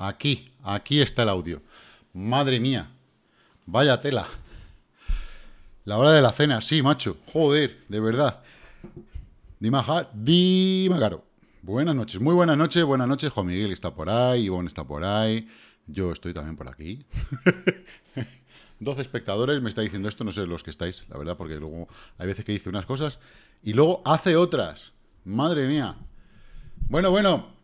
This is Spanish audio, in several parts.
Aquí, aquí está el audio. Madre mía, vaya tela. La hora de la cena, sí, macho. Joder, de verdad. Dima, Dima Buenas noches, muy buenas noches, buenas noches. Juan Miguel está por ahí, Ivonne está por ahí, yo estoy también por aquí. 12 espectadores me está diciendo esto, no sé los que estáis, la verdad, porque luego hay veces que dice unas cosas y luego hace otras. Madre mía. Bueno, bueno,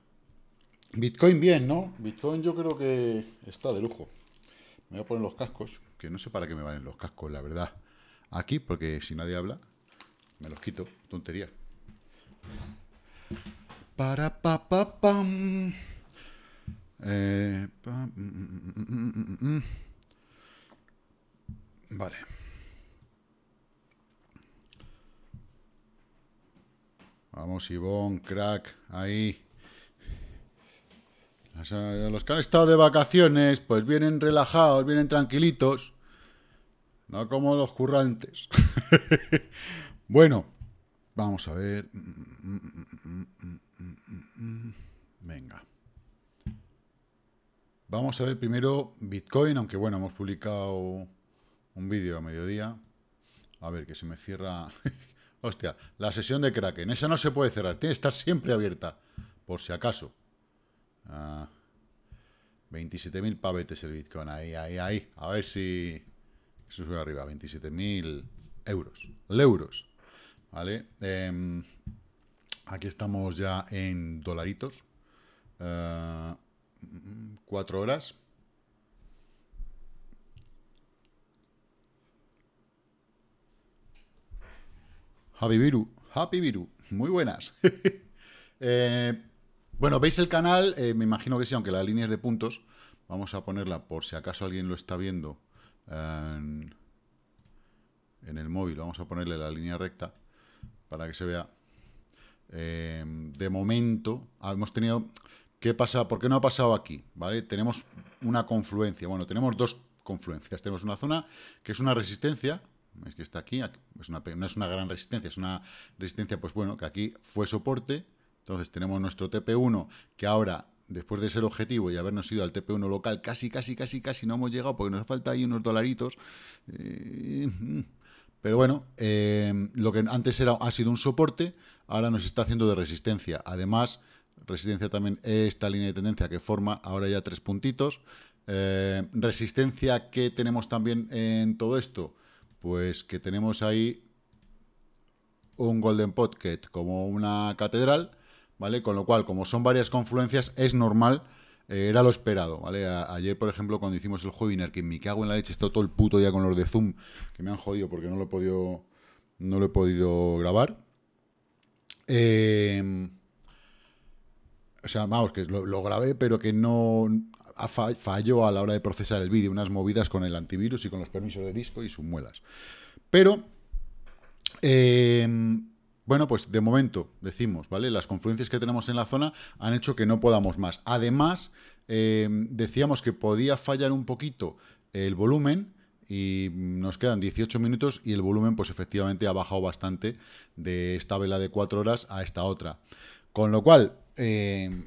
Bitcoin bien, ¿no? Bitcoin yo creo que está de lujo. Me voy a poner los cascos, que no sé para qué me valen los cascos, la verdad. Aquí, porque si nadie habla, me los quito. Tontería. Para pa pa pam. Vale. Vamos, Ivonne, crack, ahí. Eh, los que han estado de vacaciones, pues vienen relajados, vienen tranquilitos. No como los currantes. bueno, vamos a ver. Venga. Vamos a ver primero Bitcoin, aunque bueno, hemos publicado un vídeo a mediodía. A ver, que se me cierra... Hostia, la sesión de Kraken. Esa no se puede cerrar, tiene que estar siempre abierta, por si acaso. 27.000 ah, pavetes el Bitcoin. Ahí, ahí, ahí. A ver si sube arriba. 27.000 euros. Euros. ¿Vale? Em, aquí estamos ya en dolaritos. 4 ah, cuatro horas. Happy Viru, Happy Viru, muy buenas. eh, bueno, veis el canal, eh, me imagino que sí, aunque la línea es de puntos. Vamos a ponerla por si acaso alguien lo está viendo en, el móvil. Vamos a ponerle la línea recta para que se vea. Em, de momento, ah, hemos tenido... ¿Qué pasa? ¿Por qué no ha pasado aquí? ¿Vale? Tenemos una confluencia. Bueno, tenemos dos confluencias. Tenemos una zona que es una resistencia, es que está aquí, es una, no es una gran resistencia, es una resistencia, pues bueno, que aquí fue soporte, entonces tenemos nuestro TP1 que ahora, después de ser objetivo y habernos ido al TP1 local, casi, casi, casi, casi no hemos llegado porque nos falta ahí unos dolaritos. Eh, mm. pero bueno, em, lo que antes era, ha sido un soporte, ahora nos está haciendo de resistencia. Además, resistencia también esta línea de tendencia que forma ahora ya tres puntitos. Eh, resistencia que tenemos también en todo esto, pues que tenemos ahí un Golden Pocket como una catedral ¿vale? Con lo cual, como son varias confluencias, es normal, eh, era lo esperado, ¿vale? ayer, por ejemplo, cuando hicimos el webinar que me cago en la leche, estoy todo el puto día con los de Zoom, que me han jodido porque no lo he podido, no lo he podido grabar. Em, o sea, vamos, que lo, grabé, pero que no falló a la hora de procesar el vídeo, unas movidas con el antivirus y con los permisos de disco y sus muelas. Pero... Eh, bueno, pues de momento, decimos, ¿vale? Las confluencias que tenemos en la zona han hecho que no podamos más. Además, eh, decíamos que podía fallar un poquito el volumen y nos quedan 18 minutos y el volumen, pues efectivamente, ha bajado bastante de esta vela de 4 horas a esta otra. Con lo cual, eh,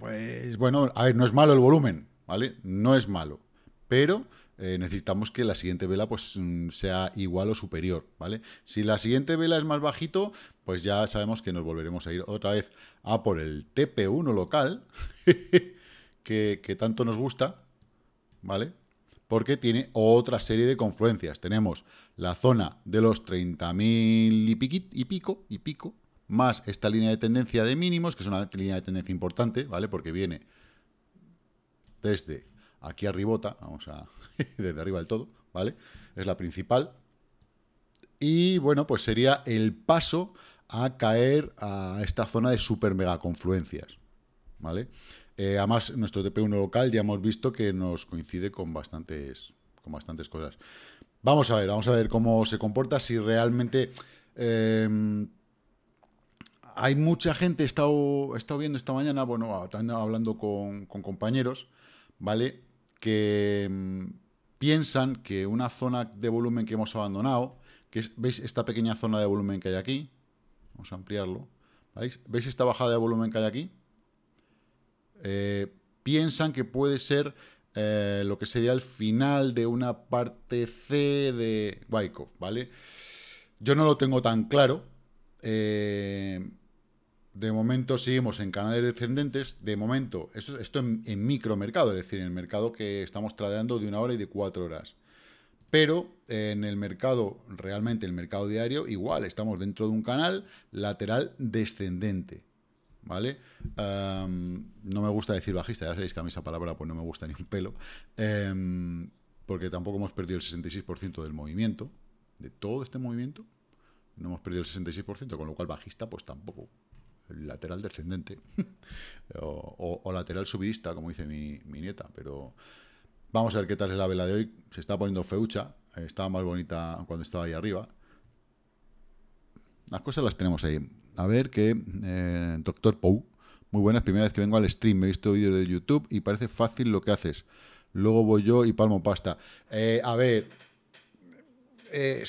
pues bueno, a ver, no es malo el volumen, ¿vale? No es malo, pero eh, necesitamos que la siguiente vela pues, mm, sea igual o superior, ¿vale? Si la siguiente vela es más bajito, pues ya sabemos que nos volveremos a ir otra vez a por el TP1 local, que, tanto nos gusta, ¿vale? Porque tiene otra serie de confluencias. Tenemos la zona de los 30.000 y, pico, y pico, más esta línea de tendencia de mínimos, que es una línea de tendencia importante, ¿vale? Porque viene desde aquí arribota, vamos a, desde arriba del todo, ¿vale? Es la principal. Y bueno, pues sería el paso a caer a esta zona de super mega confluencias, ¿vale? Eh, además, nuestro TP1 local ya hemos visto que nos coincide con bastantes, con bastantes cosas. Vamos a ver, vamos a ver cómo se comporta, si realmente... Em, hay mucha gente, he estado, estado, viendo esta mañana, bueno, ah, también hablando con, con compañeros, ¿vale? que mm, piensan que una zona de volumen que hemos abandonado, que es, veis esta pequeña zona de volumen que hay aquí, vamos a ampliarlo, ¿veis? esta bajada de volumen que hay aquí? Eh, piensan que puede ser eh, lo que sería el final de una parte C de Wyckoff, ¿vale? Yo no lo tengo tan claro. Eh, de momento seguimos en canales descendentes. De momento, esto, en, micromercado, es decir, en el mercado que estamos tradeando de una hora y de cuatro horas. Pero en el mercado, realmente el mercado diario, igual, estamos dentro de un canal lateral descendente. ¿Vale? no me gusta decir bajista, ya sabéis que a mí esa palabra pues no me gusta ni un pelo. Em, porque tampoco hemos perdido el 66% del movimiento, de todo este movimiento, no hemos perdido el 66%, con lo cual bajista pues tampoco lateral descendente o, lateral subidista, como dice mi, nieta. Pero vamos a ver qué tal es la vela de hoy. Se está poniendo feucha, estaba más bonita cuando estaba ahí arriba. Las cosas las tenemos ahí. A ver que eh, Doctor Pou, muy buenas, primera vez que vengo al stream, he visto vídeos de YouTube y parece fácil lo que haces. Luego voy yo y palmo pasta. Eh, a ver, eh,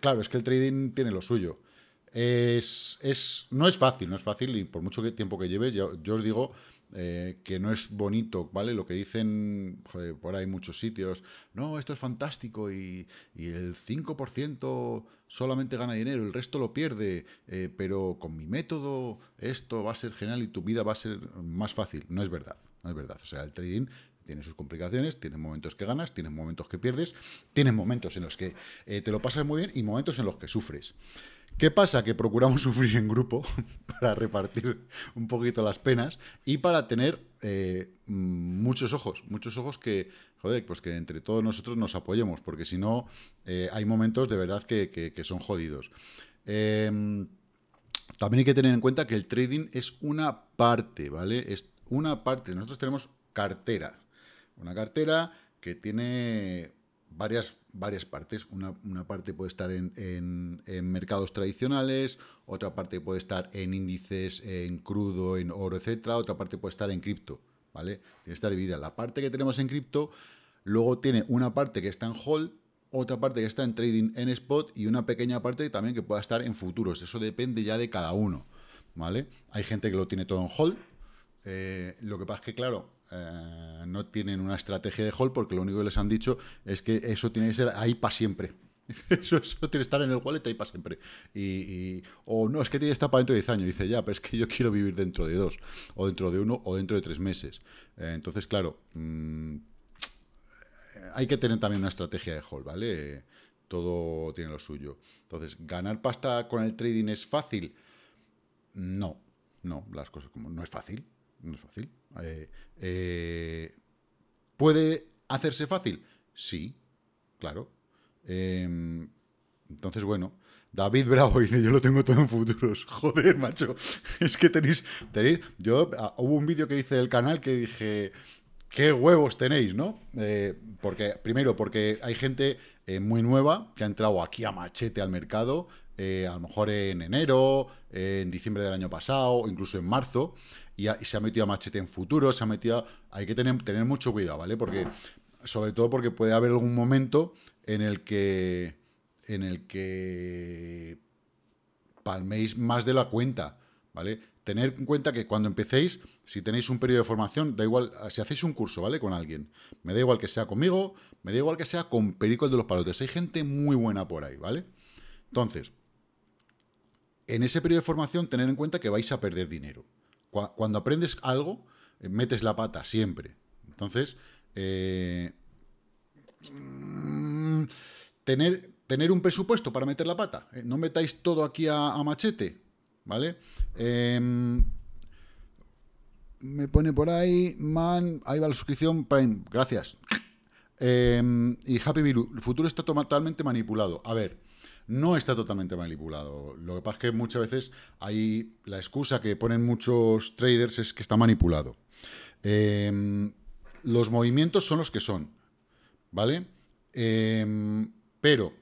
claro, es que el trading tiene lo suyo. Es, es, no es fácil, no es fácil y por mucho tiempo que lleves, yo, os digo eh, que no es bonito, ¿vale? Lo que dicen por ahí muchos sitios, no, esto es fantástico y, y el 5% solamente gana dinero, el resto lo pierde, eh, pero con mi método esto va a ser genial y tu vida va a ser más fácil. No es verdad, no es verdad. O sea, el trading tiene sus complicaciones, tiene momentos que ganas, tiene momentos que pierdes, tiene momentos en los que eh, te lo pasas muy bien y momentos en los que sufres. ¿Qué pasa? Que procuramos sufrir en grupo para repartir un poquito las penas y para tener eh, muchos ojos, muchos ojos que, joder, pues que entre todos nosotros nos apoyemos, porque si no, eh, hay momentos de verdad que, son jodidos. Em, también hay que tener en cuenta que el trading es una parte, ¿vale? Es una parte. Nosotros tenemos cartera, una cartera que tiene varias, varias partes. Una, parte puede estar en, mercados tradicionales, otra parte puede estar en índices, en crudo, en oro, etcétera, otra parte puede estar en cripto. ¿Vale? Está dividida. La parte que tenemos en cripto, luego tiene una parte que está en hold, otra parte que está en trading en spot y una pequeña parte también que pueda estar en futuros. Eso depende ya de cada uno. ¿Vale? Hay gente que lo tiene todo en hold. Eh, lo que pasa es que, claro, eh, no tienen una estrategia de hold porque lo único que les han dicho es que eso tiene que ser ahí para siempre. Eso, tiene que estar en el wallet ahí para siempre. Y, o no, es que tiene que estar para dentro de 10 años. Dice, ya, pero es que yo quiero vivir dentro de dos, o dentro de uno, o dentro de tres meses. Eh, entonces, claro, mm, hay que tener también una estrategia de hold, ¿vale? Todo tiene lo suyo. Entonces, ¿ganar pasta con el trading es fácil? No, no, las cosas como no es fácil. No es fácil. Eh, eh, ¿Puede hacerse fácil? Sí, claro. Em, entonces, bueno, David Bravo dice, yo lo tengo todo en futuros. Joder, macho. Es que tenéis... tenéis yo ah, hubo un vídeo que hice del canal que dije, qué huevos tenéis, ¿no? Eh, porque, primero, porque hay gente muy nueva que ha entrado aquí a machete al mercado, a lo mejor en enero, en diciembre del año pasado, incluso en marzo, y, se ha metido a machete en futuro, se ha metido... Hay que tener, mucho cuidado, ¿vale? Porque, sobre todo porque puede haber algún momento en el que... en el que palméis más de la cuenta, ¿vale? Tener en cuenta que cuando empecéis, si tenéis un periodo de formación, da igual, si hacéis un curso, ¿vale? Con alguien, me da igual que sea conmigo, me da igual que sea con Perico el de los Palotes, hay gente muy buena por ahí, ¿vale? Entonces, en ese periodo de formación, tener en cuenta que vais a perder dinero, cuando aprendes algo, eh, metes la pata siempre. Entonces, eh, mm, tener, tener, un presupuesto para meter la pata. Eh, no metáis todo aquí a, machete, ¿vale? Em, me pone por ahí, man, ahí va la suscripción Prime, gracias. Em, y Happy Viru, el futuro está totalmente manipulado. A ver, no está totalmente manipulado. Lo que pasa es que muchas veces hay la excusa que ponen muchos traders es que está manipulado. Em, los movimientos son los que son, ¿vale? Em, pero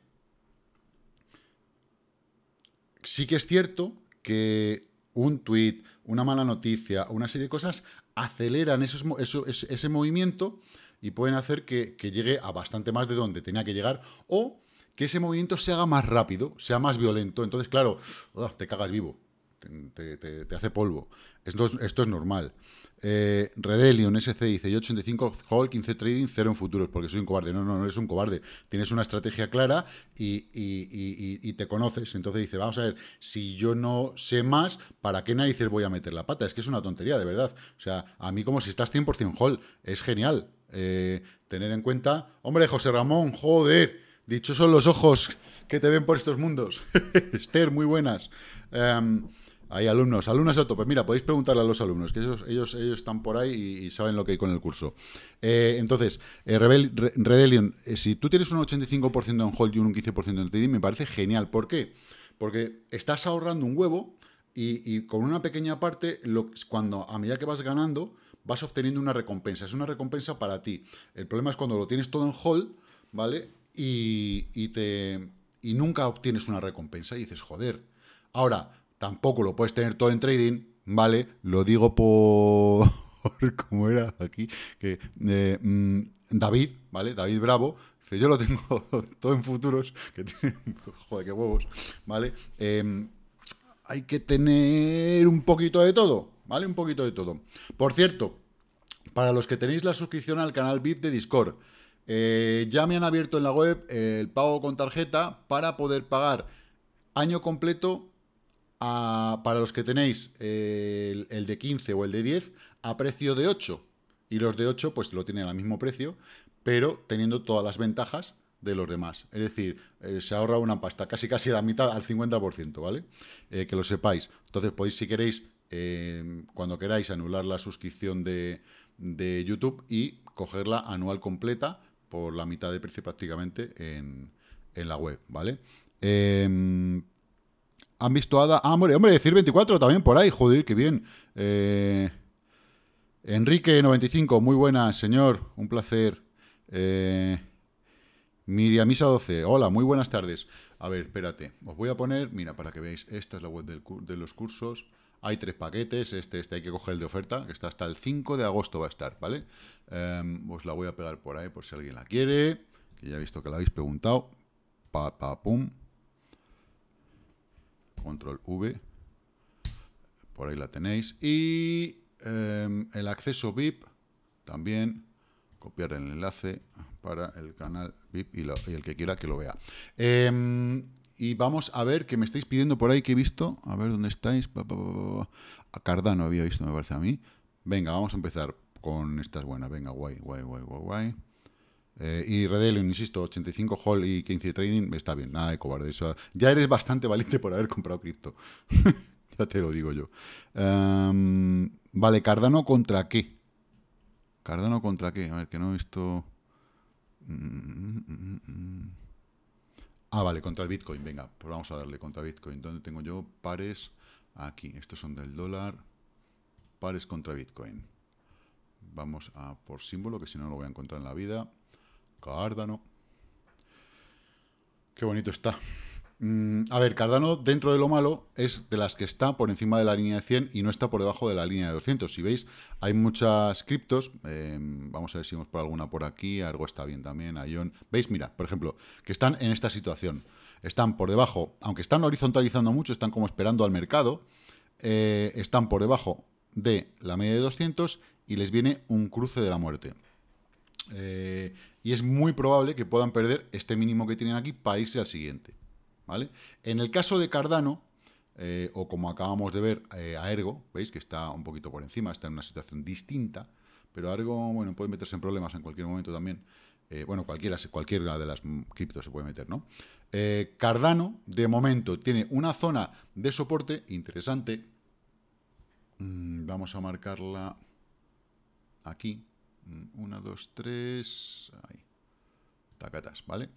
sí que es cierto que un tweet, una mala noticia, una serie de cosas aceleran ese, movimiento y pueden hacer que, que llegue a bastante más de donde tenía que llegar o que ese movimiento se haga más rápido, sea más violento. Entonces, claro, te cagas vivo, te, hace polvo. Esto es, esto es normal. Eh, Redelion SC dice, yo 85 Hall, 15 trading, 0 en futuros, porque soy un cobarde. No, no, no eres un cobarde. Tienes una estrategia clara y, te conoces. Entonces dice, vamos a ver, si yo no sé más, ¿para qué narices voy a meter la pata? Es que es una tontería, de verdad. O sea, a mí como si estás 100% Hall, es genial. Eh, tener en cuenta, hombre, José Ramón, joder, Dichos son los ojos que te ven por estos mundos. Esther, muy buenas. Em, hay alumnos, alumnos a Pues Mira, podéis preguntarle a los alumnos, que ellos, ellos, están por ahí y, saben lo que hay con el curso. Eh, entonces, eh, Redelion, eh, si tú tienes un 85% en hold y un 15% en TD, me parece genial. ¿Por qué? Porque estás ahorrando un huevo y, con una pequeña parte, cuando a medida que vas ganando, vas obteniendo una recompensa. Es una recompensa para ti. El problema es cuando lo tienes todo en hold, ¿vale? y, te, y nunca obtienes una recompensa y dices, joder, ahora tampoco lo puedes tener todo en trading, ¿vale? Lo digo por... ¿Cómo era aquí? Que eh, mm, David, ¿vale? David Bravo, dice, yo lo tengo todo en futuros, que joder, qué huevos, ¿vale? Em, hay que tener un poquito de todo, ¿vale? Un poquito de todo. Por cierto, para los que tenéis la suscripción al canal VIP de Discord, eh, ya me han abierto en la web eh, el pago con tarjeta para poder pagar año completo para los que tenéis eh, el, de 15 o el de 10 a precio de 8. Y los de 8 pues lo tienen al mismo precio, pero teniendo todas las ventajas de los demás. Es decir, se ahorra una pasta, casi casi la mitad, al 50%, ¿vale? que lo sepáis. Entonces podéis, si queréis, em, cuando queráis, anular la suscripción de, de YouTube y cogerla anual completa por la mitad de precio prácticamente en, la web, ¿vale? Em, ¿Han visto Ada? Ah, hombre, hombre, decir 24 también por ahí, joder, qué bien. Eh, Enrique95, muy buena, señor, un placer. Eh, Miriamisa 12, hola, muy buenas tardes. A ver, espérate, os voy a poner, mira, para que veáis, esta es la web de los cursos. Hay tres paquetes, este, este, hay que coger el de oferta, que está hasta el 5 de agosto va a estar, ¿vale? Em, os la voy a pegar por ahí por si alguien la quiere, que ya he visto que la habéis preguntado. Pa, pa, pum. Control V. Por ahí la tenéis. Y em, el acceso VIP también copiar el enlace para el canal VIP y, y, el que quiera que lo vea. Eh, y vamos a ver que me estáis pidiendo por ahí que he visto. A ver dónde estáis. A Cardano había visto, me parece a mí. Venga, vamos a empezar con estas buenas. Venga, guay, guay, guay, guay, guay. Eh, y Redelion, insisto, 85 Hall y 15 trading, está bien, nada de cobarde. ya eres bastante valiente por haber comprado cripto. ya te lo digo yo. Em, vale, Cardano contra qué? Cardano contra qué? A ver, que no he visto. Mm, mm, mm, Ah, vale, contra el Bitcoin. Venga, pues vamos a darle contra Bitcoin. ¿Dónde tengo yo? Pares. Aquí. Estos son del dólar. Pares contra Bitcoin. Vamos a por símbolo, que si no, no lo voy a encontrar en la vida. Cardano. Qué bonito está. Mm, a ver, Cardano, dentro de lo malo, es de las que está por encima de la línea de 100 y no está por debajo de la línea de 200. Si veis, hay muchas criptos. Em, vamos a ver si vamos por alguna por aquí. Argo está bien también, Ion. ¿Veis? Mira, por ejemplo, que están en esta situación. Están por debajo, aunque están horizontalizando mucho, están como esperando al mercado. Eh, están por debajo de la media de 200 y les viene un cruce de la muerte. Eh, y es muy probable que puedan perder este mínimo que tienen aquí para irse al siguiente. En el caso de Cardano, eh, o como acabamos de ver, eh, Aergo, veis que está un poquito por encima, está en una situación distinta, pero Aergo, bueno, puede meterse en problemas en cualquier momento también. Eh, bueno, cualquiera, de las criptos se puede meter, ¿no? Eh, Cardano, de momento, tiene una zona de soporte interesante. Mm, vamos a marcarla aquí. 1, mm, una, dos, tres... Ahí. Tacatas, ¿vale?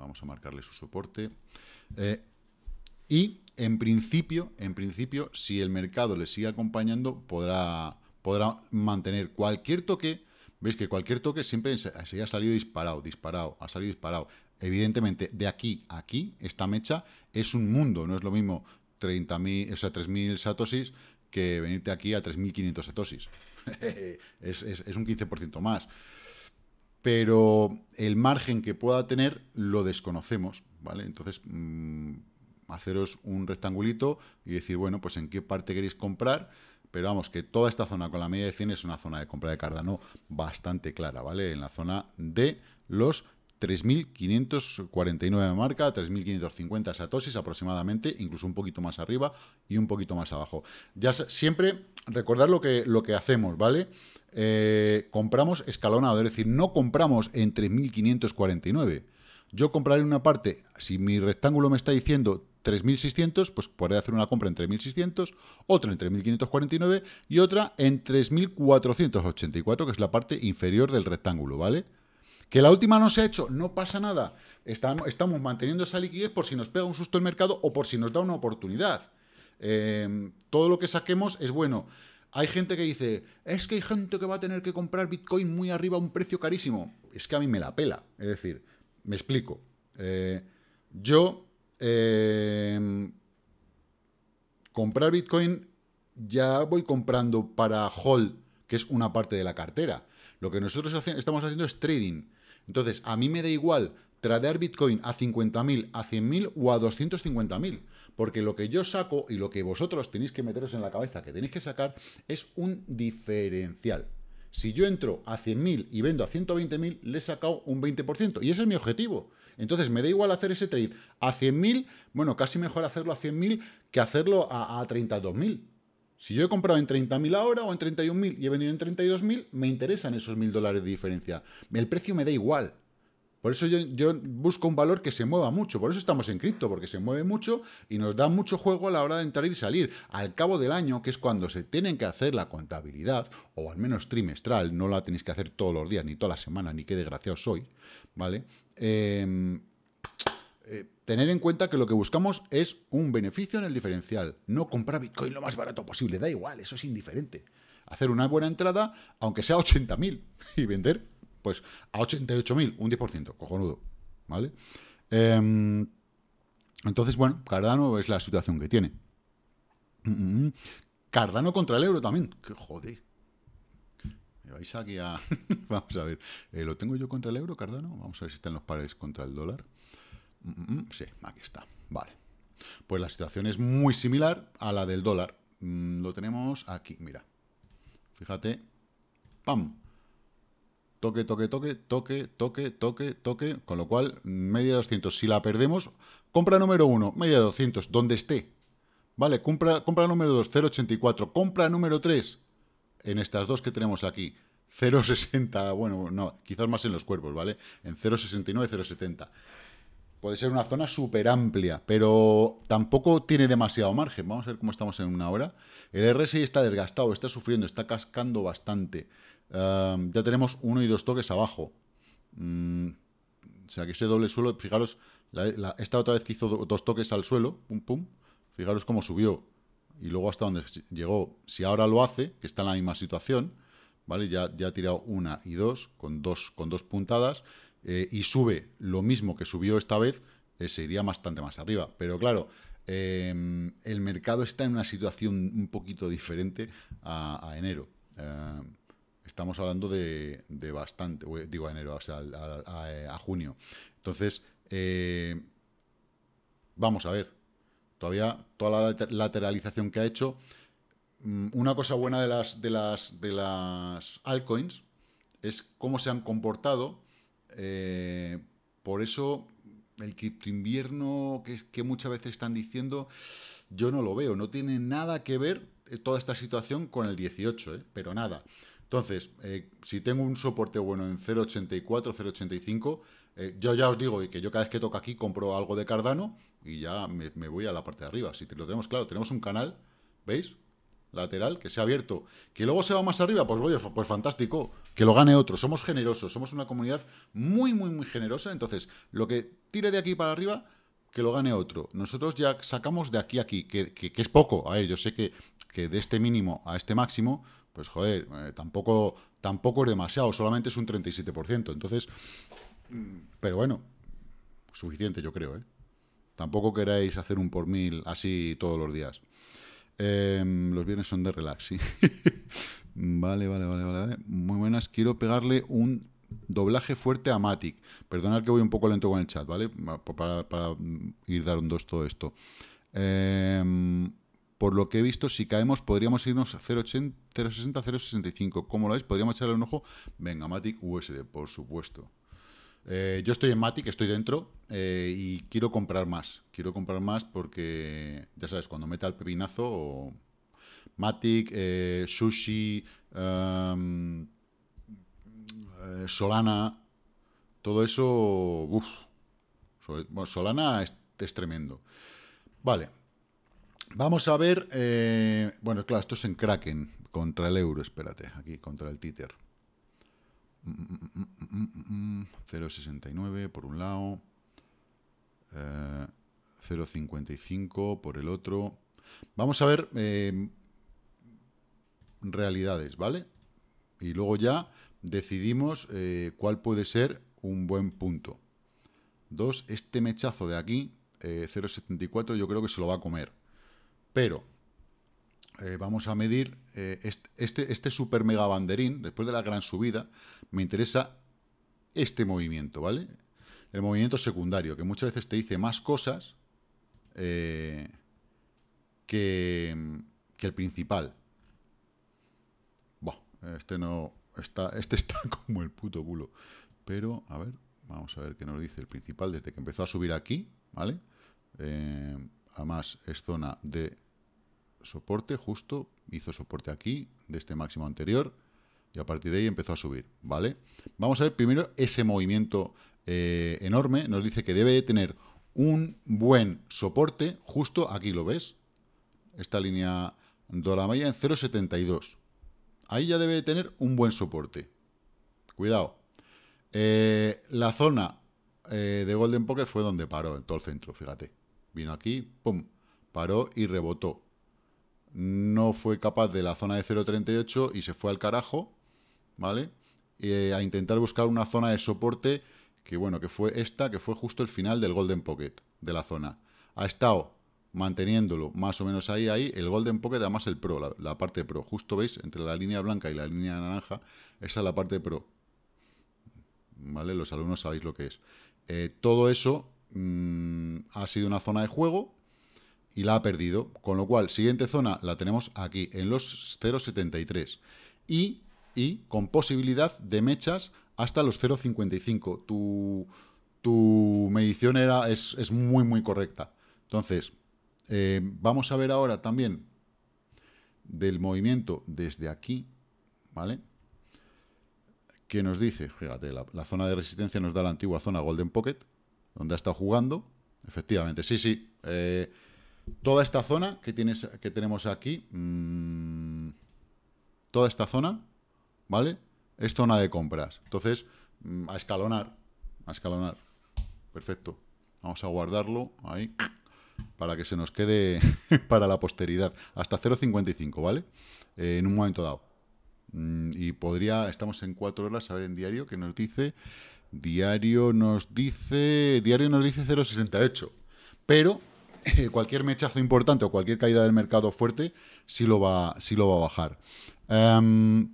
Vamos a marcarle su soporte. Eh, y en principio, en principio, si el mercado le sigue acompañando, podrá, podrá mantener cualquier toque. Veis que cualquier toque siempre se, ha salido disparado, disparado, ha salido disparado. Evidentemente, de aquí a aquí, esta mecha es un mundo. No es lo mismo 30.000, o sea, 3.000 satosis que venirte aquí a 3.500 satosis. es, es, es un 15% más pero el margen que pueda tener lo desconocemos, ¿vale? Entonces, mm, haceros un rectangulito y decir, bueno, pues en qué parte queréis comprar, pero vamos, que toda esta zona con la media de 100 es una zona de compra de Cardano bastante clara, ¿vale? En la zona de los 3.549 marca, 3.550 satosis aproximadamente, incluso un poquito más arriba y un poquito más abajo. Ya siempre recordar lo que, lo que hacemos, ¿vale? Eh, compramos escalonado, es decir, no compramos en 3.549. Yo compraré una parte, si mi rectángulo me está diciendo 3.600, pues podré hacer una compra en 3.600, otra en 3.549 y otra en 3.484, que es la parte inferior del rectángulo, ¿vale? Que la última no se ha hecho, no pasa nada. Estamos, manteniendo esa liquidez por si nos pega un susto el mercado o por si nos da una oportunidad. Eh, todo lo que saquemos es bueno. Hay gente que dice, es que hay gente que va a tener que comprar Bitcoin muy arriba a un precio carísimo. Es que a mí me la pela. Es decir, me explico. Eh, yo, em, comprar Bitcoin ya voy comprando para hold, que es una parte de la cartera. Lo que nosotros estamos haciendo es trading. Entonces, a mí me da igual tradear Bitcoin a 50.000, a 100.000 o a 250.000. Porque lo que yo saco y lo que vosotros tenéis que meteros en la cabeza que tenéis que sacar es un diferencial. Si yo entro a 100.000 y vendo a 120.000, le he sacado un 20%. Y ese es mi objetivo. Entonces, me da igual hacer ese trade a 100.000, bueno, casi mejor hacerlo a 100.000 que hacerlo a, 32.000. Si yo he comprado en 30.000 ahora o en 31.000 y he vendido en 32.000, me interesan esos 1.000 dólares de diferencia. El precio me da igual. Por eso yo, busco un valor que se mueva mucho. Por eso estamos en cripto, porque se mueve mucho y nos da mucho juego a la hora de entrar y salir. Al cabo del año, que es cuando se tienen que hacer la contabilidad, o al menos trimestral, no la tenéis que hacer todos los días, ni toda la semana, ni qué desgraciado soy, ¿vale? Em, eh, tener en cuenta que lo que buscamos es un beneficio en el diferencial. No comprar Bitcoin lo más barato posible, da igual, eso es indiferente. Hacer una buena entrada, aunque sea 80.000, y vender pues a 88.000, un 10%, cojonudo, ¿vale? Em, entonces, bueno, Cardano es la situación que tiene. Cardano contra el euro también. ¡Qué joder! vais aquí a... Vamos a ver. Eh, ¿Lo tengo yo contra el euro, Cardano? Vamos a ver si están los pares contra el dólar. Sí, aquí está. Vale. Pues la situación es muy similar a la del dólar. Mm, lo tenemos aquí, mira. Fíjate. ¡Pam! toque, toque, toque, toque, toque, toque, toque, con lo cual media 200. Si la perdemos, compra número 1, media 200, donde esté. Vale, compra, compra número 2, 0,84. Compra número 3, en estas dos que tenemos aquí, 0,60, bueno, no, quizás más en los cuerpos, ¿vale? En 0,69, 0,70. Puede ser una zona súper amplia, pero tampoco tiene demasiado margen. Vamos a ver cómo estamos en una hora. El RSI está desgastado, está sufriendo, está cascando bastante ya tenemos uno y dos toques abajo. Mm, o sea, que ese doble suelo, fijaros, esta otra vez que hizo dos toques al suelo, pum, pum, fijaros cómo subió y luego hasta donde llegó. Si ahora lo hace, que está en la misma situación, ¿vale? Ya, ya ha tirado una y dos con dos, con dos puntadas eh, y sube lo mismo que subió esta vez, eh, se iría bastante más arriba. Pero claro, em, el mercado está en una situación un poquito diferente a enero. Em, estamos hablando de, bastante, digo enero, o sea, a, junio. Entonces, eh, vamos a ver, todavía toda la lateralización que ha hecho, mm, una cosa buena de las, de las, de las altcoins es cómo se han comportado, eh, por eso el cripto invierno que, muchas veces están diciendo, yo no lo veo, no tiene nada que ver eh, toda esta situación con el 18, pero nada. Entonces, eh, si tengo un soporte bueno en 0.84, 0.85, eh, yo ya os digo que yo cada vez que toco aquí compro algo de Cardano y ya me, voy a la parte de arriba. Si lo tenemos claro, tenemos un canal, ¿veis? Lateral, que se ha abierto. ¿Que luego se va más arriba? Pues, voy, pues fantástico. Que lo gane otro. Somos generosos. Somos una comunidad muy, muy, muy generosa. Entonces, lo que tire de aquí para arriba, que lo gane otro. Nosotros ya sacamos de aquí a aquí, que, es poco. A ver, yo sé que, que de este mínimo a este máximo pues joder, eh, tampoco, tampoco es demasiado, solamente es un 37%. Entonces, mm, pero bueno, suficiente yo creo, ¿eh? Tampoco queráis hacer un por mil así todos los días. Em, los viernes son de relax, sí. vale, vale, vale, vale. Muy buenas. Quiero pegarle un doblaje fuerte a Matic. Perdonad que voy un poco lento con el chat, ¿vale? Para, para mm, ir dando todo esto. Eh, por lo que he visto, si caemos, podríamos irnos a 0,60, 0,65. ¿Cómo lo veis? Podríamos echarle un ojo. Venga, Matic USD, por supuesto. Eh, yo estoy en Matic, estoy dentro eh, y quiero comprar más. Quiero comprar más porque, ya sabes, cuando meta el pepinazo, Matic, eh, Sushi, em, Solana, todo eso, uff. Solana es, es tremendo. Vale, Vamos a ver, eh, bueno, claro, esto es en Kraken, contra el euro, espérate, aquí, contra el títer. 0,69 mm, mm, mm, por un lado, 0,55 eh, por el otro. Vamos a ver eh, realidades, ¿vale? Y luego ya decidimos cuál puede ser un buen punto. Dos, este mechazo de aquí, 0,74, yo creo que se lo va a comer. Pero eh, vamos a medir eh, este, este super mega banderín, después de la gran subida, me interesa este movimiento, ¿vale? El movimiento secundario, que muchas veces te dice más cosas eh, que, que, el principal. Bueno, este no... Está, este está como el puto culo. Pero, a ver, vamos a ver qué nos dice el principal desde que empezó a subir aquí, ¿vale? Eh, además es zona de soporte justo, hizo soporte aquí, de este máximo anterior, y a partir de ahí empezó a subir, ¿vale? Vamos a ver primero ese movimiento eh, enorme, nos dice que debe de tener un buen soporte, justo aquí lo ves, esta línea la malla en 0.72. Ahí ya debe de tener un buen soporte. Cuidado. Eh, la zona eh, de Golden Pocket fue donde paró, en todo el centro, fíjate. Vino aquí, pum, paró y rebotó. No fue capaz de la zona de 0.38 y se fue al carajo, ¿vale? Eh, a intentar buscar una zona de soporte que, bueno, que fue esta, que fue justo el final del Golden Pocket de la zona. Ha estado manteniéndolo más o menos ahí, ahí, el Golden Pocket, además el Pro, la, parte Pro. Justo veis, entre la línea blanca y la línea naranja, esa es la parte Pro. ¿Vale? Los alumnos sabéis lo que es. Eh, todo eso Mm, ha sido una zona de juego y la ha perdido. Con lo cual, siguiente zona la tenemos aquí, en los 0,73. Y, con posibilidad de mechas hasta los 0,55. Tu, tu medición era, es, muy, muy correcta. Entonces, eh, vamos a ver ahora también del movimiento desde aquí, ¿vale? ¿Qué nos dice, fíjate, la zona de resistencia nos da la antigua zona Golden Pocket, donde ha estado jugando. Efectivamente, sí, sí. Eh, toda esta zona que, tienes, que tenemos aquí, mm, toda esta zona, ¿vale? Es zona de compras. Entonces, mm, a escalonar, a escalonar. Perfecto. Vamos a guardarlo ahí para que se nos quede para la posteridad. Hasta 0.55, ¿vale? Eh, en un momento dado. Mm, y podría, estamos en cuatro horas, a ver en diario, qué nos dice Diario nos dice. Diario nos dice 0,68. Pero eh, cualquier mechazo importante o cualquier caída del mercado fuerte sí lo va, lo va a bajar. Em,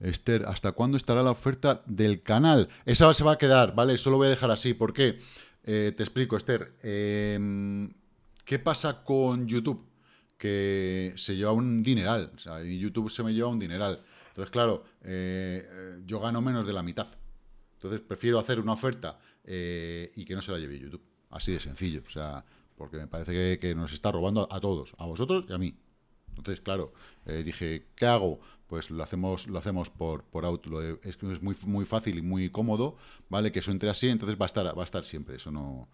Esther, ¿hasta cuándo estará la oferta del canal? Esa se va a quedar, ¿vale? Eso lo voy a dejar así. ¿Por qué? Eh, te explico, Esther. Em, ¿Qué pasa con YouTube? Que se lleva un dineral. O sea, YouTube se me lleva un dineral. Entonces, claro, eh, yo gano menos de la mitad. Entonces, prefiero hacer una oferta eh, y que no se la lleve YouTube. Así de sencillo. O sea, porque me parece que, nos está robando a, todos, a vosotros y a mí. Entonces, claro, eh, dije, ¿qué hago? Pues lo hacemos, lo hacemos por, por auto. es es muy, muy fácil y muy cómodo, ¿vale? Que eso entre así, entonces va a estar, va a estar siempre. Eso no,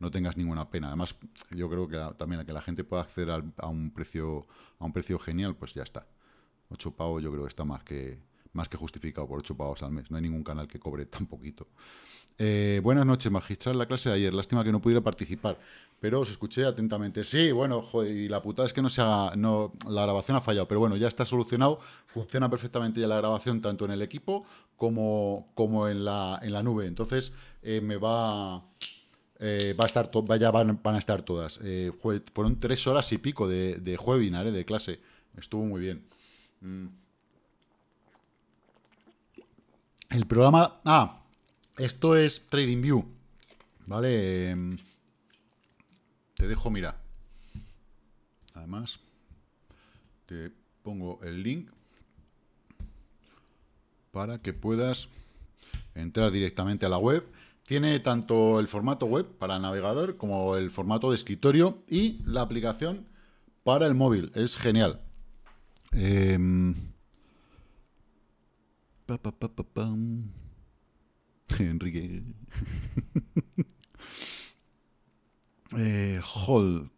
no tengas ninguna pena. Además, yo creo que también a que la gente pueda acceder a un precio, a un precio genial, pues ya está ocho pavos yo creo que está más que, más que justificado por ocho pavos al mes. No hay ningún canal que cobre tan poquito. Eh, buenas noches, magistral. La clase de ayer, lástima que no pudiera participar, pero os escuché atentamente. Sí, bueno, y la putada es que no se no, la grabación ha fallado, pero bueno, ya está solucionado. Funciona perfectamente ya la grabación tanto en el equipo como, como en, la, en la nube. Entonces, eh, me va. Eh, va a estar ya van, van, a estar todas. fueron tres horas y pico de, de webinar, de clase. Estuvo muy bien. Mm. El programa... Ah, esto es TradingView. ¿Vale? Em, te dejo, mira. Además, te pongo el link para que puedas entrar directamente a la web. Tiene tanto el formato web para el navegador como el formato de escritorio y la aplicación para el móvil. Es genial. Em, Enrique. Eh,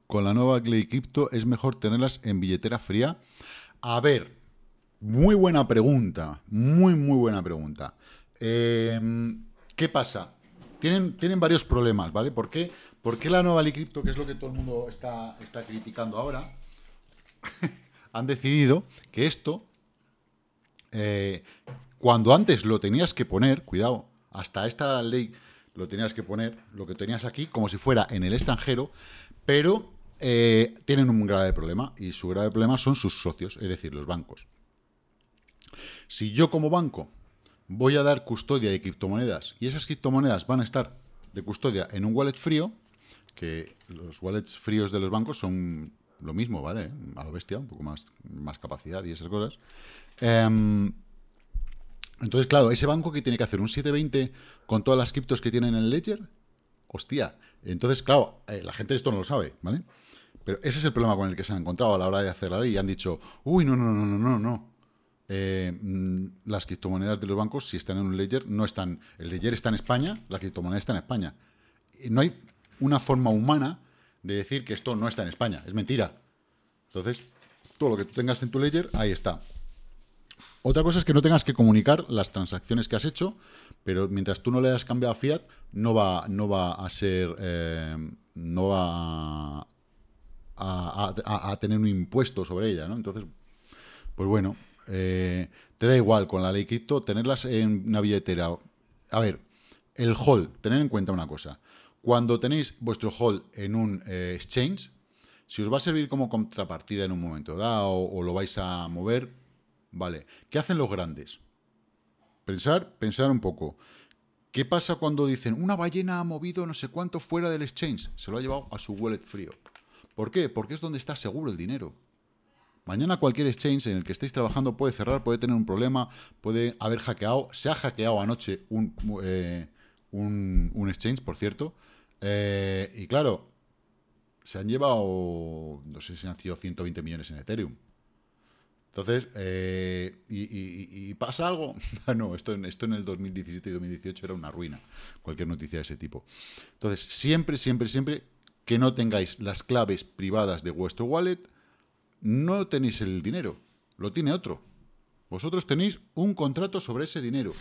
con la nueva Clay Crypto, ¿es mejor tenerlas en billetera fría? A ver, muy buena pregunta. Muy, muy buena pregunta. Em, ¿Qué pasa? Tienen, tienen varios problemas, ¿vale? ¿Por qué? ¿Por qué la nueva Crypto, que es lo que todo el mundo está, está criticando ahora? han decidido que esto, eh, cuando antes lo tenías que poner, cuidado, hasta esta ley lo tenías que poner, lo que tenías aquí, como si fuera en el extranjero, pero eh, tienen un grave problema y su grave problema son sus socios, es decir, los bancos. Si yo como banco voy a dar custodia de criptomonedas y esas criptomonedas van a estar de custodia en un wallet frío, que los wallets fríos de los bancos son lo mismo, ¿vale? A lo bestia, un poco más, más capacidad y esas cosas. Em, entonces, claro, ese banco que tiene que hacer un 720 con todas las criptos que tienen en el Ledger, hostia. Entonces, claro, eh, la gente esto no lo sabe, ¿vale? Pero ese es el problema con el que se han encontrado a la hora de hacer la ley. Y han dicho, uy, no, no, no, no, no, no. Eh, mm, las criptomonedas de los bancos, si están en un ledger, no están. El ledger está en España, la criptomoneda está en España. No hay una forma humana de decir que esto no está en España. Es mentira. Entonces, todo lo que tú tengas en tu ledger, ahí está. Otra cosa es que no tengas que comunicar las transacciones que has hecho, pero mientras tú no le hayas cambiado a fiat, no va, no va a ser... Eh, no va a, tener un impuesto sobre ella, ¿no? Entonces, pues bueno, eh, te da igual con la ley cripto tenerlas en una billetera. A ver, el hall, tener en cuenta una cosa. Cuando tenéis vuestro hold en un eh, exchange, si os va a servir como contrapartida en un momento dado o, lo vais a mover, vale. ¿Qué hacen los grandes? Pensar, pensar un poco. ¿Qué pasa cuando dicen una ballena ha movido no sé cuánto fuera del exchange? Se lo ha llevado a su wallet frío. ¿Por qué? Porque es donde está seguro el dinero. Mañana cualquier exchange en el que estéis trabajando puede cerrar, puede tener un problema, puede haber hackeado. Se ha hackeado anoche un, eh, un, un exchange, por cierto. Eh, y claro, se han llevado, no sé si han sido 120 millones en Ethereum. Entonces, eh, y, pasa algo? no, esto, esto en el 2017 y 2018 era una ruina, cualquier noticia de ese tipo. Entonces, siempre, siempre, siempre que no tengáis las claves privadas de vuestro wallet, no tenéis el dinero, lo tiene otro. Vosotros tenéis un contrato sobre ese dinero.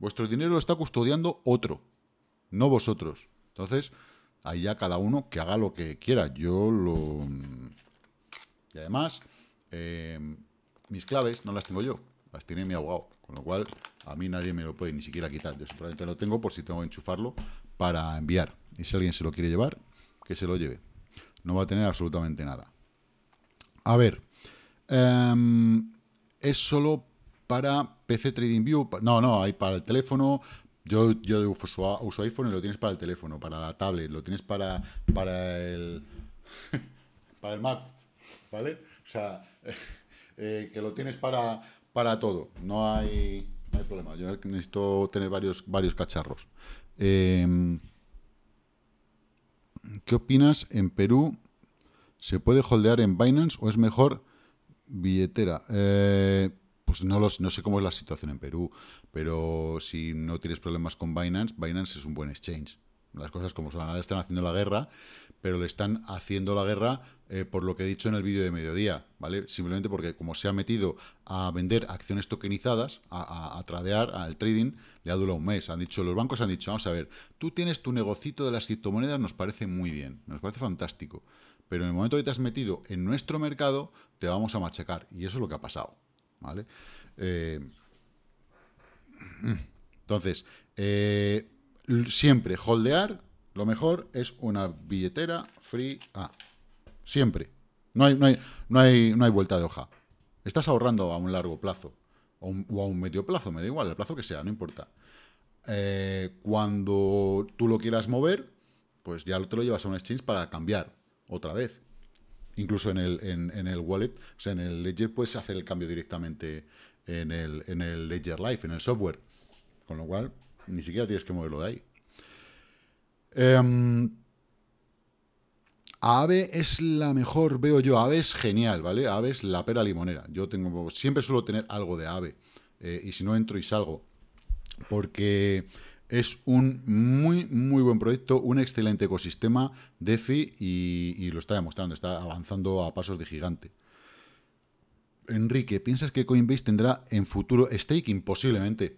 Vuestro dinero lo está custodiando otro, no vosotros. Entonces, ahí ya cada uno que haga lo que quiera. Yo lo... Mm, y además, em, mis claves no las tengo yo, las tiene mi abogado. Con lo cual, a mí nadie me lo puede ni siquiera quitar. Yo simplemente lo tengo por si tengo que enchufarlo para enviar. Y si alguien se lo quiere llevar, que se lo lleve. No va a tener absolutamente nada. A ver, em, es solo para PC Trading View, no, no, hay para el teléfono, yo, yo uso, iPhone y lo tienes para el teléfono, para la tablet, lo tienes para, para el para el Mac, ¿vale? O sea, eh, que lo tienes para, para todo, no hay, no hay problema. Yo necesito tener varios, varios cacharros. Em, ¿Qué opinas? ¿En Perú se puede holdear en Binance o es mejor billetera? Eh, pues no, los, no sé cómo es la situación en Perú, pero si no tienes problemas con Binance, Binance es un buen exchange. Las cosas como son, le están haciendo la guerra, pero le están haciendo la guerra eh, por lo que he dicho en el vídeo de mediodía, ¿vale? Simplemente porque como se ha metido a vender acciones tokenizadas, a, tradear, al trading, le ha durado un mes. Han dicho, los bancos han dicho, vamos a ver, tú tienes tu negocito de las criptomonedas, nos parece muy bien, nos parece fantástico, pero en el momento que te has metido en nuestro mercado, te vamos a machacar, y eso es lo que ha pasado. Eh, entonces, eh, siempre holdear, lo mejor es una billetera free A. Siempre. No hay, no hay, no hay, no vuelta de hoja. Estás ahorrando a un largo plazo o, a un medio plazo, me da igual, el plazo que sea, no importa. Eh, cuando tú lo quieras mover, pues ya te lo llevas a un exchange para cambiar otra vez incluso en el, en, el wallet, o sea, en el ledger puedes hacer el cambio directamente en el, ledger live, en el software. Con lo cual, ni siquiera tienes que moverlo de ahí. ave em, Aave es la mejor, veo yo. Aave es genial, ¿vale? Aave es la pera limonera. Yo tengo, siempre suelo tener algo de Aave. Eh, y si no entro y salgo. Porque es un muy, muy buen proyecto, un excelente ecosistema DeFi y, y lo está demostrando, está avanzando a pasos de gigante. Enrique, ¿piensas que Coinbase tendrá en futuro staking? Posiblemente.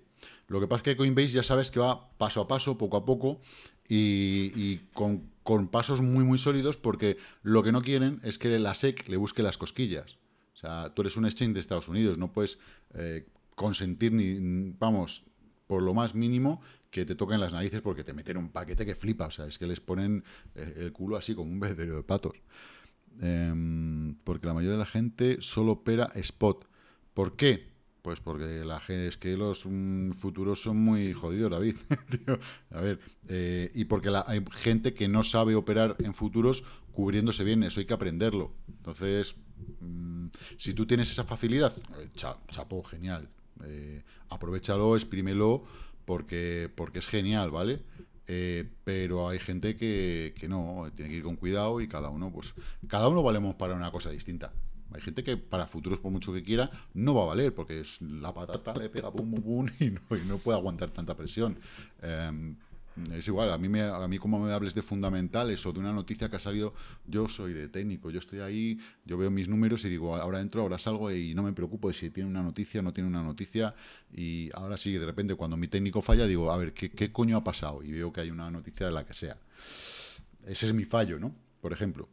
Lo que pasa es que Coinbase ya sabes que va paso a paso, poco a poco y, con, pasos muy, muy sólidos porque lo que no quieren es que la SEC le busque las cosquillas. O sea, tú eres un exchange de Estados Unidos, no puedes eh, consentir ni, vamos, por lo más mínimo que te toquen las narices porque te meten un paquete que flipa. O sea, es que les ponen eh, el culo así como un vedero de patos. Em, porque la mayoría de la gente solo opera spot. ¿Por qué? Pues porque la gente, es que los mm, futuros son muy jodidos, David. A ver, eh, y porque la, hay gente que no sabe operar en futuros cubriéndose bien, eso hay que aprenderlo. Entonces, mm, si tú tienes esa facilidad, eh, chapo, genial, eh, aprovechalo, exprímelo, porque, porque es genial, ¿vale? Eh, pero hay gente que, no, tiene que ir con cuidado y cada uno, pues, cada uno valemos para una cosa distinta. Hay gente que para futuros, por mucho que quiera, no va a valer, porque es la patata le pega pum bum, y no, puede aguantar tanta presión. Em, es igual, a mí, me, a mí como me hables de fundamentales o de una noticia que ha salido, yo soy de técnico, yo estoy ahí, yo veo mis números y digo, ahora entro, ahora salgo y no me preocupo de si tiene una noticia o no tiene una noticia. Y ahora sí, de repente cuando mi técnico falla, digo, a ver, ¿qué, coño ha pasado? Y veo que hay una noticia de la que sea. Ese es mi fallo, ¿no? Por ejemplo,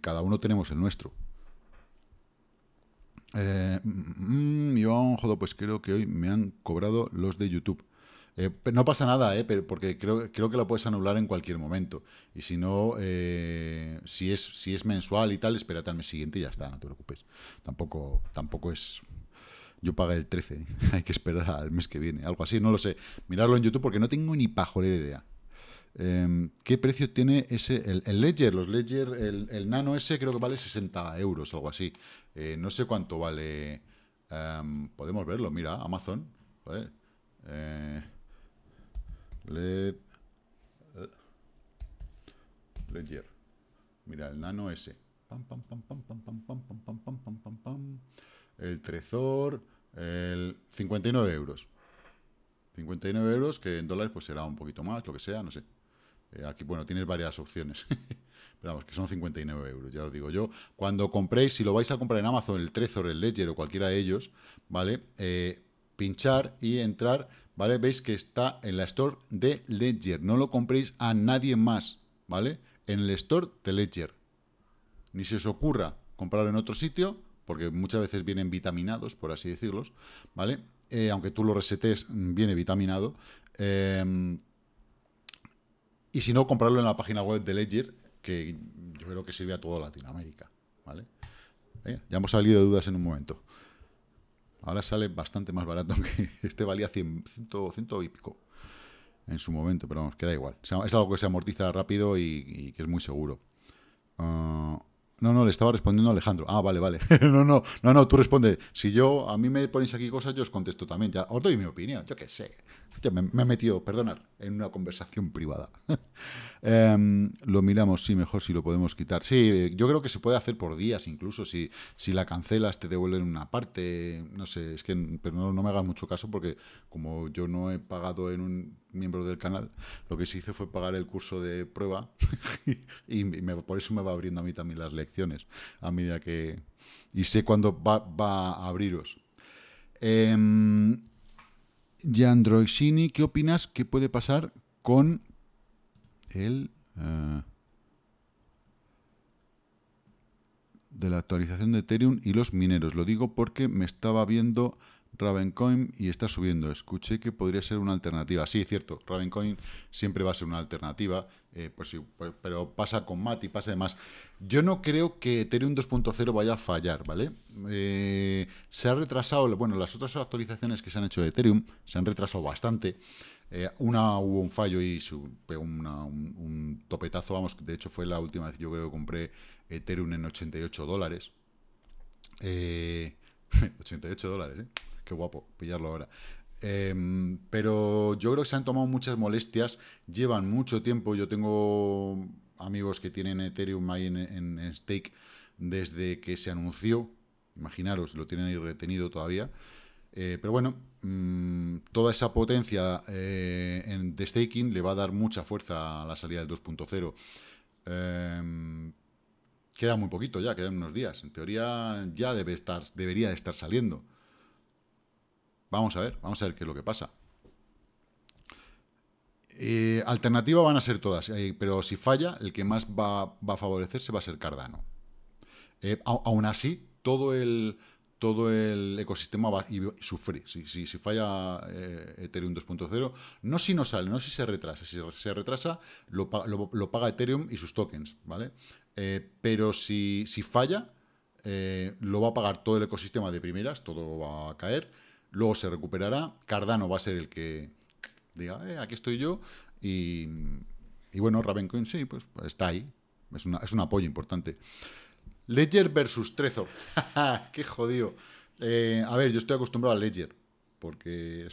cada uno tenemos el nuestro. Eh, mmm, Iván, joder, pues creo que hoy me han cobrado los de YouTube. Eh, no pasa nada, eh, porque creo, que lo puedes anular en cualquier momento. Y si no, eh, si, es, si es mensual y tal, espérate al mes siguiente y ya está, no te preocupes. Tampoco, tampoco es... Yo pagué el 13, hay que esperar al mes que viene, algo así, no lo sé. Mirarlo en YouTube porque no tengo ni pajolera idea. Em, ¿Qué precio tiene ese? El, Ledger, los Ledger, el, Nano S creo que vale 60 euros, algo así. no sé cuánto vale... Em, podemos verlo, mira, Amazon. Joder. Eh, Led, Ledger. Mira, el nano ese. Pam, El Trezor, el 59 euros. 59 euros, que en dólares pues será un poquito más, lo que sea, no sé. aquí, bueno, tienes varias opciones. Pero vamos, que son 59 euros, ya os digo yo. Cuando compréis, si lo vais a comprar en Amazon, el Trezor, el Ledger o cualquiera de ellos, ¿vale? pinchar y entrar, ¿vale? Veis que está en la store de Ledger. No lo compréis a nadie más, ¿vale? En el store de Ledger. Ni se os ocurra comprarlo en otro sitio, porque muchas veces vienen vitaminados, por así decirlos, ¿vale? Eh, aunque tú lo resetes, mm, viene vitaminado. Em, y si no, comprarlo en la página web de Ledger, que yo creo que sirve a toda Latinoamérica, ¿vale? Eh, ya hemos salido de dudas en un momento. Ahora sale bastante más barato que este valía 100, 100, y pico en su momento, pero vamos, queda igual. es algo que se amortiza rápido y, que es muy seguro. Ah, no, no, le estaba respondiendo a Alejandro. Ah, vale, vale. no, no, no, no, tú responde. Si yo, a mí me ponéis aquí cosas, yo os contesto también. Ya, os doy mi opinión, yo qué sé me, ha he metido, perdonad, en una conversación privada. Em, lo miramos, sí, mejor si lo podemos quitar. Sí, yo creo que se puede hacer por días, incluso si, si la cancelas te devuelven una parte, no sé, es que pero no, me hagas mucho caso porque como yo no he pagado en un miembro del canal, lo que se hizo fue pagar el curso de prueba y, por eso me va abriendo a mí también las lecciones a medida que... Y sé cuándo va, va a abriros. Eh, Yandroisini, ¿qué opinas que puede pasar con el... Eh, de la actualización de Ethereum y los mineros. Lo digo porque me estaba viendo Ravencoin y está subiendo. Escuché que podría ser una alternativa. Sí, es cierto, Ravencoin siempre va a ser una alternativa, eh, pues pues, pero pasa con MAT y pasa demás, Yo no creo que Ethereum 2.0 vaya a fallar, ¿vale? Eh, se ha retrasado, bueno, las otras actualizaciones que se han hecho de Ethereum se han retrasado bastante. Eh, una hubo un fallo y un, topetazo, vamos, de hecho fue la última vez yo creo que compré Ethereum en 88 dólares. 88 dólares, ¿eh? Qué guapo, pillarlo ahora. Em, pero yo creo que se han tomado muchas molestias, llevan mucho tiempo. Yo tengo amigos que tienen Ethereum ahí en, stake desde que se anunció. Imaginaros, lo tienen ahí retenido todavía. Eh, pero bueno, mm, toda esa potencia eh, en, de staking le va a dar mucha fuerza a la salida del 2.0. Em, queda muy poquito ya, quedan unos días. En teoría ya debe estar, debería de estar saliendo. Vamos a ver, vamos a ver qué es lo que pasa. Eh, alternativa van a ser todas, eh, pero si falla, el que más va, a favorecerse va a ser Cardano. Eh, aún así, todo el, todo el ecosistema va a sufrir. Si, falla Ethereum 2.0, no si no sale, no si se retrasa. Si se retrasa, lo, paga Ethereum y sus tokens, ¿vale? pero si, si falla, lo va a pagar todo el ecosistema de primeras, todo va a caer Luego se recuperará. Cardano va a ser el que diga, eh, aquí estoy yo. Y, y bueno, Ravencoin sí, pues está ahí. Es, un apoyo importante. Ledger versus Trezor. ¡Qué jodido! Eh, a ver, yo estoy acostumbrado a Ledger, porque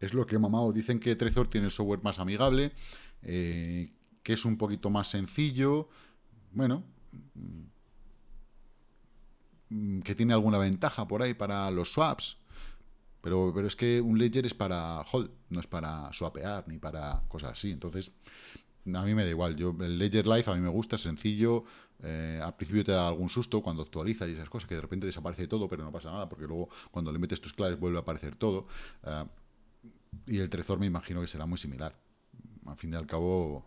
es, lo que he mamado. Dicen que Trezor tiene el software más amigable, eh, que es un poquito más sencillo. Bueno, mm, que tiene alguna ventaja por ahí para los swaps. Pero, pero es que un ledger es para hold, no es para swapear ni para cosas así. Entonces, a mí me da igual. Yo, el Ledger Life a mí me gusta, es sencillo. Eh, al principio te da algún susto cuando actualizas y esas cosas, que de repente desaparece todo, pero no pasa nada, porque luego cuando le metes tus claves vuelve a aparecer todo. Eh, y el Trezor me imagino que será muy similar. Al fin y al cabo,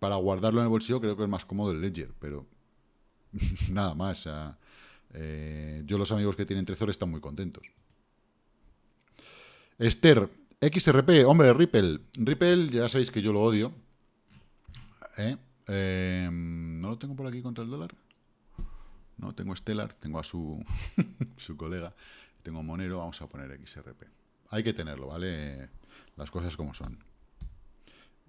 para guardarlo en el bolsillo creo que es más cómodo el Ledger, pero nada más. Eh, yo los amigos que tienen Trezor están muy contentos. Esther, XRP, hombre, Ripple. Ripple, ya sabéis que yo lo odio. ¿Eh? Em, no lo tengo por aquí contra el dólar? No, tengo Stellar, tengo a su, colega, tengo Monero, vamos a poner XRP. Hay que tenerlo, ¿vale? Las cosas como son.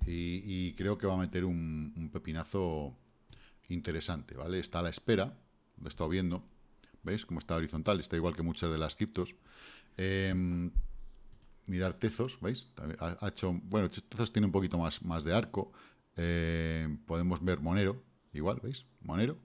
Y, creo que va a meter un, pepinazo interesante, ¿vale? Está a la espera, lo he estado viendo. ¿Veis cómo está horizontal? Está igual que muchas de las criptos. Em, mirar Tezos, ¿veis? Ha hecho, bueno, Tezos tiene un poquito más, más de arco. Eh, podemos ver Monero, igual, ¿veis? Monero.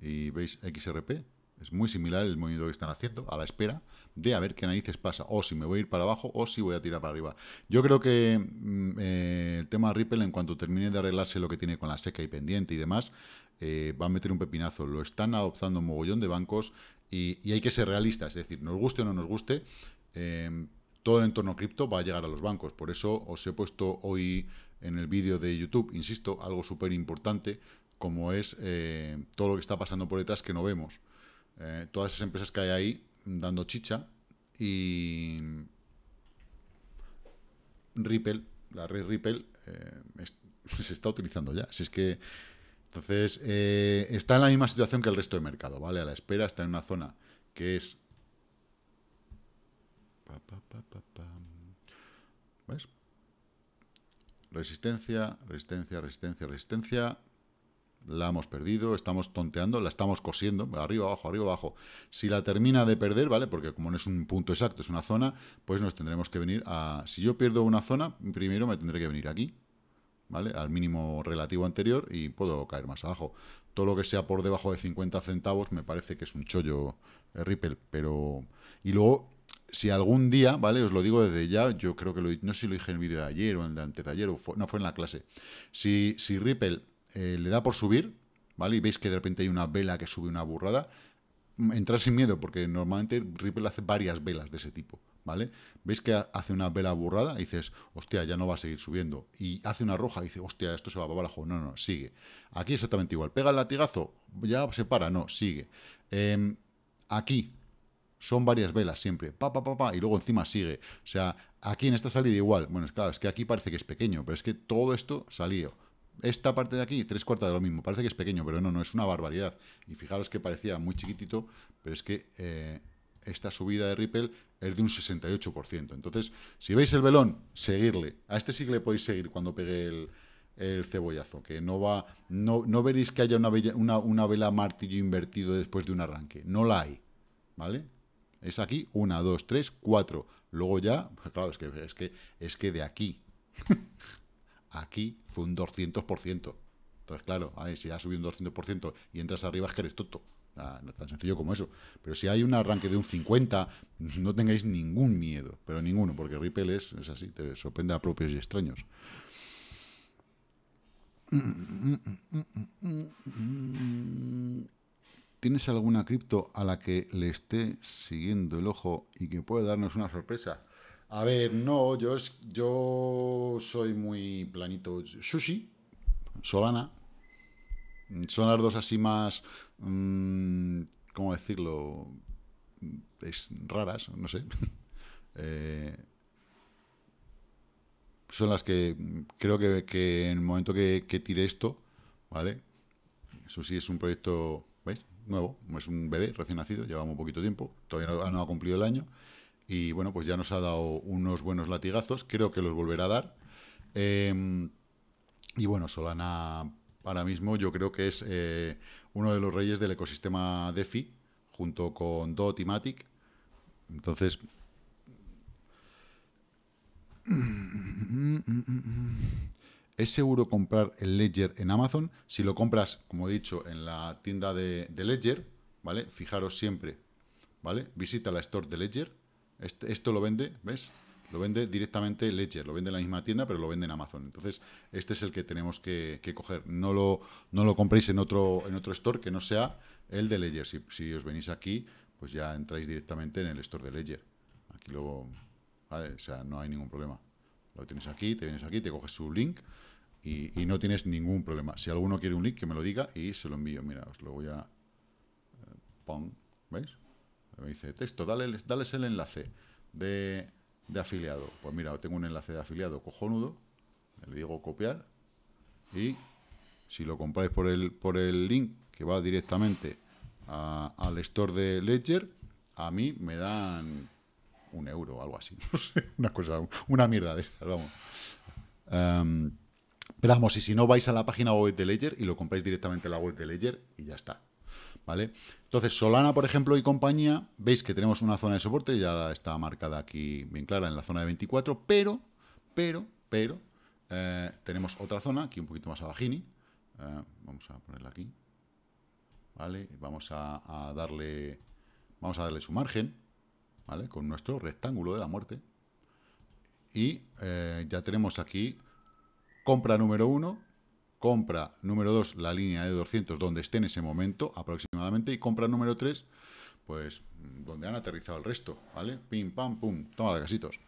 Y veis XRP. Es muy similar el movimiento que están haciendo, a la espera de a ver qué narices pasa. O si me voy a ir para abajo o si voy a tirar para arriba. Yo creo que mm, eh, el tema de Ripple, en cuanto termine de arreglarse lo que tiene con la seca y pendiente y demás, eh, va a meter un pepinazo. Lo están adoptando un mogollón de bancos y, hay que ser realistas. Es decir, nos guste o no nos guste, todo el entorno cripto va a llegar a los bancos. Por eso os he puesto hoy en el vídeo de YouTube, insisto, algo súper importante, como es eh, todo lo que está pasando por detrás que no vemos. Eh, todas esas empresas que hay ahí dando chicha y Ripple, la red Ripple, eh, se está utilizando ya. Si es que, entonces, está en la misma situación que el resto de mercado, ¿vale? A la espera, está en una zona que es ¿Ves? Resistencia, resistencia, resistencia, resistencia. La hemos perdido, estamos tonteando, la estamos cosiendo, arriba, abajo, arriba, abajo. Si la termina de perder, ¿vale? Porque como no es un punto exacto, es una zona, pues nos tendremos que venir a... Si yo pierdo una zona, primero me tendré que venir aquí, ¿vale? Al mínimo relativo anterior y puedo caer más abajo. Todo lo que sea por debajo de 50 centavos me parece que es un chollo eh, Ripple, pero... Y luego si algún día, ¿vale? Os lo digo desde ya, yo creo que lo, no sé si lo dije en el vídeo de ayer o en el de no, fue en la clase. Si, si Ripple eh, le da por subir, ¿vale? Y veis que de repente hay una vela que sube una burrada, entrar sin miedo, porque normalmente Ripple hace varias velas de ese tipo, ¿vale? Veis que hace una vela burrada y dices, hostia, ya no va a seguir subiendo. Y hace una roja y dice, hostia, esto se va para abajo. No, no, sigue. Aquí exactamente igual. Pega el latigazo, ya se para, no, sigue. Em, aquí son varias velas siempre, pa, pa, pa, pa, y luego encima sigue. O sea, aquí en esta salida igual. Bueno, es claro, es que aquí parece que es pequeño, pero es que todo esto salió. Esta parte de aquí, tres cuartas de lo mismo. Parece que es pequeño, pero no, no, es una barbaridad. Y fijaros que parecía muy chiquitito, pero es que eh, esta subida de Ripple es de un 68%. Entonces, si veis el velón, seguirle. A este sí que le podéis seguir cuando pegue el, cebollazo, que no va, no, no veréis que haya una, una, una vela martillo invertido después de un arranque, no la hay, ¿vale? Es aquí, una, dos, tres, cuatro. Luego ya, pues claro, es que, es que, es que de aquí, aquí fue un 200%. Entonces, claro, a si ha subido un 200% y entras arriba es que eres tonto. Ah, no es tan sencillo como eso. Pero si hay un arranque de un 50, no tengáis ningún miedo, pero ninguno, porque Ripple es, es así, te sorprende a propios y extraños. ¿Tienes alguna cripto a la que le esté siguiendo el ojo y que puede darnos una sorpresa? A ver, no, yo, yo soy muy planito. Sushi, Solana, son las dos así más, mm, ¿cómo decirlo? Es, raras, no sé. Eh, son las que creo que, en el momento que, que tire esto, ¿vale? Sushi es un proyecto nuevo, es un bebé recién nacido, llevamos un poquito tiempo, todavía no, ha cumplido el año, y bueno, pues ya nos ha dado unos buenos latigazos, creo que los volverá a dar. Em, y bueno, Solana ahora mismo yo creo que es eh, uno de los reyes del ecosistema DeFi, junto con DOT y Matic. Entonces... Mm, mm, mm, ¿Es seguro comprar el Ledger en Amazon? Si lo compras, como he dicho, en la tienda de, Ledger, ¿vale? Fijaros siempre, ¿vale? Visita la store de Ledger. esto lo vende, ¿ves? Lo vende directamente Ledger, lo vende en la misma tienda, pero lo vende en Amazon. Entonces, este es el que tenemos que, coger. No lo, no lo compréis en otro, en otro store que no sea el de Ledger. Si, os venís aquí, pues ya entráis directamente en el store de Ledger. Aquí luego, ¿vale? O sea, no hay ningún problema. Lo tienes aquí, te vienes aquí, te coges su link y, no tienes ningún problema. Si alguno quiere un link, que me lo diga y se lo envío. Mira, os lo voy a... Eh, pum, ¿veis? Me dice, texto, dale, dale el enlace de, de afiliado. Pues mira, tengo un enlace de afiliado cojonudo, le digo copiar y si lo compráis por el, por el link que va directamente al store de Ledger, a mí me dan un euro o algo así, no sé, una cosa, una mierda de vamos. Em, Esperamos y si no, vais a la página web de Ledger y lo compráis directamente en la web de Ledger y ya está. ¿Vale? Entonces, Solana, por ejemplo, y compañía, veis que tenemos una zona de soporte, ya está marcada aquí bien clara en la zona de 24, pero, pero, pero, eh, tenemos otra zona, aquí un poquito más abajini, eh, vamos a ponerla aquí, ¿vale? Vamos a, darle, vamos a darle su margen, ¿vale? Con nuestro rectángulo de la muerte, y eh, ya tenemos aquí Compra número uno, compra número dos, la línea de 200 donde esté en ese momento aproximadamente, y compra número tres, pues donde han aterrizado el resto, ¿vale? Pim, pam, pum, toma de casitos.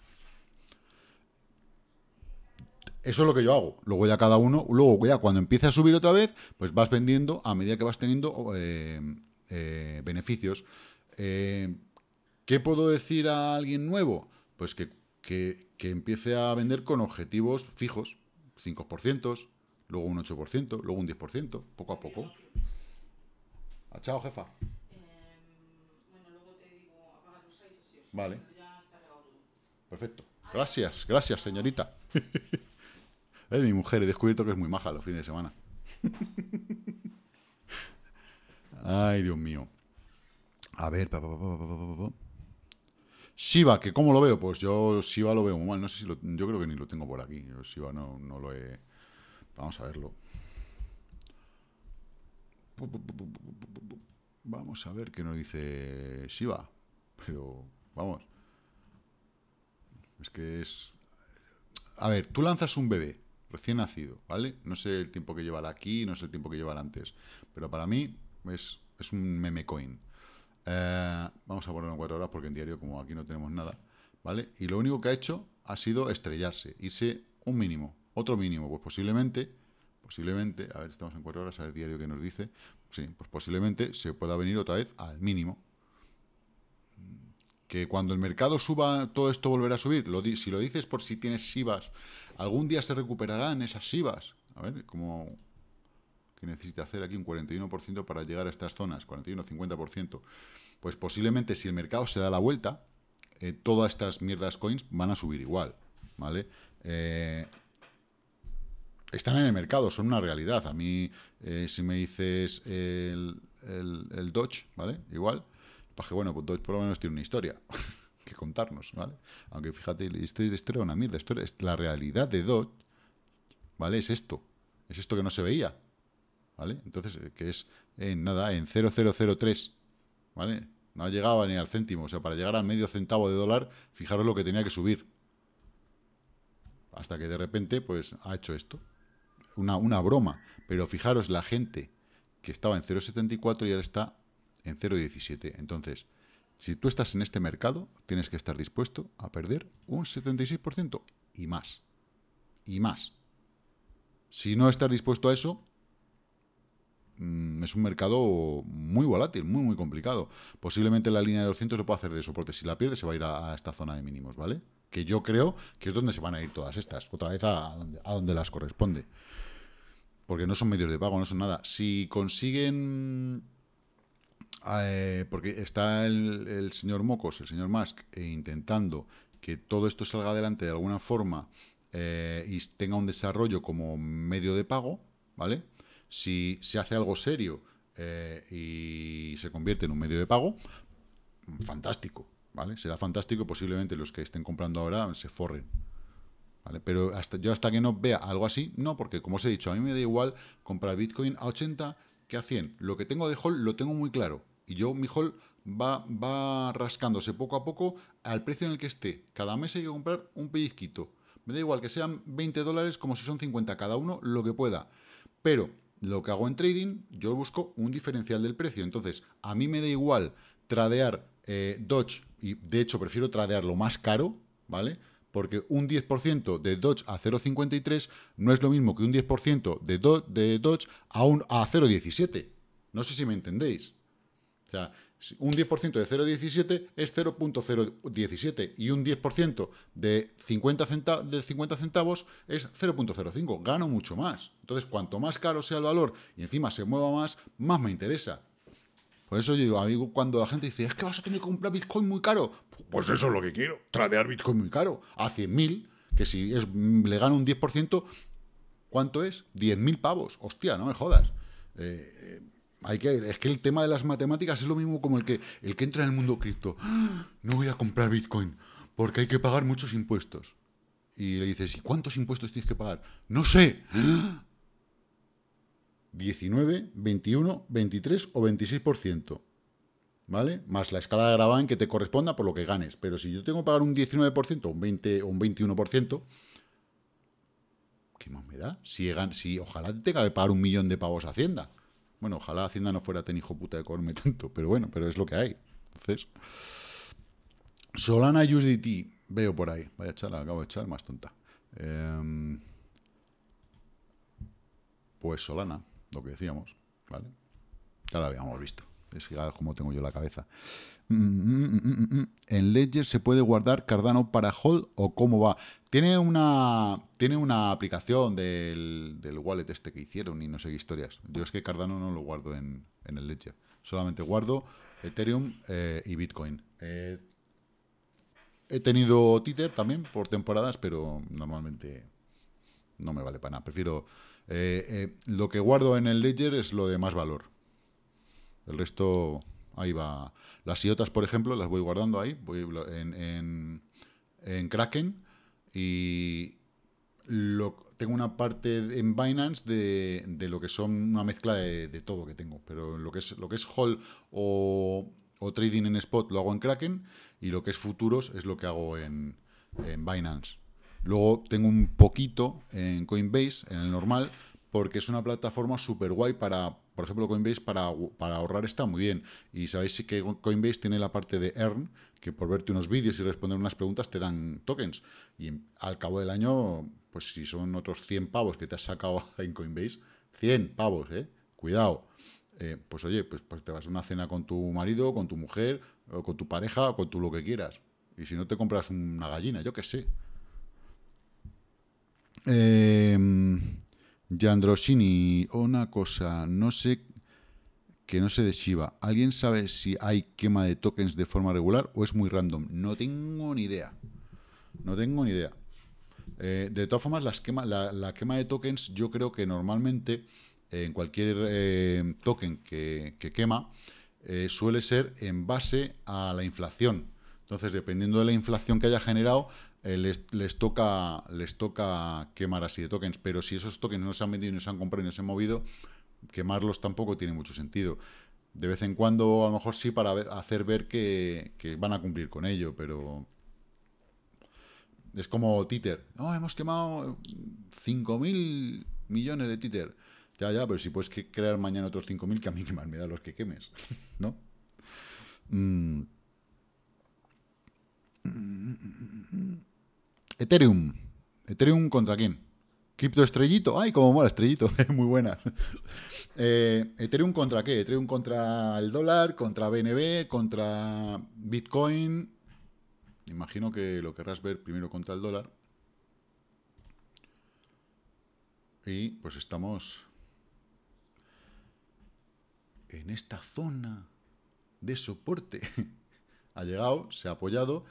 Eso es lo que yo hago. Luego ya cada uno, luego ya cuando empiece a subir otra vez, pues vas vendiendo a medida que vas teniendo eh, eh, beneficios. Eh, ¿Qué puedo decir a alguien nuevo? Pues que empiece a vender con objetivos fijos. 5%, luego un 8%, luego un 10%, poco a poco. Ah, chao, jefa. Vale. Perfecto. Gracias, gracias, señorita. es eh, mi mujer, he descubierto que es muy maja los fines de semana. Ay, Dios mío. A ver, pa pa pa pa pa, pa, pa, Shiva, que ¿cómo lo veo? Pues yo Shiva lo veo muy mal. No sé si lo, yo creo que ni lo tengo por aquí. Yo Shiva no, no lo he... Vamos a verlo. Vamos a ver qué nos dice Shiva. Pero, vamos. Es que es... A ver, tú lanzas un bebé recién nacido, ¿vale? No sé el tiempo que llevará aquí, no sé el tiempo que llevará antes. Pero para mí es, es un meme coin. Eh, vamos a ponerlo en cuatro horas porque en diario, como aquí no tenemos nada, ¿vale? Y lo único que ha hecho ha sido estrellarse, irse un mínimo, otro mínimo, pues posiblemente, posiblemente, a ver, estamos en cuatro horas, a ver diario que nos dice, sí, pues posiblemente se pueda venir otra vez al mínimo. Que cuando el mercado suba, todo esto volverá a subir. Lo si lo dices por si tienes SIVAs, algún día se recuperarán esas SIVAs. A ver, como que hacer aquí un 41% para llegar a estas zonas, 41-50%. Pues posiblemente si el mercado se da la vuelta, eh, todas estas mierdas coins van a subir igual, ¿vale? Eh, están en el mercado, son una realidad. A mí, eh, si me dices el, el, Dodge, ¿vale? Igual, para pues que bueno, pues Dodge por lo menos tiene una historia que contarnos, ¿vale? Aunque fíjate, esto, historia era una mierda, esto la realidad de Dodge, ¿vale? Es esto, es esto que no se veía. ¿vale? Entonces, eh, que es en eh, nada, en 0,003, ¿vale? No llegado ni al céntimo, o sea, para llegar al medio centavo de dólar, fijaros lo que tenía que subir. Hasta que de repente, pues, ha hecho esto. Una, una broma, pero fijaros, la gente que estaba en 0,74 y ahora está en 0,17. Entonces, si tú estás en este mercado, tienes que estar dispuesto a perder un 76% y más. Y más. Si no estás dispuesto a eso, Mm, es un mercado muy volátil, muy, muy complicado. Posiblemente la línea de 200 lo pueda hacer de soporte. Si la pierde, se va a ir a, esta zona de mínimos, ¿vale? Que yo creo que es donde se van a ir todas estas. Otra vez a, a donde las corresponde. Porque no son medios de pago, no son nada. Si consiguen... Eh, porque está el, señor Mocos, el señor Musk, eh, intentando que todo esto salga adelante de alguna forma eh, y tenga un desarrollo como medio de pago, ¿vale? Si se hace algo serio eh, y se convierte en un medio de pago, fantástico, ¿vale? Será fantástico, posiblemente los que estén comprando ahora se forren. ¿Vale? Pero yo hasta que no vea algo así, no, porque como os he dicho, a mí me da igual comprar Bitcoin a 80 que a 100. Lo que tengo de hold lo tengo muy claro. Y yo mi hold va, va rascándose poco a poco al precio en el que esté. Cada mes hay que comprar un pellizquito. Me da igual que sean 20 dólares como si son 50 cada uno, lo que pueda. Pero lo que hago en trading, yo busco un diferencial del precio. Entonces, a mí me da igual tradear eh, Dodge, y de hecho prefiero tradear lo más caro, ¿vale? Porque un 10% de Dodge a 0,53 no es lo mismo que un 10% de, de Dodge a, a 0,17. No sé si me entendéis. O sea, un 10% de 0,17 es 0.017 y un 10% de 50, centavos es 0.05. Gano mucho más. Entonces, cuanto más caro sea el valor y encima se mueva más, más me interesa. Por eso yo digo, amigo, cuando la gente dice, es que vas a tener que comprar Bitcoin muy caro, pues eso es lo que quiero, tradear Bitcoin muy caro, a 100.000, que si es, le gano un 10%, ¿cuánto es? 10.000 pavos, hostia, no me jodas. Eh, eh que, es que el tema de las matemáticas es lo mismo como el que, el que entra en el mundo cripto. No voy a comprar Bitcoin porque hay que pagar muchos impuestos. Y le dices, ¿y cuántos impuestos tienes que pagar? No sé. 19, 21, 23 o 26%. ¿Vale? Más la escala de Gravamen que te corresponda por lo que ganes. Pero si yo tengo que pagar un 19%, un 20 o un 21%, ¿qué más me da? Si, si ojalá te tenga que pagar un millón de pavos a Hacienda. Bueno, ojalá Hacienda no fuera ten puta de corme tanto, pero bueno, pero es lo que hay. Entonces, Solana USDT, veo por ahí. Vaya a acabo de echar, más tonta. Em, pues Solana, lo que decíamos, ¿vale? Ya la habíamos visto. Es como tengo yo la cabeza. Mm, mm, mm, en Ledger se puede guardar Cardano para hold o cómo va. Tiene una, tiene una aplicación del, wallet este que hicieron y no sé qué historias. Yo es que Cardano no lo guardo en, el Ledger. Solamente guardo Ethereum eh, y Bitcoin. he tenido Tether también por temporadas, pero normalmente no me vale para nada. Prefiero... Eh, eh, lo que guardo en el Ledger es lo de más valor. El resto ahí va. Las iotas, por ejemplo, las voy guardando ahí, voy en, Kraken y tengo una parte en Binance de, lo que son una mezcla de, todo que tengo, pero lo que es, lo que es o, trading en spot lo hago en Kraken y lo que es futuros es lo que hago en, en Binance. Luego tengo un poquito en Coinbase, en el normal, porque es una plataforma súper guay para por ejemplo, Coinbase para, para ahorrar está muy bien. Y sabéis sí que Coinbase tiene la parte de Earn, que por verte unos vídeos y responder unas preguntas te dan tokens. Y al cabo del año, pues si son otros 100 pavos que te has sacado en Coinbase, 100 pavos, ¿eh? Cuidado. Eh, pues oye, pues, pues, te vas a una cena con tu marido, con tu mujer, con tu pareja, con tu lo que quieras. Y si no te compras una gallina, yo qué sé. Eh... Yandroshini, una cosa, no sé que no sé de Shiva. ¿Alguien sabe si hay quema de tokens de forma regular o es muy random? No tengo ni idea. No tengo ni idea. Eh, de todas formas, la, quema de tokens yo creo que normalmente en cualquier eh, token que quema eh, suele ser en base a la inflación. Entonces, dependiendo de la inflación que haya generado, eh, les, toca, les toca quemar así de tokens, pero si esos tokens no se han vendido, no se han comprado y no se han movido, quemarlos tampoco tiene mucho sentido. De vez en cuando, a lo mejor sí, para hacer ver que, van a cumplir con ello, pero... Es como Twitter. No, hemos quemado 5.000 millones de Twitter. Ya, ya, pero si puedes crear mañana otros 5.000, que a mí que más me da los que quemes, ¿no? Mm. Ethereum. ¿Ethereum contra quién? ¿Cripto Estrellito? ¡Ay, como mola Estrellito! Muy buena. Eh, ¿Ethereum contra qué? ¿Ethereum contra el dólar? ¿Contra BNB? ¿Contra Bitcoin? Imagino que lo querrás ver primero contra el dólar. Y pues estamos en esta zona de soporte. ha llegado, se ha apoyado.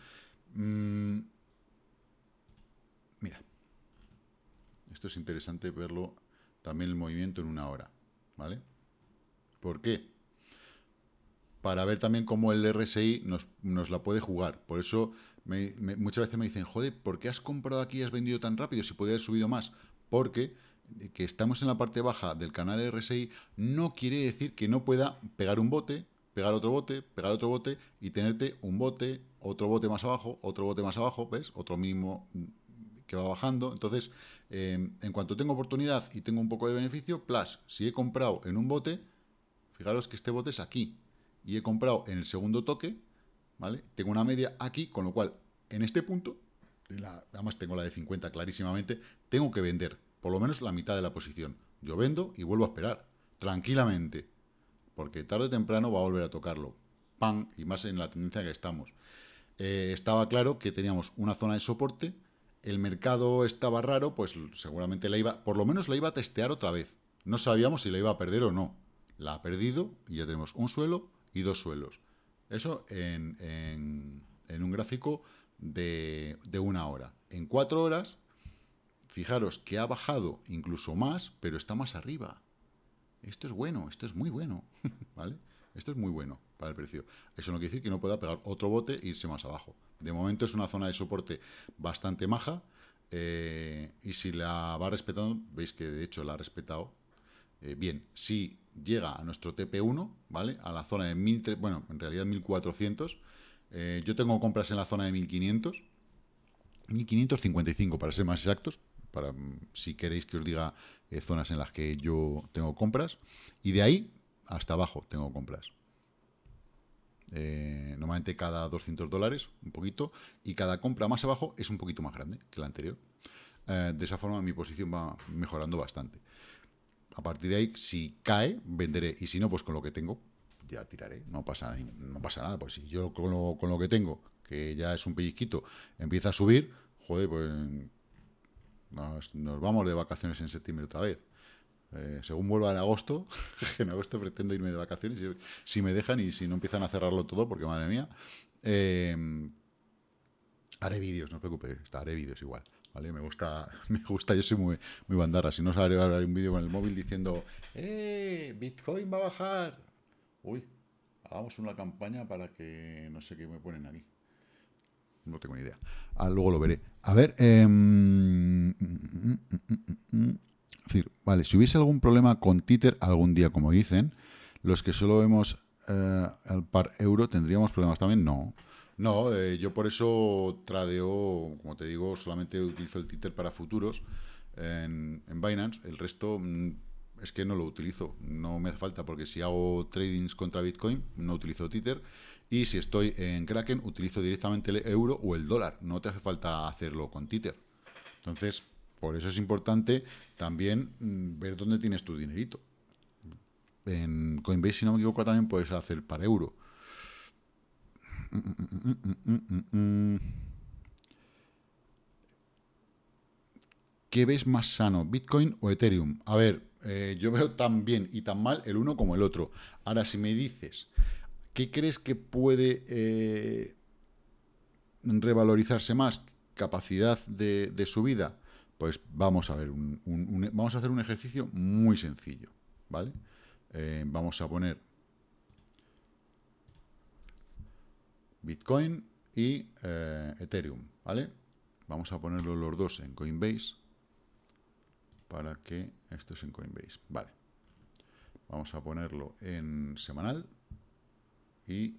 Mm, Esto es interesante verlo también el movimiento en una hora, ¿vale? ¿Por qué? Para ver también cómo el RSI nos, la puede jugar. Por eso muchas veces me dicen, joder, ¿por qué has comprado aquí y has vendido tan rápido si puede haber subido más? Porque que estamos en la parte baja del canal RSI no quiere decir que no pueda pegar un bote, pegar otro bote, pegar otro bote y tenerte un bote, otro bote más abajo, otro bote más abajo, ¿ves? Otro mismo que va bajando. Entonces, Em, en cuanto tengo oportunidad y tengo un poco de beneficio, plus, si he comprado en un bote, fijaros que este bote es aquí, y he comprado en el segundo toque, ¿vale? Tengo una media aquí, con lo cual, en este punto, la, además tengo la de 50 clarísimamente, tengo que vender por lo menos la mitad de la posición. Yo vendo y vuelvo a esperar, tranquilamente, porque tarde o temprano va a volver a tocarlo. ¡Pam! y más en la tendencia que estamos. Eh, estaba claro que teníamos una zona de soporte el mercado estaba raro, pues seguramente la iba, por lo menos la iba a testear otra vez. No sabíamos si la iba a perder o no. La ha perdido y ya tenemos un suelo y dos suelos. Eso en, un gráfico de, una hora. En cuatro horas, fijaros que ha bajado incluso más, pero está más arriba. Esto es bueno, esto es muy bueno, ¿vale? Esto es muy bueno para el precio. Eso no quiere decir que no pueda pegar otro bote e irse más abajo. De momento es una zona de soporte bastante maja. Eh, y si la va respetando, veis que de hecho la ha respetado eh, bien. Si llega a nuestro TP1, ¿vale? A la zona de bueno, en realidad 1.400. Eh, yo tengo compras en la zona de 1.500. 1.555 para ser más exactos, para mm, si queréis que os diga zonas en las que yo tengo compras. Y de ahí hasta abajo tengo compras. Eh, normalmente cada 200 dólares, un poquito, y cada compra más abajo es un poquito más grande que la anterior. Eh, de esa forma mi posición va mejorando bastante. A partir de ahí, si cae, venderé, y si no, pues con lo que tengo, ya tiraré, no pasa, no pasa nada. Pues si yo con lo, que tengo, que ya es un pellizquito, empieza a subir, joder, pues nos vamos de vacaciones en septiembre otra vez. Eh, según vuelva en agosto, en agosto pretendo irme de vacaciones, si, me dejan y si no empiezan a cerrarlo todo, porque madre mía, eh, haré vídeos, no os preocupéis, haré vídeos igual. ¿Vale? Me gusta, me gusta, yo soy muy, muy bandara. Si no sale haré un vídeo con el móvil diciendo, ¡eh! Bitcoin va a bajar. Uy, hagamos una campaña para que no sé qué me ponen aquí. No tengo ni idea. Ah, luego lo veré. A ver, em, mm, mm, mm, es decir, vale, si hubiese algún problema con Twitter algún día, como dicen, los que solo vemos el eh, par euro, ¿tendríamos problemas también? No. No, eh, yo por eso tradeo, como te digo, solamente utilizo el Twitter para futuros en, en Binance. El resto mm, es que no lo utilizo, no me hace falta, porque si hago tradings contra Bitcoin, no utilizo Twitter. Y si estoy en Kraken, utilizo directamente el euro o el dólar. No te hace falta hacerlo con Twitter. Entonces, por eso es importante también mm, ver dónde tienes tu dinerito. En Coinbase, si no me equivoco, también puedes hacer para euro. ¿Qué ves más sano, Bitcoin o Ethereum? A ver, eh, yo veo tan bien y tan mal el uno como el otro. Ahora, si me dices, ¿qué crees que puede eh, revalorizarse más? Capacidad de subida pues vamos a ver, vamos a hacer un ejercicio muy sencillo, ¿vale? Eh, vamos a poner Bitcoin y eh, Ethereum, ¿vale? Vamos a ponerlos los dos en Coinbase para que esto es en Coinbase, vale. Vamos a ponerlo en semanal y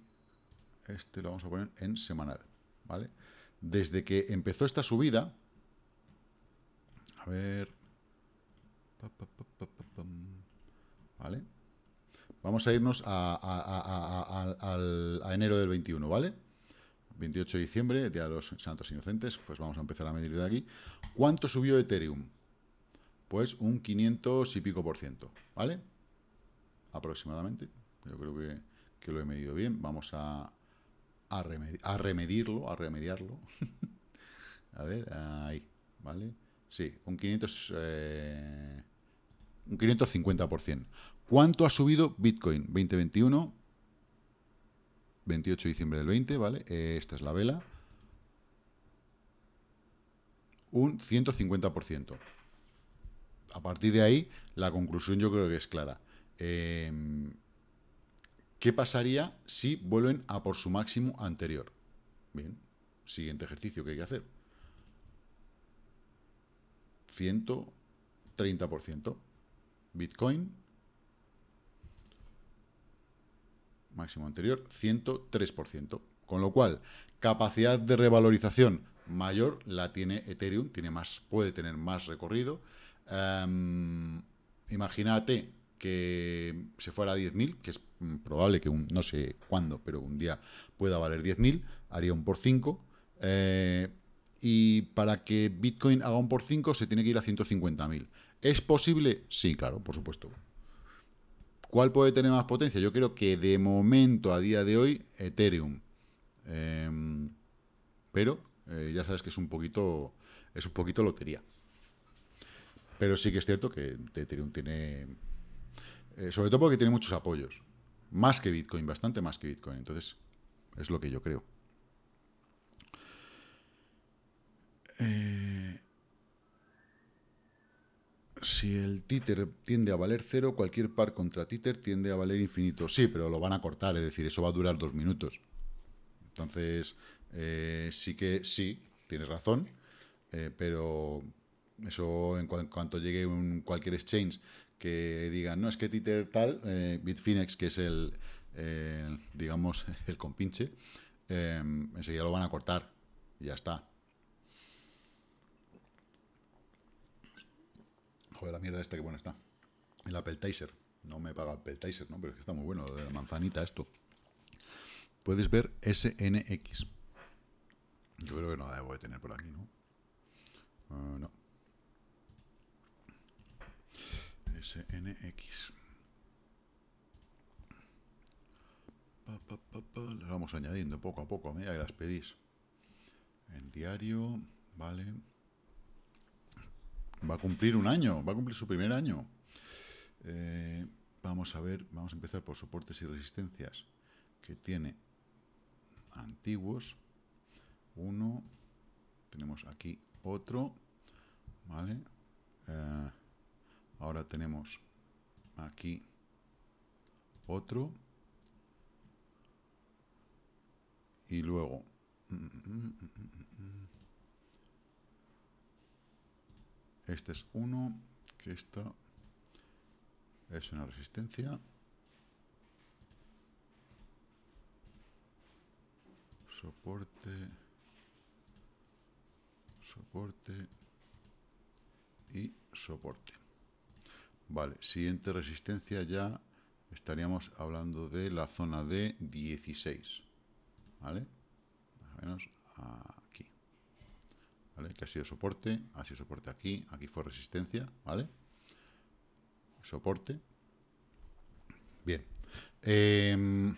este lo vamos a poner en semanal, ¿vale? Desde que empezó esta subida, a ver. Vale. Vamos a irnos a, enero del 21, ¿vale? 28 de diciembre, Día de los Santos Inocentes. Pues vamos a empezar a medir de aquí. ¿Cuánto subió Ethereum? Pues un 500 y pico por ciento, ¿vale? Aproximadamente. Yo creo que, lo he medido bien. Vamos a, remedirlo, a remediarlo. a ver, ahí, ¿vale? Sí, un 500... Eh, un 550%. ¿Cuánto ha subido Bitcoin? 2021, 28 de diciembre del 20, ¿vale? Eh, esta es la vela. Un 150%. A partir de ahí, la conclusión yo creo que es clara. Em, ¿Qué pasaría si vuelven a por su máximo anterior? Bien, siguiente ejercicio que hay que hacer. 130%. Bitcoin, máximo anterior, 103%. Con lo cual, capacidad de revalorización mayor la tiene Ethereum, tiene más, puede tener más recorrido. Em, imagínate que se fuera a 10.000, que es mm, probable que un, no sé cuándo, pero un día pueda valer 10.000, haría un por 5 y para que Bitcoin haga un por 5 se tiene que ir a 150.000. ¿Es posible? Sí, claro, por supuesto. ¿Cuál puede tener más potencia? Yo creo que de momento, a día de hoy, Ethereum. Em, pero eh, ya sabes que es un poquito es un poquito lotería. Pero sí que es cierto que Ethereum tiene... Eh, sobre todo porque tiene muchos apoyos. Más que Bitcoin, bastante más que Bitcoin. Entonces, es lo que yo creo. Eh, si el títer tiende a valer cero, cualquier par contra títer tiende a valer infinito. Sí, pero lo van a cortar, es decir, eso va a durar dos minutos. Entonces, eh, sí que sí, tienes razón, eh, pero eso en cuanto llegue un, cualquier exchange que diga, no, es que títer tal, Bitfinex, que es el, digamos, el compinche, enseguida lo van a cortar, y ya está. Joder, la mierda esta, que bueno está. El Taser. No me paga Taser, ¿no? Pero es que está muy bueno, de manzanita esto. Puedes ver SNX. Yo creo que no la debo de tener por aquí, ¿no? Eh, no. SNX. Las vamos añadiendo poco a poco a medida que las pedís. En diario, vale va a cumplir un año, va a cumplir su primer año. Eh, vamos a ver, vamos a empezar por soportes y resistencias que tiene antiguos. Uno, tenemos aquí otro, ¿vale? Eh, ahora tenemos aquí otro. Y luego... Mm, mm, mm, Este es uno que esta es una resistencia. Soporte. Soporte. Y soporte. Vale, siguiente resistencia ya estaríamos hablando de la zona de 16. ¿Vale? Más o menos aquí. Que ha sido soporte, ha sido soporte aquí, aquí fue resistencia, ¿vale? Soporte. Bien. Em,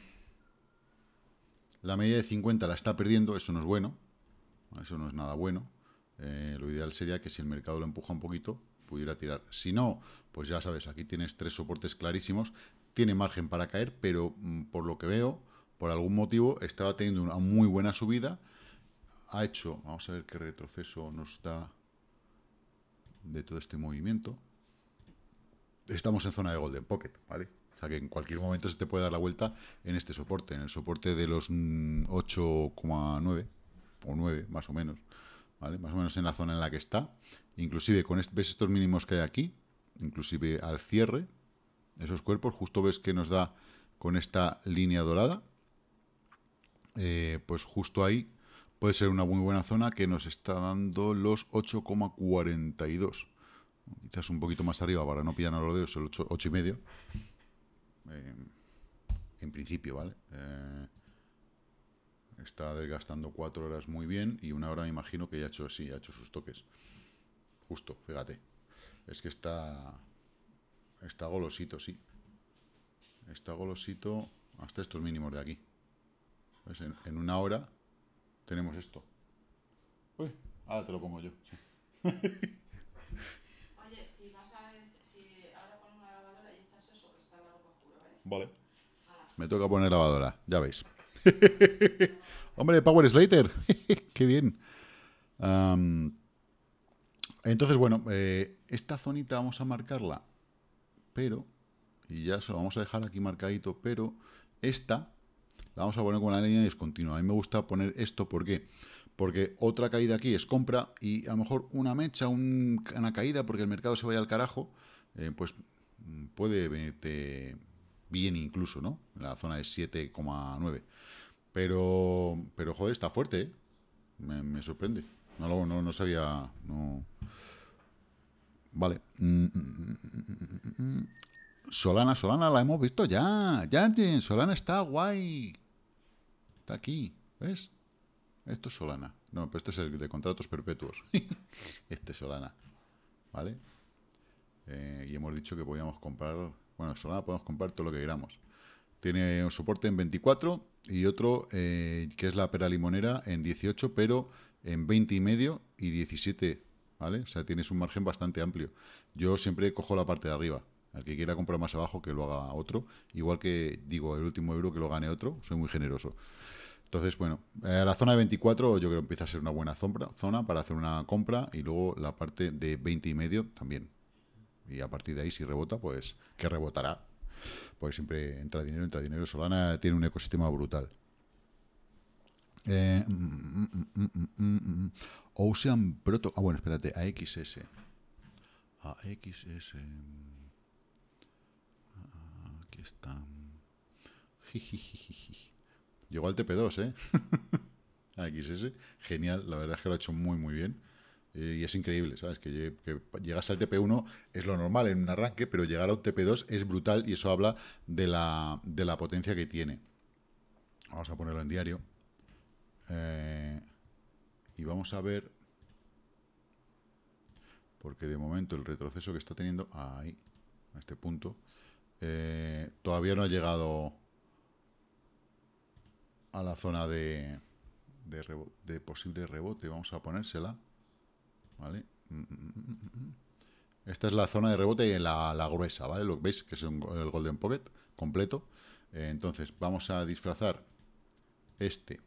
la media de 50 la está perdiendo, eso no es bueno, eso no es nada bueno. Eh, lo ideal sería que si el mercado lo empuja un poquito, pudiera tirar. Si no, pues ya sabes, aquí tienes tres soportes clarísimos, tiene margen para caer, pero mm, por lo que veo, por algún motivo estaba teniendo una muy buena subida ha hecho, vamos a ver qué retroceso nos da de todo este movimiento. Estamos en zona de Golden Pocket, ¿vale? O sea que en cualquier momento se te puede dar la vuelta en este soporte, en el soporte de los 8,9 o 9 más o menos, ¿vale? Más o menos en la zona en la que está. Inclusive con ves estos mínimos que hay aquí, inclusive al cierre, esos cuerpos, justo ves que nos da con esta línea dorada, eh, pues justo ahí puede ser una muy buena zona que nos está dando los 8,42. Quizás un poquito más arriba para no pillar a los dedos el 8,5. Eh, en principio, ¿vale? Eh, está desgastando 4 horas muy bien y una hora me imagino que ya ha hecho, así, ha hecho sus toques. Justo, fíjate. Es que está, está golosito, sí. Está golosito hasta estos mínimos de aquí. en una hora tenemos esto. Uy, ahora te lo pongo yo. Oye, si vas a. Si ahora pones una lavadora y estás eso, está la ¿vale? Vale. Me toca poner lavadora, ya veis. Hombre, Power Slater, qué bien. entonces, bueno, eh, esta zonita vamos a marcarla, pero, y ya se lo vamos a dejar aquí marcadito, pero esta vamos a poner con la línea discontinua. A mí me gusta poner esto, ¿por qué? Porque otra caída aquí es compra y a lo mejor una mecha, una caída, porque el mercado se vaya al carajo, eh, pues mm, puede venirte bien incluso, ¿no? En la zona de 7,9. Pero, pero, joder, está fuerte, ¿eh? me, sorprende. No, lo, no, sabía... No... Vale. Mm, mm, Solana, Solana la hemos visto ya. Ya, Solana está guay. Está aquí, ¿ves? Esto es Solana. No, pero este es el de contratos perpetuos. este es Solana. ¿Vale? Eh, y hemos dicho que podíamos comprar... Bueno, Solana podemos comprar todo lo que queramos. Tiene un soporte en 24 y otro eh, que es la pera limonera en 18, pero en 20 y medio y 17, ¿vale? O sea, tienes un margen bastante amplio. Yo siempre cojo la parte de arriba. Al que quiera comprar más abajo, que lo haga otro. Igual que, digo, el último euro que lo gane otro. Soy muy generoso. Entonces, bueno, eh, la zona de 24 yo creo que empieza a ser una buena zona para hacer una compra y luego la parte de 20 y medio también. Y a partir de ahí, si rebota, pues que rebotará. Pues siempre entra dinero, entra dinero. Solana tiene un ecosistema brutal. Eh, mm, mm, mm, Ocean Proto. Ah, bueno, espérate, AXS. AXS. Ah, ah, aquí está. Jijijijiji. Llegó al TP2, ¿eh? XS. Genial, la verdad es que lo ha hecho muy, muy bien. Eh, y es increíble, ¿sabes? Que, llegas al TP1 es lo normal en un arranque, pero llegar al TP2 es brutal y eso habla de la, potencia que tiene. Vamos a ponerlo en diario. Eh, y vamos a ver... Porque de momento el retroceso que está teniendo... Ahí, a este punto. Eh, todavía no ha llegado a la zona de, de, posible rebote. Vamos a ponérsela. ¿Vale? Esta es la zona de rebote, la, la gruesa, ¿vale? Lo veis que es un, el Golden Pocket completo. Eh, entonces, vamos a disfrazar este.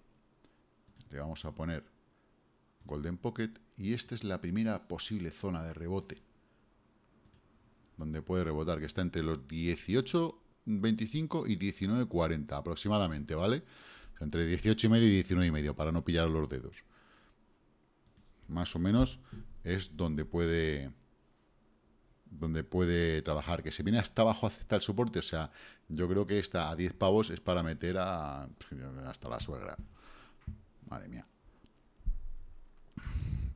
Le vamos a poner Golden Pocket. Y esta es la primera posible zona de rebote. Donde puede rebotar, que está entre los 18, 25 y 19,40... aproximadamente, ¿vale? vale entre 18 y medio y 19 y medio, para no pillar los dedos. Más o menos es donde puede donde puede trabajar. Que se viene hasta abajo acepta el soporte. O sea, yo creo que esta a 10 pavos es para meter a hasta la suegra. Madre mía.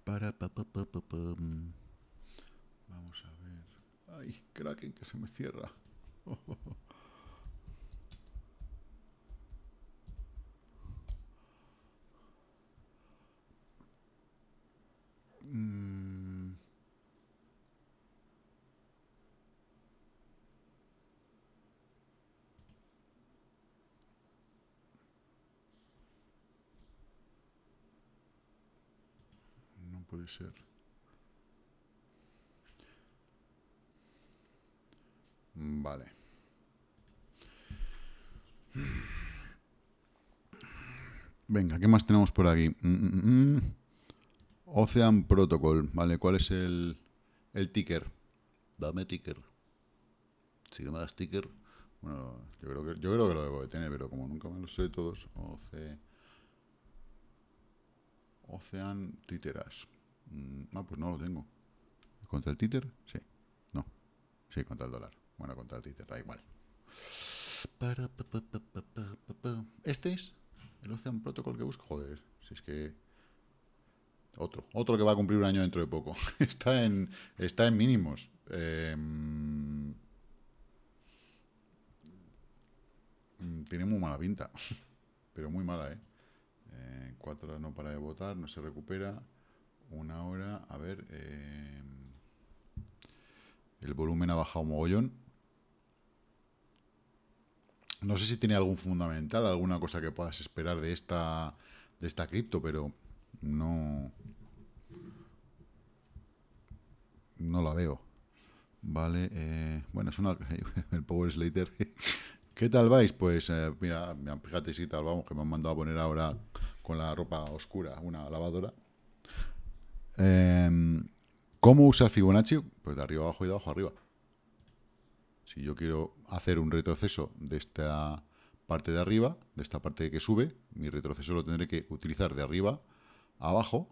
Para Vamos a ver. Ay, Kraken que se me cierra. Mm. No puede ser. Vale. Venga, ¿qué más tenemos por aquí? Mm, mm, Ocean Protocol, ¿vale? ¿Cuál es el, ticker? Dame ticker. Si no me das ticker, bueno, yo creo que, yo creo que lo debo de tener, pero como nunca me lo sé todos, Oce, Ocean Titeras. Mm, ah, pues no lo tengo. ¿Contra el títer? Sí. No. Sí, contra el dólar. Bueno, contra el títer, da igual. Este es el Ocean Protocol que busco. Joder, si es que otro, otro que va a cumplir un año dentro de poco. está, en, está en mínimos. Em, tiene muy mala pinta, pero muy mala, ¿eh? ¿eh? Cuatro horas no para de votar, no se recupera. Una hora, a ver. Em, el volumen ha bajado mogollón. No sé si tiene algún fundamental, alguna cosa que puedas esperar de esta, de esta cripto, pero no, no la veo. Vale, eh, bueno, es una, el Power Slater. ¿Qué tal vais? Pues eh, mira, fíjate si tal vamos, que me han mandado a poner ahora con la ropa oscura una lavadora. Eh, ¿Cómo usar Fibonacci? Pues de arriba abajo y de abajo arriba. Si yo quiero hacer un retroceso de esta parte de arriba, de esta parte que sube, mi retroceso lo tendré que utilizar de arriba abajo,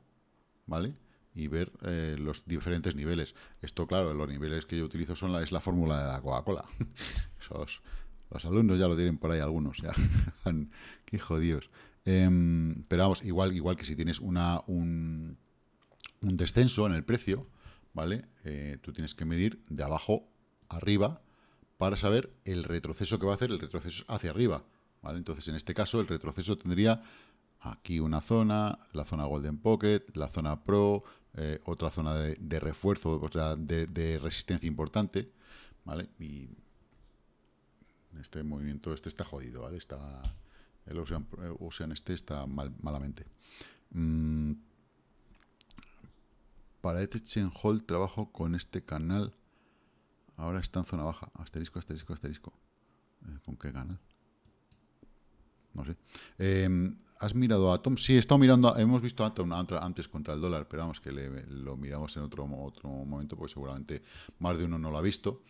¿vale? Y ver eh, los diferentes niveles. Esto, claro, los niveles que yo utilizo son la, es la fórmula de la Coca-Cola. Esos, los alumnos ya lo tienen por ahí algunos, ya. Qué jodidos. Em, pero vamos, igual, igual que si tienes una, un, descenso en el precio, ¿vale? Eh, tú tienes que medir de abajo arriba para saber el retroceso que va a hacer, el retroceso hacia arriba, ¿vale? Entonces, en este caso, el retroceso tendría aquí una zona, la zona Golden Pocket, la zona Pro, eh, otra zona de, refuerzo, o sea, de, resistencia importante, ¿vale? Y este movimiento, este está jodido, ¿vale? Está, el Ocean, eh, este está malamente. Mm. Para Para este Hall trabajo con este canal. Ahora está en zona baja. Asterisco, asterisco, asterisco. Eh, ¿Con qué canal? No sé. Eh, ¿Has mirado Atom? Sí, he estado mirando, hemos visto Atom antes contra el dólar, pero vamos que lo miramos en otro, momento, porque seguramente más de uno no lo ha visto.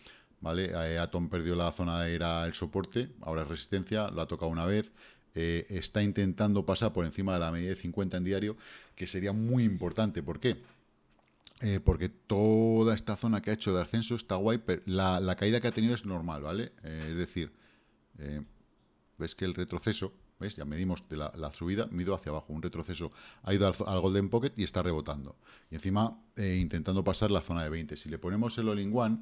¿Vale? Eh, Atom perdió la zona, era el soporte, ahora es resistencia, lo ha tocado una vez, eh, está intentando pasar por encima de la media de 50 en diario, que sería muy importante. ¿Por qué? Eh, porque toda esta zona que ha hecho de ascenso está guay, pero la, caída que ha tenido es normal, ¿vale? es decir, ves que el retroceso ya medimos la, subida, mido hacia abajo, un retroceso. Ha ido al, Golden Pocket y está rebotando. Y encima eh, intentando pasar la zona de 20. Si le ponemos el All-in One,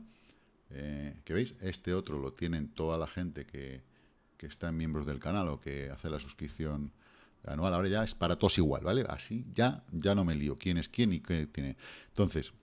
eh, que veis, este otro lo tienen toda la gente que, está en miembros del canal o que hace la suscripción anual. Ahora ya es para todos igual, ¿vale? Así ya, ya no me lío quién es quién y qué tiene. Entonces,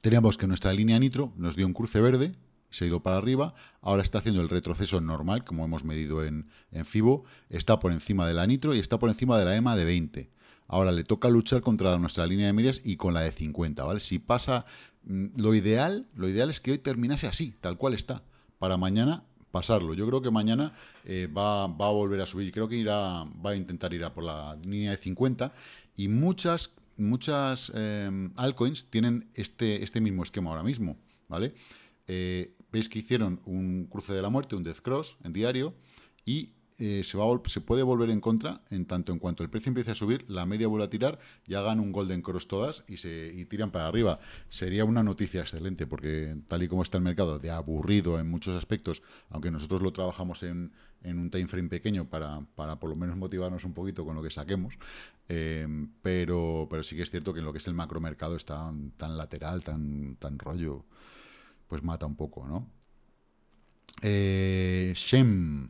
teníamos que nuestra línea nitro nos dio un cruce verde, se ha ido para arriba, ahora está haciendo el retroceso normal, como hemos medido en, FIBO, está por encima de la nitro y está por encima de la EMA de 20. Ahora le toca luchar contra nuestra línea de medias y con la de 50, ¿vale? Si pasa, mm, lo ideal, lo ideal es que hoy terminase así, tal cual está, para mañana pasarlo. Yo creo que mañana eh, va, a volver a subir, creo que irá, va a intentar ir a por la línea de 50 y muchas, muchas em, altcoins tienen este, este mismo esquema ahora mismo, ¿vale? Eh, veis que hicieron un cruce de la muerte, un death cross en diario, y eh, se, va se, puede volver en contra en tanto en cuanto el precio empiece a subir, la media vuelve a tirar y hagan un golden cross todas y se tiran para arriba. Sería una noticia excelente porque tal y como está el mercado, de aburrido en muchos aspectos, aunque nosotros lo trabajamos en, un time frame pequeño para, por lo menos motivarnos un poquito con lo que saquemos, em, pero, sí que es cierto que en lo que es el macro mercado está tan lateral, tan, tan rollo pues mata un poco, ¿no? Eh, Shem.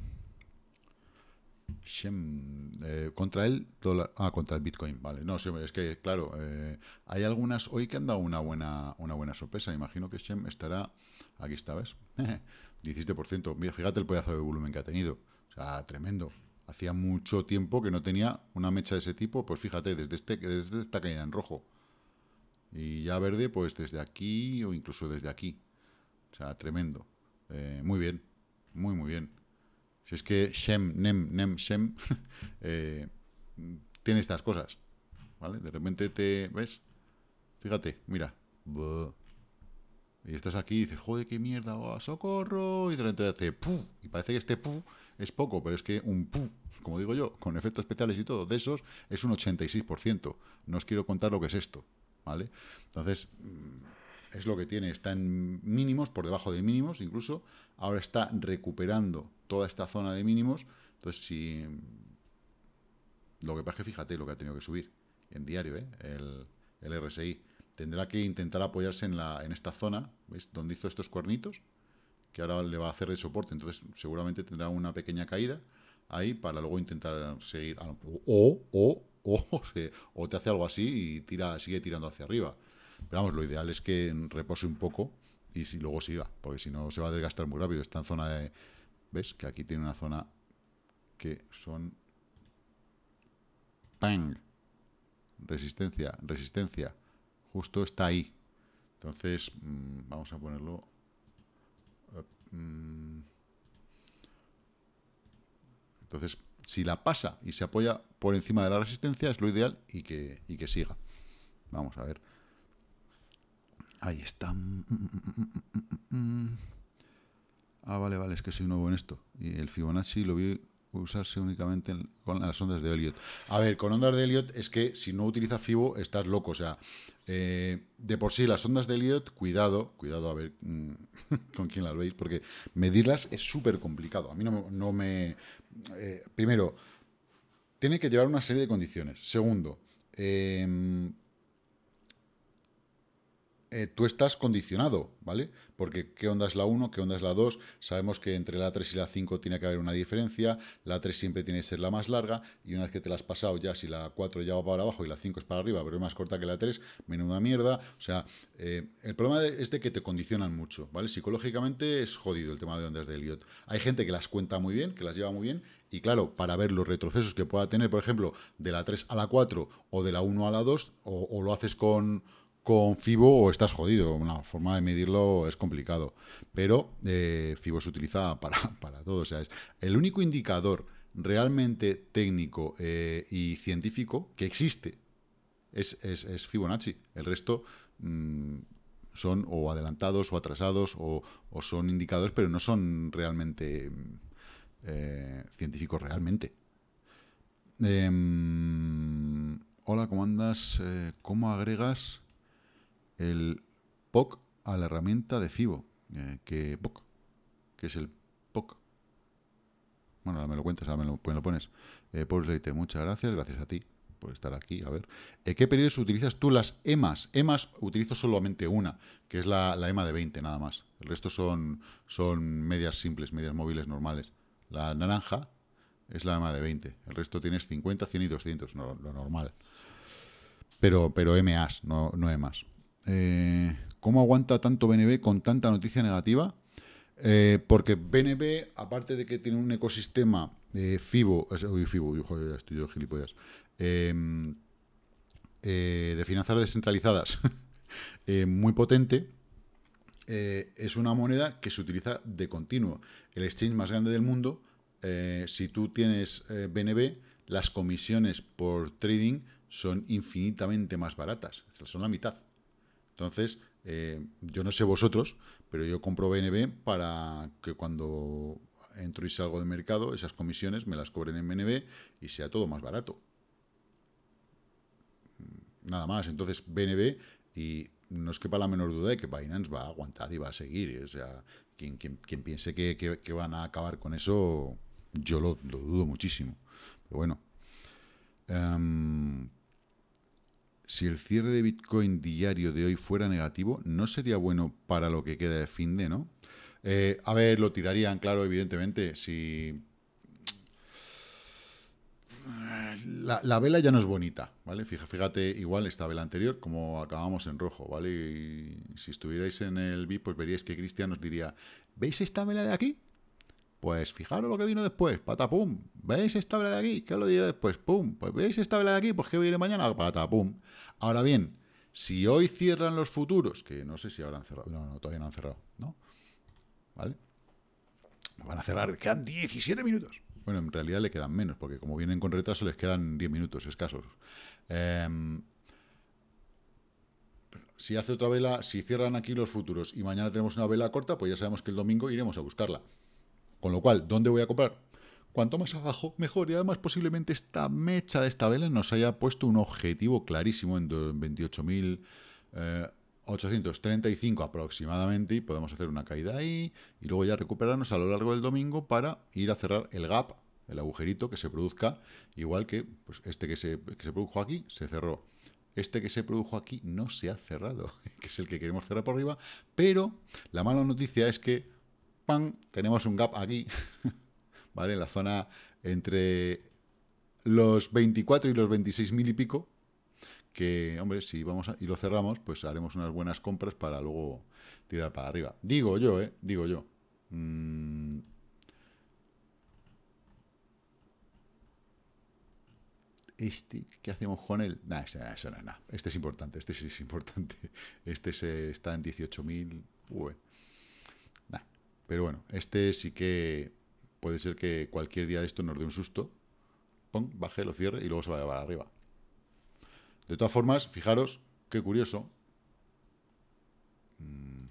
Shem. Eh, contra él, Ah, contra el Bitcoin, vale. No, es que, claro, eh, hay algunas hoy que han dado una buena, una buena sorpresa. Imagino que Shem estará. Aquí está, ¿ves? 17%. Mira, fíjate el pedazo de volumen que ha tenido. O sea, tremendo. Hacía mucho tiempo que no tenía una mecha de ese tipo. Pues fíjate, desde, este, desde esta caída en rojo. Y ya verde, pues desde aquí o incluso desde aquí sea, tremendo. Eh, muy bien, muy, muy bien. Si es que Shem, Nem, Nem, Shem eh, tiene estas cosas, ¿vale? De repente te, ¿ves? Fíjate, mira. Y estás aquí y dices, joder, qué mierda, oh, socorro. Y de repente hace Y parece que este pu es poco, pero es que un como digo yo, con efectos especiales y todo, de esos es un 86%. No os quiero contar lo que es esto, ¿vale? Entonces, mm, es lo que tiene, está en mínimos, por debajo de mínimos incluso, ahora está recuperando toda esta zona de mínimos, entonces si... Lo que pasa es que fíjate lo que ha tenido que subir en diario, ¿eh? el, el, RSI. Tendrá que intentar apoyarse en, la, en esta zona, ¿veis? Donde hizo estos cuernitos, que ahora le va a hacer de soporte, entonces seguramente tendrá una pequeña caída ahí para luego intentar seguir... O, o, o, o, te hace algo así y tira, sigue tirando hacia arriba. Pero vamos, lo ideal es que repose un poco y si luego siga, porque si no se va a desgastar muy rápido. Está en zona de... ¿Ves? Que aquí tiene una zona que son... ¡Pang! Resistencia, resistencia. Justo está ahí. Entonces, mm, vamos a ponerlo... Mm. Entonces, si la pasa y se apoya por encima de la resistencia, es lo ideal y que siga. Vamos a ver. Ahí está. Mm, mm, mm, ah, vale, vale, es que soy nuevo en esto. Y el Fibonacci lo vi usarse únicamente con las ondas de Elliot. A ver, con ondas de Elliot es que si no utilizas Fibo estás loco. O sea, eh, de por sí las ondas de Elliot, cuidado, cuidado a ver con quién las veis, porque medirlas es súper complicado. A mí no me... Eh, primero, tiene que llevar una serie de condiciones. Segundo, eh, eh, tú estás condicionado, ¿vale? Porque qué onda es la 1, qué onda es la 2, sabemos que entre la 3 y la 5 tiene que haber una diferencia, la 3 siempre tiene que ser la más larga, y una vez que te la has pasado ya, si la 4 lleva para abajo y la 5 es para arriba, pero es más corta que la 3, menuda mierda, o sea, eh, el problema es de que te condicionan mucho, ¿vale? Psicológicamente es jodido el tema de ondas de Elliot. Hay gente que las cuenta muy bien, que las lleva muy bien, y claro, para ver los retrocesos que pueda tener, por ejemplo, de la 3 a la 4 o de la 1 a la 2, o lo haces con con FIBO o estás jodido. Una forma de medirlo es complicado. Pero eh, FIBO se utiliza para, para todo. O sea, es el único indicador realmente técnico eh, y científico que existe es, Fibonacci. El resto mm, son o adelantados o atrasados o, son indicadores, pero no son realmente mm, eh, científicos realmente. Em, hola, ¿cómo andas? ¿Cómo agregas? el POC a la herramienta de FIBO, eh, que POC, que es el POC. Bueno, ahora me lo cuentas, ahora me lo, pones. Eh, Paul muchas gracias, gracias a ti por estar aquí, a ver. ¿En eh, qué periodos utilizas tú las EMAs? EMAs utilizo solamente una, que es la, la EMA de 20 nada más. El resto son, son medias simples, medias móviles normales. La naranja es la EMA de 20. El resto tienes 50, 100 y 200, lo normal. Pero, pero MAs, no, no EMAs. Eh, ¿Cómo aguanta tanto BNB con tanta noticia negativa? Eh, porque BNB, aparte de que tiene un ecosistema eh, FIBO, estoy gilipollas, em, de finanzas descentralizadas muy potente, es una moneda que se utiliza de continuo. El exchange más grande del mundo, si tú tienes BNB, las comisiones por trading son infinitamente más baratas, son la mitad. Entonces, eh, yo no sé vosotros, pero yo compro BNB para que cuando entro y salgo de mercado, esas comisiones me las cobren en BNB y sea todo más barato. Nada más. Entonces, BNB y no es que para la menor duda de que Binance va a aguantar y va a seguir. Eh, o sea, quien, quien, piense que, van a acabar con eso, yo lo, dudo muchísimo. Pero bueno. Em, si el cierre de Bitcoin diario de hoy fuera negativo, no sería bueno para lo que queda de fin de, ¿no? Eh, a ver, lo tirarían, claro, evidentemente, si... La, vela ya no es bonita, ¿vale? Fíjate, igual esta vela anterior, como acabamos en rojo, ¿vale? Y si estuvierais en el VIP, pues veríais que Cristian nos diría, ¿veis esta vela de aquí? Pues fijaros lo que vino después, patapum. ¿Veis esta vela de aquí? ¿Qué os lo diré después? Pum. Pues veis esta vela de aquí, pues ¿qué viene mañana? Patapum. Ahora bien, si hoy cierran los futuros, que no sé si habrán cerrado, no, no, todavía no han cerrado, ¿no? ¿Vale? Van a cerrar, quedan 17 minutos. Bueno, en realidad le quedan menos, porque como vienen con retraso les quedan 10 minutos escasos. Em, si hace otra vela, si cierran aquí los futuros y mañana tenemos una vela corta, pues ya sabemos que el domingo iremos a buscarla. Con lo cual, ¿dónde voy a comprar? Cuanto más abajo, mejor. Y además, posiblemente esta mecha de esta vela nos haya puesto un objetivo clarísimo en 28.835 eh, aproximadamente. Y podemos hacer una caída ahí. Y luego ya recuperarnos a lo largo del domingo para ir a cerrar el gap, el agujerito que se produzca. Igual que pues, este que se produjo aquí, se cerró. Este que se produjo aquí no se ha cerrado, que es el que queremos cerrar por arriba. Pero la mala noticia es que tenemos un gap aquí, ¿vale? En la zona entre los 24 y los 26 mil y pico, que, hombre, si vamos y lo cerramos, pues haremos unas buenas compras para luego tirar para arriba. Digo yo, ¿eh? Digo yo. Mm. Este, ¿qué hacemos con él? Nada, este, eso, no nada. Este es importante, este sí es importante. Este se está en 18.000. Pero bueno, este sí que puede ser que cualquier día de esto nos dé un susto. Pon, baje, lo cierre y luego se va a llevar arriba. De todas formas, fijaros, qué curioso. Mm.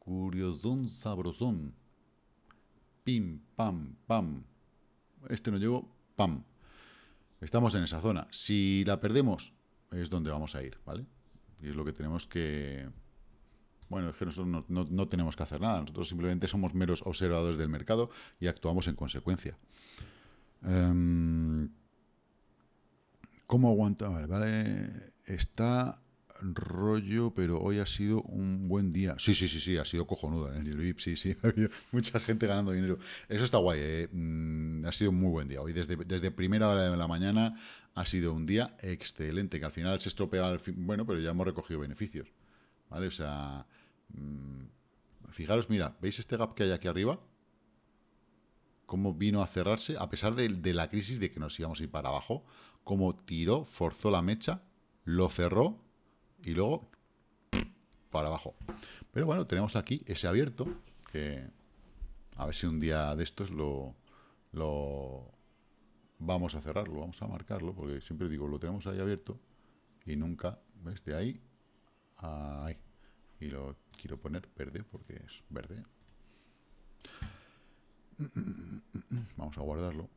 Curiosón sabrosón. Pim, pam, pam. Este no llegó, pam. Estamos en esa zona. Si la perdemos, es donde vamos a ir, ¿vale? Y es lo que tenemos que, bueno, es que nosotros no, tenemos que hacer nada, nosotros simplemente somos meros observadores del mercado y actuamos en consecuencia. Em, ¿Cómo aguanta? Vale, vale, está rollo, pero hoy ha sido un buen día. Sí, sí, sí, sí, ha sido cojonudo en ¿eh? el VIP, sí, sí, ha habido mucha gente ganando dinero. Eso está guay, eh, mm, ha sido un muy buen día. Hoy desde, desde, primera hora de la mañana ha sido un día excelente, que al final se estropea, al bueno, pero ya hemos recogido beneficios, ¿vale? O sea, Mm, fijaros, mira, ¿veis este gap que hay aquí arriba? Cómo vino a cerrarse, a pesar de, la crisis de que nos íbamos a ir para abajo, cómo tiró, forzó la mecha, lo cerró y luego para abajo. Pero bueno, tenemos aquí ese abierto, que a ver si un día de estos lo, lo vamos a cerrarlo, vamos a marcarlo, porque siempre digo, lo tenemos ahí abierto y nunca, ¿ves? De ahí a ahí y lo quiero poner verde porque es verde. Vamos a guardarlo.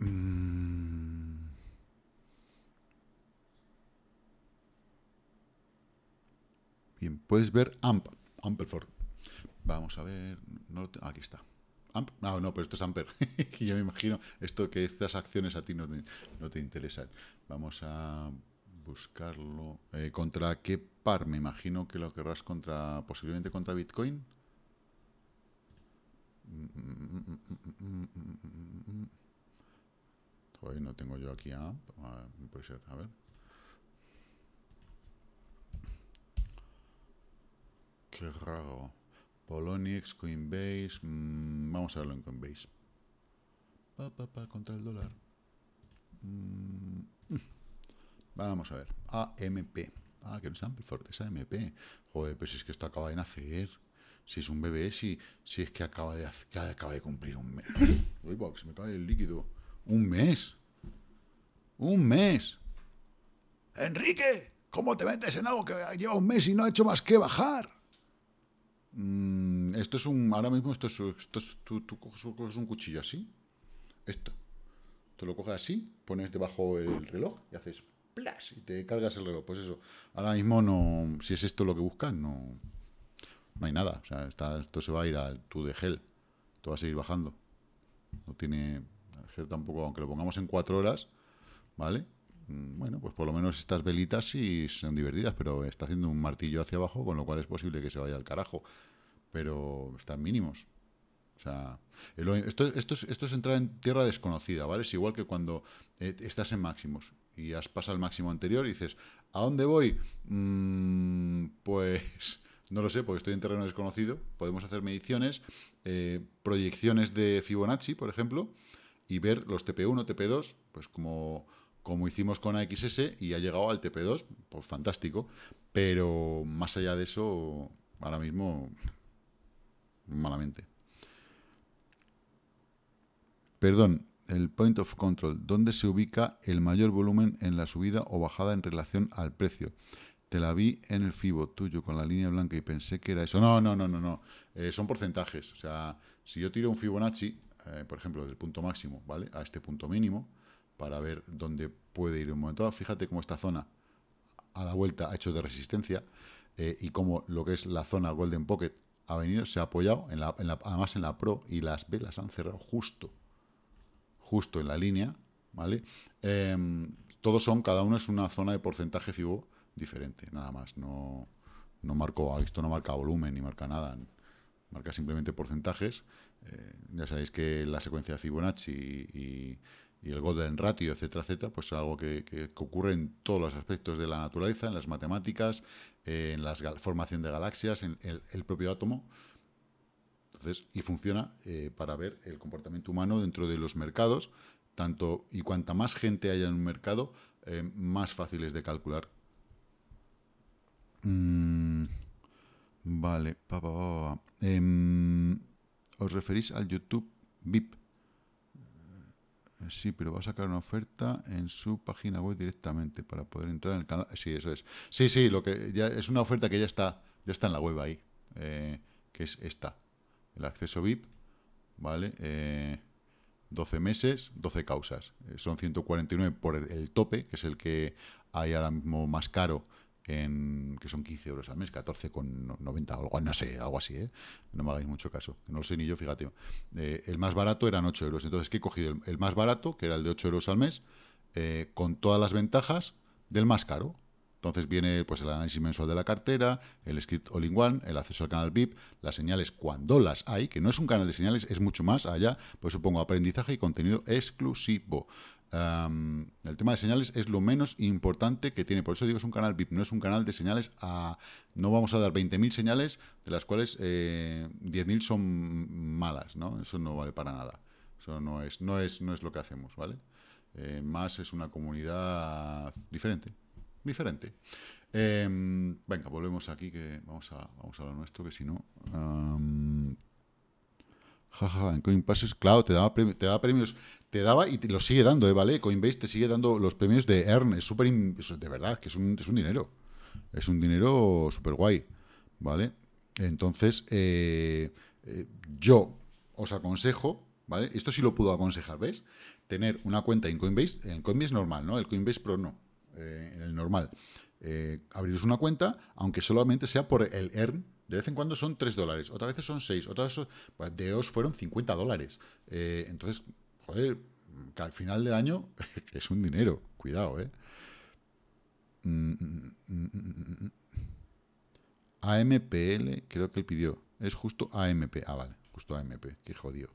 Bien, puedes ver amp, Amp4. Vamos a ver, aquí está. Amp, no, no, pero esto es amper. Yo me imagino esto que estas acciones a ti no no te interesan. Vamos a buscarlo. Eh, ¿Contra qué par? Me imagino que lo querrás contra. posiblemente contra Bitcoin. hoy no tengo yo aquí a. ver. Qué raro. Poloniex, Coinbase. Mm, vamos a verlo en Coinbase. Pa, pa, pa, contra el dólar. Mm. Vamos a ver. AMP. Ah, que no es es AMP. Joder, si es que esto acaba de nacer. Si es un bebé, si, si es que acaba de, acaba de cumplir un mes. Uy, box, me cae el líquido. Un mes. Un mes. Enrique, ¿cómo te metes en algo que lleva un mes y no ha hecho más que bajar? Mm, esto es un... Ahora mismo esto es... tú, coges, un cuchillo así. Esto. Te lo coges así, pones debajo el reloj y haces y te cargas el reloj. Pues eso, ahora mismo no, si es esto lo que buscas, no, no hay nada. O sea, esto se va a ir al tu de gel. Esto va a seguir bajando. No tiene gel tampoco, aunque lo pongamos en cuatro horas, ¿vale? Mm, bueno, pues por lo menos estas velitas sí son divertidas, pero está haciendo un martillo hacia abajo, con lo cual es posible que se vaya al carajo. Pero están mínimos. O sea, esto, esto, es, entrar en tierra desconocida, ¿vale? Es igual que cuando eh, estás en máximos y has pasado el máximo anterior y dices, ¿a dónde voy? Mm, pues no lo sé, porque estoy en terreno desconocido. Podemos hacer mediciones, eh, proyecciones de Fibonacci, por ejemplo, y ver los TP1, TP2, pues como, como hicimos con AXS y ha llegado al TP2, pues fantástico. Pero más allá de eso, ahora mismo, malamente. Perdón, el point of control, donde se ubica el mayor volumen en la subida o bajada en relación al precio. Te la vi en el FIBO tuyo con la línea blanca y pensé que era eso. No, no, no, no, no. Eh, son porcentajes. O sea, si yo tiro un Fibonacci, eh, por ejemplo, del punto máximo, ¿vale? A este punto mínimo, para ver dónde puede ir un momento. Fíjate cómo esta zona a la vuelta ha hecho de resistencia eh, y cómo lo que es la zona Golden Pocket ha venido, se ha apoyado, en la, en la, además en la Pro, y las velas han cerrado justo justo en la línea, ¿vale? Em, todos son, cada uno es una zona de porcentaje FIBO diferente, nada más. No, no marco, esto no marca volumen ni marca nada, marca simplemente porcentajes. Eh, ya sabéis que la secuencia de Fibonacci y, el golden ratio, etcétera, etcétera, pues es algo que, ocurre en todos los aspectos de la naturaleza, en las matemáticas, en la formación de galaxias, en el propio átomo. Entonces, y funciona eh, para ver el comportamiento humano dentro de los mercados, tanto y cuanta más gente haya en un mercado, eh, más fácil es de calcular. Mm, vale, pa, em, ¿Os referís al YouTube VIP? Eh, sí, pero va a sacar una oferta en su página web directamente para poder entrar en el canal. Sí, eso es. Sí, sí, lo que ya es una oferta que ya está, ya está en la web ahí, que es esta el acceso VIP, ¿vale? Eh, 12 meses, 12 causas. Eh, son 149 por el, tope, que es el que hay ahora mismo más caro, en, que son 15 euros al mes, 14,90 algo, no sé, algo así, ¿eh? No me hagáis mucho caso, no lo sé ni yo, fíjate. Eh, el más barato eran 8 euros, entonces ¿qué he cogido el, el, más barato, que era el de 8 euros al mes, con todas las ventajas del más caro, entonces viene pues, el análisis mensual de la cartera, el script all-in-one, el acceso al canal VIP, las señales cuando las hay, que no es un canal de señales, es mucho más allá, pues supongo aprendizaje y contenido exclusivo. el tema de señales es lo menos importante que tiene, por eso digo es un canal VIP, no es un canal de señales a... No vamos a dar 20.000 señales, de las cuales 10.000 eh, son malas, Eso no vale para nada. Eso no es, no es, no es lo que hacemos, ¿vale? Eh, más es una comunidad diferente diferente. Em, venga, volvemos aquí, que vamos a, vamos a lo nuestro, que si no... jaja, en CoinPasses, claro, te daba, premios, te daba premios, te daba y te lo sigue dando, ¿eh? ¿vale? Coinbase te sigue dando los premios de Earn, es súper, de verdad, que es un, dinero, es un dinero súper guay, ¿vale? Entonces, eh, eh, yo os aconsejo, ¿vale? Esto sí lo puedo aconsejar, ¿ves? Tener una cuenta en Coinbase, en Coinbase normal, ¿no? El Coinbase Pro no. Eh, en el normal. Eh, abriros una cuenta, aunque solamente sea por el earn. De vez en cuando son 3 dólares, otras veces son 6, otras son, pues, de os fueron 50 dólares. Eh, entonces, joder, que al final del año es un dinero, cuidado, ¿eh? Mm, mm, mm, AMPL, creo que él pidió. Es justo AMP. Ah, vale, justo AMP. ...que jodido.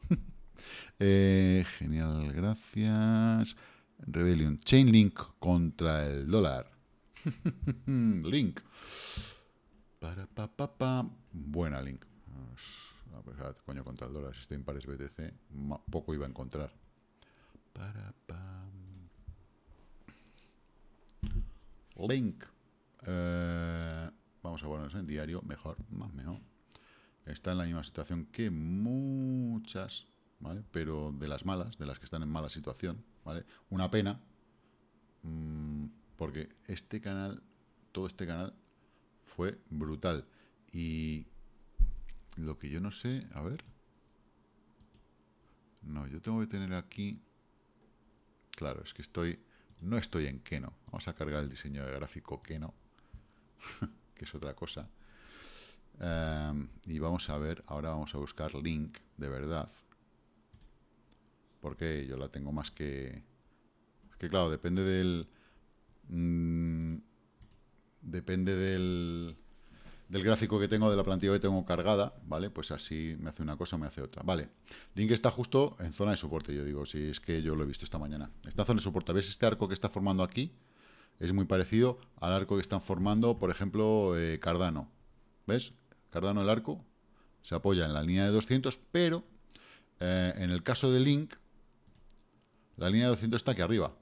eh, genial, gracias. Rebellion. Chainlink contra el dólar. Link. Para, pa, pa, Buena Link. Ah, pues, ah, coño, contra el dólar. Si estoy en pares BTC, poco iba a encontrar. Para, Link. Eh, vamos a ponernos en diario. Mejor, más mejor. Está en la misma situación que muchas, ¿vale? Pero de las malas, de las que están en mala situación. ¿vale? Una pena, mm, porque este canal, todo este canal fue brutal. Y lo que yo no sé, a ver. No, yo tengo que tener aquí... Claro, es que estoy... No estoy en Keno. Vamos a cargar el diseño de gráfico Keno, que es otra cosa. Em, y vamos a ver, ahora vamos a buscar link, de verdad porque yo la tengo más que... Que claro, depende del... Mm, depende del, del gráfico que tengo, de la plantilla que tengo cargada, ¿vale? Pues así me hace una cosa, me hace otra. Vale, Link está justo en zona de soporte, yo digo, si es que yo lo he visto esta mañana. Esta zona de soporte, ¿ves este arco que está formando aquí? Es muy parecido al arco que están formando, por ejemplo, eh, Cardano. ¿Ves? Cardano, el arco, se apoya en la línea de 200, pero eh, en el caso de Link, la línea de 200 está aquí arriba.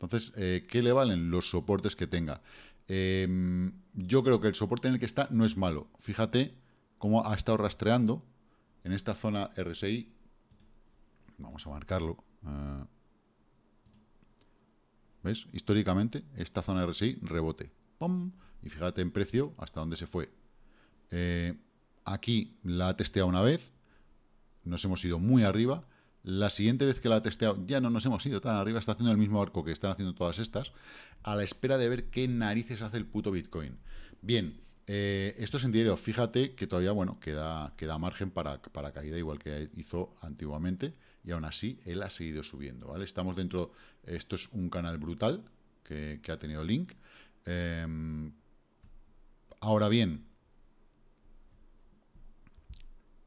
Entonces, eh, ¿qué le valen los soportes que tenga? Em, yo creo que el soporte en el que está no es malo. Fíjate cómo ha estado rastreando en esta zona RSI. Vamos a marcarlo. Eh, ¿Ves? Históricamente, esta zona RSI rebote. ¡Pum! Y fíjate en precio hasta dónde se fue. Eh, aquí la ha testeado una vez. Nos hemos ido muy arriba. La siguiente vez que la ha testeado, ya no nos hemos ido tan arriba, está haciendo el mismo arco que están haciendo todas estas, a la espera de ver qué narices hace el puto Bitcoin. Bien, eh, esto es en dinero. Fíjate que todavía, bueno, queda, queda margen para, caída, igual que hizo antiguamente, y aún así él ha seguido subiendo, ¿vale? Estamos dentro, esto es un canal brutal que, ha tenido Link. Em, ahora bien,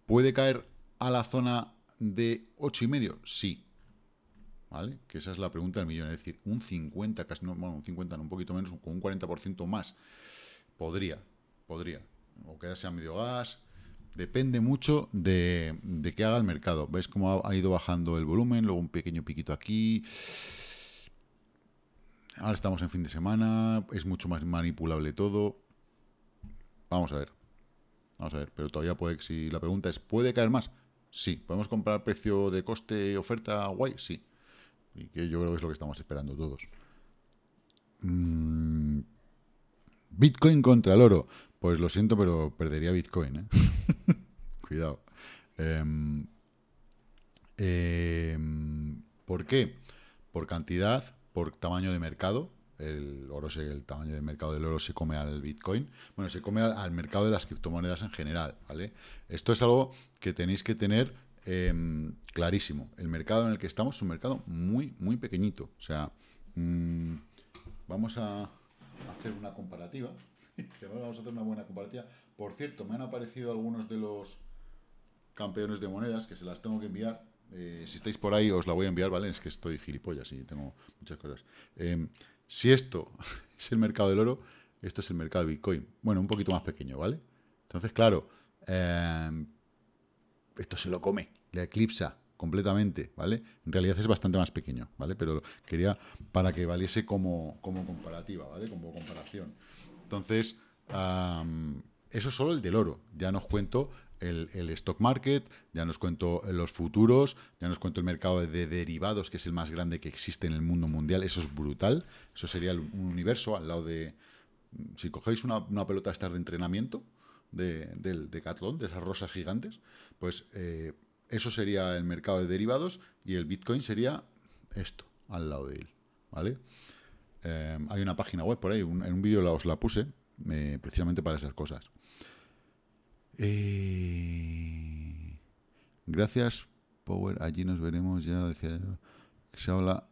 puede caer a la zona de 8,5? Sí. ¿Vale? Que esa es la pregunta del millón. Es decir, un 50, casi no, bueno, un 50, no, un poquito menos, con un 40% más. Podría, podría. O quedarse a medio gas. Depende mucho de, qué haga el mercado. ¿Veis cómo ha, ha ido bajando el volumen? Luego un pequeño piquito aquí. Ahora estamos en fin de semana. Es mucho más manipulable todo. Vamos a ver. Vamos a ver, pero todavía puede, si la pregunta es, ¿puede caer más? Sí. ¿Podemos comprar precio de coste, y oferta, guay? Sí. Y que yo creo que es lo que estamos esperando todos. Mm, Bitcoin contra el oro. Pues lo siento, pero perdería Bitcoin. ¿eh? Cuidado. Em, em, ¿Por qué? Por cantidad, por tamaño de mercado. El oro, el tamaño del mercado del oro se come al Bitcoin. Bueno, se come al, mercado de las criptomonedas en general, ¿vale? Esto es algo que tenéis que tener em, clarísimo. El mercado en el que estamos es un mercado muy, muy pequeñito. O sea, mm, vamos a hacer una comparativa. vamos a hacer una buena comparativa. Por cierto, me han aparecido algunos de los campeones de monedas que se las tengo que enviar. Eh, si estáis por ahí, os la voy a enviar, ¿vale? Es que estoy gilipollas y tengo muchas cosas. Em, si esto es el mercado del oro, esto es el mercado de Bitcoin. Bueno, un poquito más pequeño, ¿vale? Entonces, claro, eh, esto se lo come, le eclipsa completamente, ¿vale? En realidad es bastante más pequeño, ¿vale? Pero quería para que valiese como, como comparativa, ¿vale? Como comparación. Entonces, eso es solo el del oro. Ya nos os cuento el, stock market, ya nos cuento los futuros, ya nos cuento el mercado de derivados, que es el más grande que existe en el mundo mundial. Eso es brutal. Eso sería un universo al lado de. Si cogéis una, una pelota estar de entrenamiento de, del de esas rosas gigantes, pues eh, eso sería el mercado de derivados y el Bitcoin sería esto, al lado de él. ¿Vale? Eh, hay una página web por ahí, en un vídeo os la puse, eh, precisamente para esas cosas. Eh, gracias, Power. Allí nos veremos ya. Decía que se habla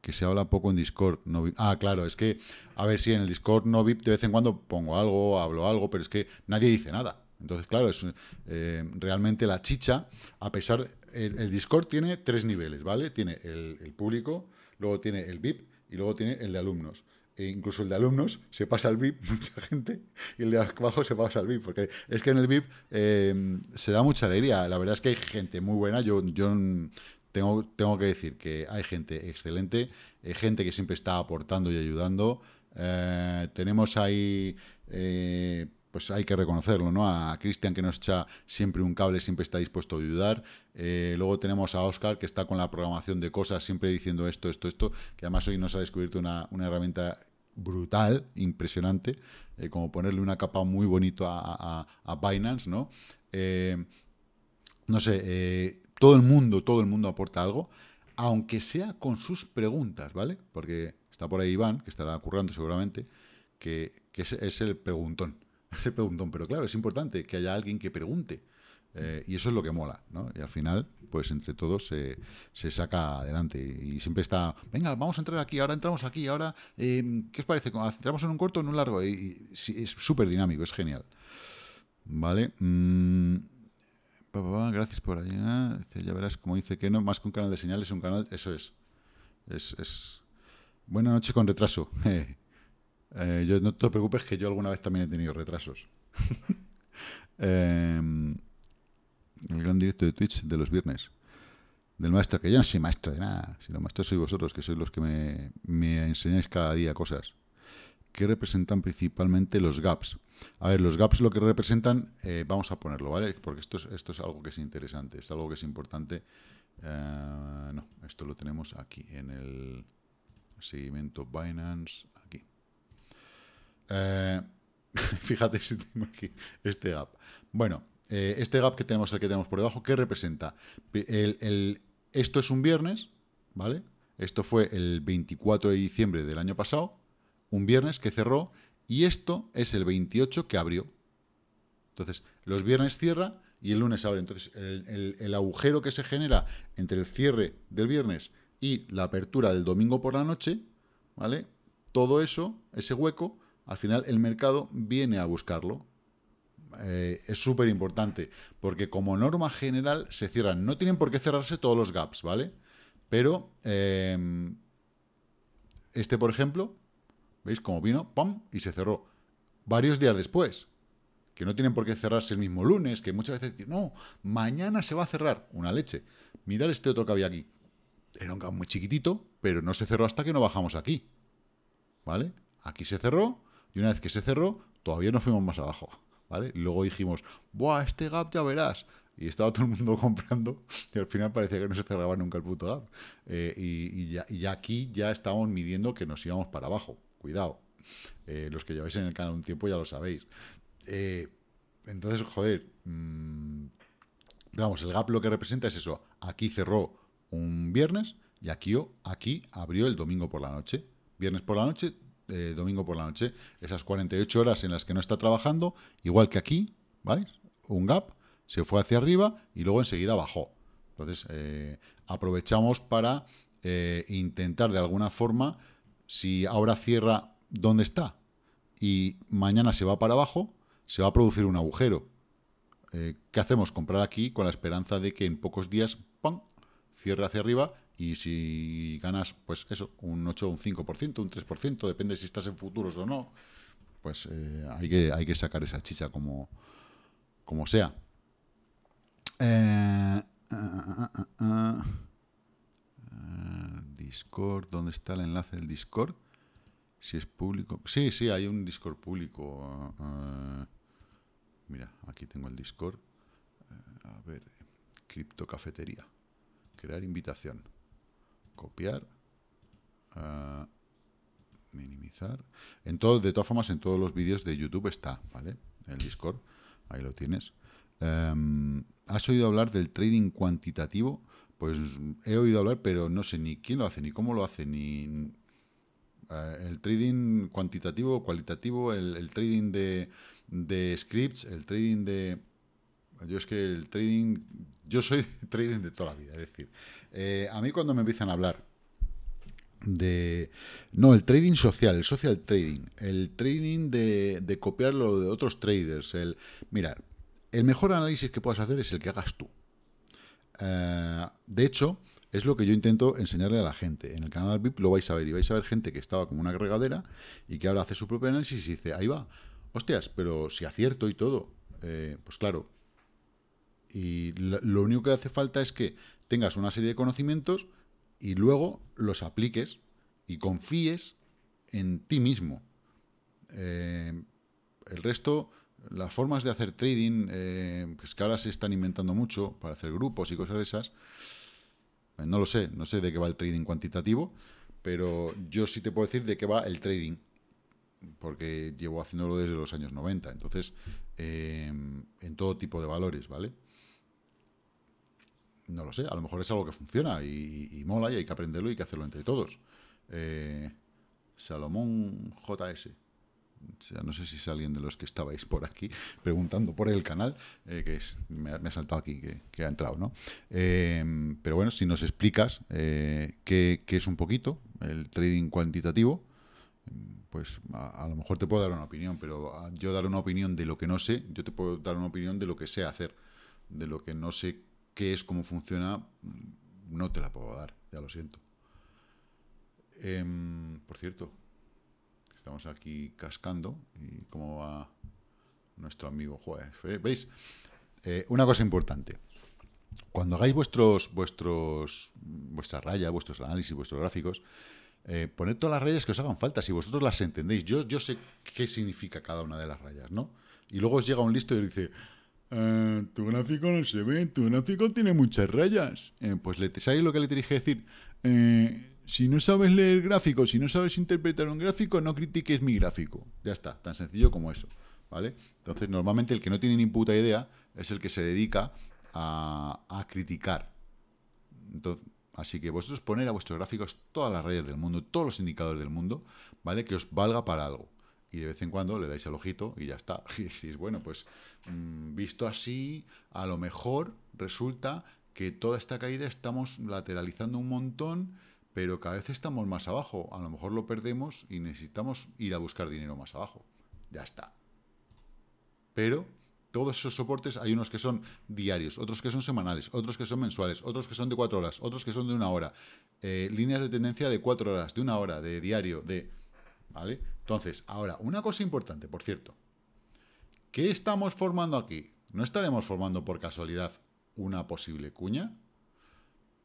que se habla poco en Discord. No ah, claro, es que, a ver, si en el Discord no VIP de vez en cuando pongo algo, hablo algo, pero es que nadie dice nada. Entonces, claro, es eh, realmente la chicha, a pesar... el, Discord tiene tres niveles, ¿vale? Tiene el público, luego tiene el VIP y luego tiene el de alumnos. E incluso el de alumnos se pasa al VIP, mucha gente, y el de abajo se pasa al VIP, porque es que en el VIP em, se da mucha alegría. La verdad es que hay gente muy buena, yo, yo tengo, tengo que decir que hay gente excelente, hay eh, gente que siempre está aportando y ayudando. Eh, tenemos ahí eh, pues hay que reconocerlo, ¿no? A Cristian que nos echa siempre un cable, siempre está dispuesto a ayudar. Eh, luego tenemos a Oscar que está con la programación de cosas, siempre diciendo esto, esto, esto, que además hoy nos ha descubierto una, herramienta brutal, impresionante, eh, como ponerle una capa muy bonita a, Binance, ¿no? Eh, no sé, todo el mundo, todo el mundo aporta algo, aunque sea con sus preguntas, ¿vale? Porque está por ahí Iván, que estará currando seguramente, que, que es el preguntón. ese preguntón. Pero claro, es importante que haya alguien que pregunte. Eh, y eso es lo que mola, ¿no? Y al final, pues entre todos se, saca adelante. Y siempre está, venga, vamos a entrar aquí, ahora entramos aquí, ahora, em, ¿qué os parece? ¿Entramos en un corto o en un largo? Y, es súper dinámico, es genial. Vale. Mm, gracias por allá. Ah, este, ya verás como dice que no, más que un canal de señales, un canal, eso es. Es, es. Buena noche con retraso. Eh, yo, no te preocupes que yo alguna vez también he tenido retrasos. Em, el gran directo de Twitch de los viernes. Del maestro, que yo no soy maestro de nada, sino maestro sois vosotros, que sois los que me, enseñáis cada día cosas. ¿Qué representan principalmente los gaps? A ver, los gaps lo que representan, eh, vamos a ponerlo, ¿vale? Porque esto es, esto es algo que es interesante, es algo que es importante. Eh, no, esto lo tenemos aquí en el seguimiento Binance. Eh, fíjate si tengo aquí este gap. Bueno, eh, este gap que tenemos aquí, que tenemos por debajo, ¿qué representa? esto es un viernes, ¿vale? Esto fue el 24 de diciembre del año pasado, un viernes que cerró, y esto es el 28 que abrió. Entonces, los viernes cierra y el lunes abre. Entonces, el, agujero que se genera entre el cierre del viernes y la apertura del domingo por la noche, ¿vale? Todo eso, ese hueco, al final el mercado viene a buscarlo. Eh, es súper importante, porque como norma general se cierran. No tienen por qué cerrarse todos los gaps, ¿vale? Pero eh, este, por ejemplo, ¿veis cómo vino? ¡Pam! Y se cerró varios días después. Que no tienen por qué cerrarse el mismo lunes, que muchas veces dicen, no, mañana se va a cerrar. Una leche. Mirad este otro que había aquí. Era un gap muy chiquitito, pero no se cerró hasta que no bajamos aquí. ¿Vale? Aquí se cerró, y una vez que se cerró, todavía no fuimos más abajo, ¿vale? luego dijimos, ¡buah, este gap ya verás! Y estaba todo el mundo comprando y al final parecía que no se cerraba nunca el puto gap. Eh, y, aquí ya estábamos midiendo que nos íbamos para abajo. Cuidado. Eh, los que lleváis en el canal un tiempo ya lo sabéis. Eh, entonces, joder, mm, vamos, el gap lo que representa es eso. Aquí cerró un viernes y aquí, aquí abrió el domingo por la noche. Viernes por la noche, domingo por la noche. Esas 48 horas en las que no está trabajando, igual que aquí, veis Un gap, se fue hacia arriba y luego enseguida bajó. Entonces, eh, aprovechamos para eh, intentar de alguna forma, si ahora cierra donde está y mañana se va para abajo, se va a producir un agujero. Eh, ¿Qué hacemos? Comprar aquí con la esperanza de que en pocos días, ¡pam!, cierre hacia arriba y si ganas, pues eso, un 8, un 5%, un 3%, depende si estás en futuros o no, pues eh, hay, que, hay que sacar esa chicha como, como sea. Eh, eh, Discord, ¿dónde está el enlace del Discord? Si es público. Sí, sí, hay un Discord público. mira, aquí tengo el Discord. a ver, criptocafetería. Crear invitación copiar, ah, minimizar. En todo, de todas formas, en todos los vídeos de YouTube está, ¿vale? El Discord, ahí lo tienes. Em, ¿Has oído hablar del trading cuantitativo? Pues he oído hablar, pero no sé ni quién lo hace, ni cómo lo hace, ni... Eh, el trading cuantitativo, cualitativo, el, trading de scripts, el trading de yo es que el trading, yo soy trading de toda la vida. Es decir, eh, a mí cuando me empiezan a hablar de... No, el trading social, el social trading, el trading de, de copiar lo de otros traders, el... Mirar, el mejor análisis que puedas hacer es el que hagas tú. Eh, de hecho, es lo que yo intento enseñarle a la gente. En el canal VIP lo vais a ver y vais a ver gente que estaba como una regadera y que ahora hace su propio análisis y dice, ahí va, hostias, pero si acierto y todo. Eh, pues claro, y lo único que hace falta es que tengas una serie de conocimientos y luego los apliques y confíes en ti mismo. Eh, el resto, las formas de hacer trading, eh, pues que ahora se están inventando mucho para hacer grupos y cosas de esas, eh, no lo sé, no sé de qué va el trading cuantitativo, pero yo sí te puedo decir de qué va el trading, porque llevo haciéndolo desde los años 90, entonces, eh, en todo tipo de valores, ¿vale? no lo sé, a lo mejor es algo que funciona y, mola y hay que aprenderlo y hay que hacerlo entre todos. Eh, Salomón JS. no sé si es alguien de los que estabais por aquí preguntando por el canal, eh, que me, ha saltado aquí, que, ha entrado, ¿no? Eh, pero bueno, si nos explicas qué, es un poquito el trading cuantitativo, pues a, a, lo mejor te puedo dar una opinión, pero yo dar una opinión de lo que no sé, yo te puedo dar una opinión de lo que sé hacer, de lo que no sé qué es, cómo funciona, no te la puedo dar, ya lo siento. Em, por cierto, estamos aquí cascando y cómo va nuestro amigo juez. ¿Veis? Eh, una cosa importante. Cuando hagáis vuestros, vuestros, vuestra raya, vuestros análisis, vuestros gráficos, eh, poned todas las rayas que os hagan falta, si vosotros las entendéis. Yo, yo sé qué significa cada una de las rayas, ¿no? Y luego os llega un listo y dice, eh, tu gráfico no se ve, tu gráfico tiene muchas rayas. Eh, pues le, ¿sabes lo que le tenéis que decir? Eh, si no sabes leer gráficos, si no sabes interpretar un gráfico, no critiques mi gráfico. Ya está, tan sencillo como eso. ¿Vale? Entonces, normalmente el que no tiene ni puta idea es el que se dedica a, criticar. así que vosotros poner a vuestros gráficos todas las rayas del mundo, todos los indicadores del mundo, ¿vale? Que os valga para algo y de vez en cuando le dais el ojito y ya está. Y decís, bueno, pues mm, visto así, a lo mejor resulta que toda esta caída estamos lateralizando un montón, pero cada vez estamos más abajo. A lo mejor lo perdemos y necesitamos ir a buscar dinero más abajo. Ya está. Pero todos esos soportes hay unos que son diarios, otros que son semanales, otros que son mensuales, otros que son de cuatro horas, otros que son de una hora. Eh, líneas de tendencia de cuatro horas, de una hora, de diario, de... ¿Vale? Entonces, ahora, una cosa importante, por cierto. ¿Qué estamos formando aquí? ¿No estaremos formando por casualidad una posible cuña?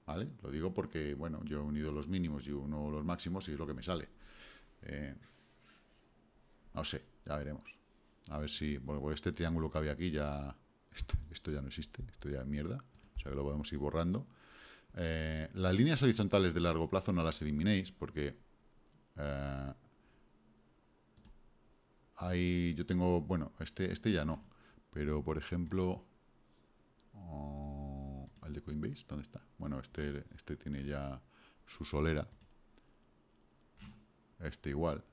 Lo digo porque, bueno, yo he unido los mínimos y uno los máximos y es lo que me sale. Eh, no sé, ya veremos. A ver si, bueno, pues este triángulo que había aquí ya... Esto, ya no existe, esto ya es mierda. O sea que lo podemos ir borrando. Eh, las líneas horizontales de largo plazo no las eliminéis porque... Eh, hay, yo tengo, bueno, este, este ya no, pero por ejemplo, oh, el de Coinbase, ¿dónde está? Bueno, este, este tiene ya su solera. Este igual.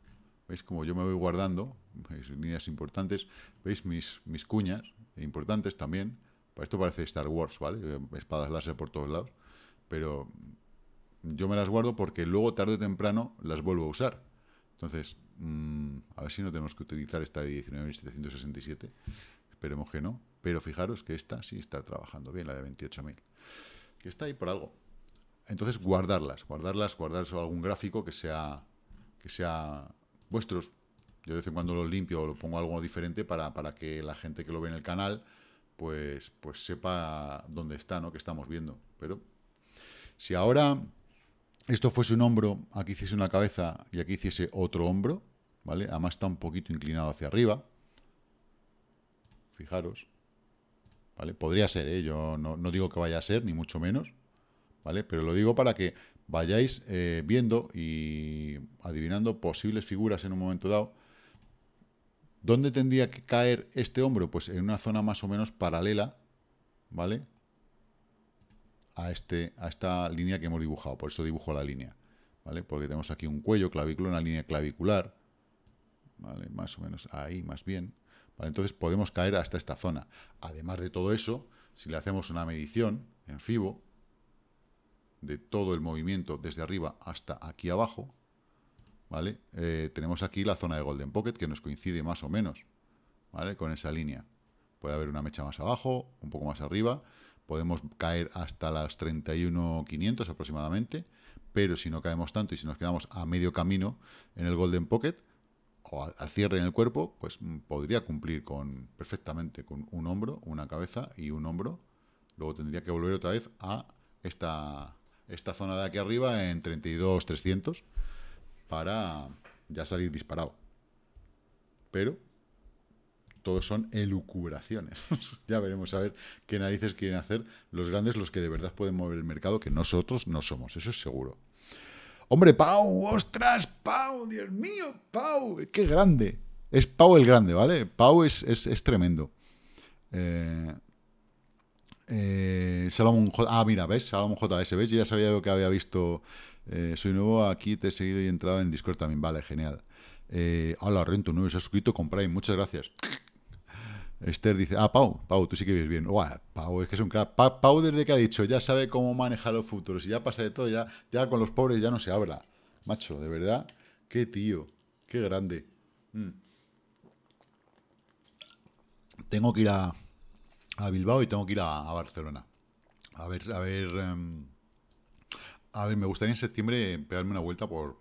¿Veis? Como yo me voy guardando, mis líneas importantes, ¿veis? Mis, mis cuñas importantes también. Esto parece Star Wars, ¿vale? Espadas láser por todos lados. Pero yo me las guardo porque luego, tarde o temprano, las vuelvo a usar. Entonces, Mm, a ver si no tenemos que utilizar esta de 19.767, esperemos que no, pero fijaros que esta sí está trabajando bien, la de 28.000, que está ahí por algo. Entonces, guardarlas, guardarlas, guardar algún gráfico que sea, que sea vuestros. Yo de vez en cuando lo limpio o lo pongo algo diferente para, para que la gente que lo ve en el canal pues, pues sepa dónde está, ¿no? que estamos viendo. Pero si ahora esto fuese un hombro, aquí hiciese una cabeza y aquí hiciese otro hombro, ¿vale? Además está un poquito inclinado hacia arriba. Fijaros. ¿Vale? Podría ser, ¿eh? Yo no, digo que vaya a ser, ni mucho menos. ¿Vale? Pero lo digo para que vayáis eh, viendo y adivinando posibles figuras en un momento dado. ¿Dónde tendría que caer este hombro? Pues en una zona más o menos paralela, ¿vale? a, este, a esta línea que hemos dibujado. Por eso dibujo la línea. ¿Vale? Porque tenemos aquí un cuello clavículo, una línea clavicular. ¿Vale? Más o menos ahí, más bien. Entonces podemos caer hasta esta zona. Además de todo eso, si le hacemos una medición en FIBO de todo el movimiento desde arriba hasta aquí abajo, ¿vale? Eh, tenemos aquí la zona de Golden Pocket que nos coincide más o menos, ¿vale? Con esa línea. Puede haber una mecha más abajo, un poco más arriba, podemos caer hasta las 31.500 aproximadamente, pero si no caemos tanto y si nos quedamos a medio camino en el Golden Pocket o al, cierre en el cuerpo, pues mm, podría cumplir con perfectamente con un hombro, una cabeza y un hombro. Luego tendría que volver otra vez a esta, esta zona de aquí arriba en 32.300 para ya salir disparado. Pero todos son elucubraciones. ya veremos a ver qué narices quieren hacer los grandes, los que de verdad pueden mover el mercado, que nosotros no somos, eso es seguro. Hombre, Pau, ostras, Pau, Dios mío, Pau, qué grande. Es Pau el grande, ¿vale? Pau es, es, tremendo. Eh, eh J. Ah, mira, ¿ves? Salomon JS, ¿ves? Yo ya sabía que había visto. Eh, soy nuevo aquí, te he seguido y he entrado en Discord también. Vale, genial. Eh, hola, Rento, no se ha suscrito con Muchas gracias. Esther dice, ah, Pau, Pau, tú sí que vives bien. Pau, es que es un crack. Pau desde que ha dicho, ya sabe cómo manejar los futuros y ya pasa de todo, ya, ya con los pobres ya no se habla. Macho, de verdad, qué tío, qué grande. Mm. Tengo que ir a, a, Bilbao y tengo que ir a, Barcelona. A ver, a ver, em, a ver, me gustaría en septiembre pegarme una vuelta por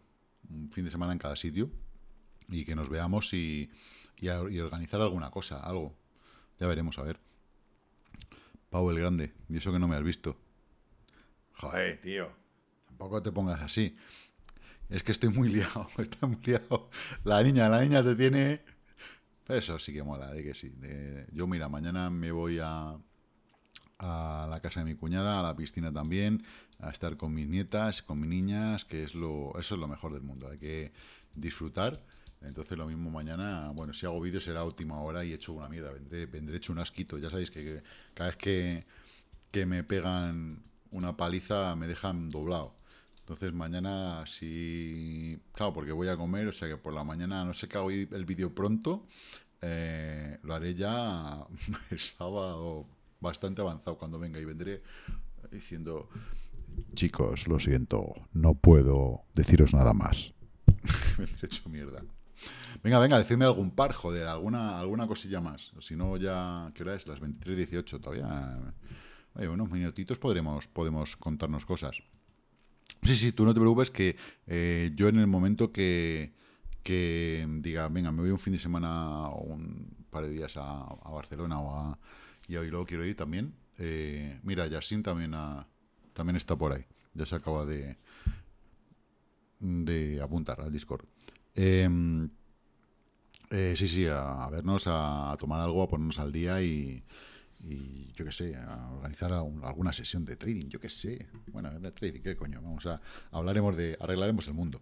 un fin de semana en cada sitio y que nos veamos y organizar alguna cosa, algo ya veremos, a ver. Pau el Grande, y eso que no me has visto. Joder, tío, tampoco te pongas así. Es que estoy muy liado, está muy liado. La niña, la niña te tiene... eso sí que mola, de que sí. Yo, mira, mañana me voy a, a la casa de mi cuñada, a la piscina también, a estar con mis nietas, con mis niñas, que es lo, eso es lo mejor del mundo. Hay que disfrutar entonces lo mismo mañana, bueno, si hago vídeo será última hora y he hecho una mierda, vendré, vendré hecho un asquito. Ya sabéis que, cada vez que, me pegan una paliza me dejan doblado. Entonces mañana si... Claro, porque voy a comer, o sea que por la mañana no sé qué hago el vídeo pronto. Eh, lo haré ya el sábado bastante avanzado cuando venga y vendré diciendo, chicos, lo siento, no puedo deciros nada más. vendré hecho mierda. Venga, venga, decidme algún par, joder, alguna, alguna cosilla más. Si no, ya, ¿qué hora es? Las 23.18 todavía. Eh. Oye, unos minutitos podremos, podemos contarnos cosas. Sí, sí, tú no te preocupes que eh, yo en el momento que, que diga, venga, me voy un fin de semana o un par de días a, Barcelona o a... Y hoy luego quiero ir también. Eh, mira, Yasin también, también está por ahí. Ya se acaba de, de apuntar al Discord. Eh, eh, sí, sí, a, vernos, a, tomar algo, a ponernos al día y, yo qué sé, a organizar alguna sesión de trading, yo qué sé. Bueno, de trading, ¿qué coño? Vamos a hablaremos de, arreglaremos el mundo.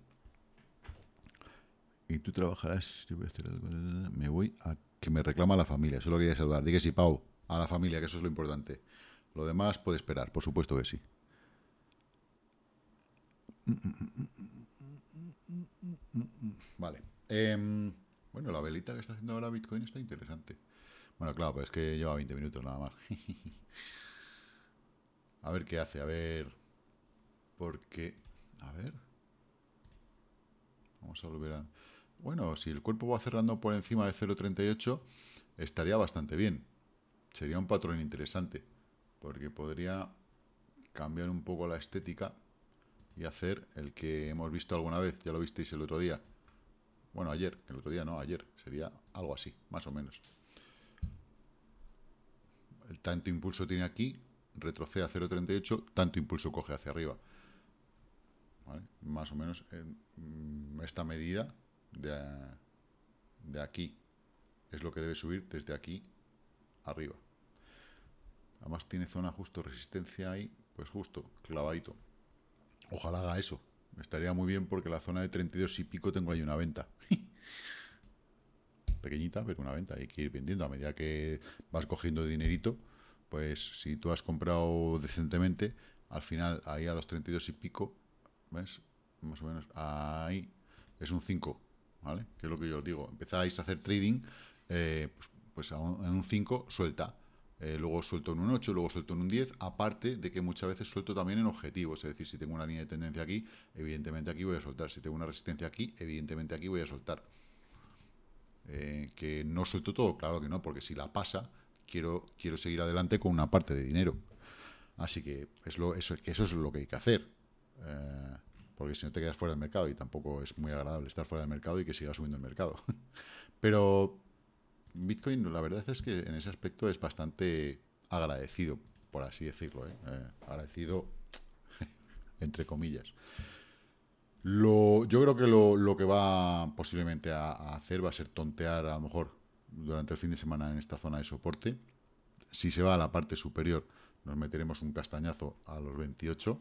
Y tú trabajarás, yo voy a hacer algo, me voy a que me reclama la familia, solo quería saludar. Dí que sí, Pau, a la familia, que eso es lo importante. Lo demás puede esperar, por supuesto que sí. Vale. Bueno, la velita que está haciendo ahora Bitcoin está interesante. Bueno, claro, pues es que lleva 20 minutos nada más. a ver qué hace, a ver. Porque. A ver. Vamos a volver a. Bueno, si el cuerpo va cerrando por encima de 0.38, estaría bastante bien. Sería un patrón interesante. Porque podría cambiar un poco la estética y hacer el que hemos visto alguna vez, ya lo visteis el otro día, bueno, ayer, el otro día no, ayer. Sería algo así, más o menos. El tanto impulso tiene aquí, retrocede a 0.38, tanto impulso coge hacia arriba. Más o menos en mm, esta medida de, de aquí es lo que debe subir desde aquí arriba. Además tiene zona justo resistencia ahí, pues justo, clavadito. Ojalá haga eso, Estaría muy bien porque la zona de 32 y pico tengo ahí una venta. Pequeñita, pero una venta. Hay que ir vendiendo. A medida que vas cogiendo dinerito, pues si tú has comprado decentemente, al final ahí a los 32 y pico, ¿ves? Más o menos ahí es un 5, ¿vale? Que es lo que yo digo. Empezáis a hacer trading, eh, pues, pues en un 5 suelta. Eh, luego suelto en un 8, luego suelto en un 10, aparte de que muchas veces suelto también en objetivos, es decir, si tengo una línea de tendencia aquí, evidentemente aquí voy a soltar, si tengo una resistencia aquí, evidentemente aquí voy a soltar. Eh, que no suelto todo, claro que no, porque si la pasa, quiero, quiero seguir adelante con una parte de dinero. Así que, es eso, que eso es lo que hay que hacer. Eh, porque si no te quedas fuera del mercado y tampoco es muy agradable estar fuera del mercado y que siga subiendo el mercado. Pero Bitcoin, la verdad es que en ese aspecto es bastante agradecido, por así decirlo. ¿eh? Eh, agradecido, entre comillas. yo creo que lo, que va posiblemente a, hacer va a ser tontear a lo mejor durante el fin de semana en esta zona de soporte. Si se va a la parte superior, nos meteremos un castañazo a los 28.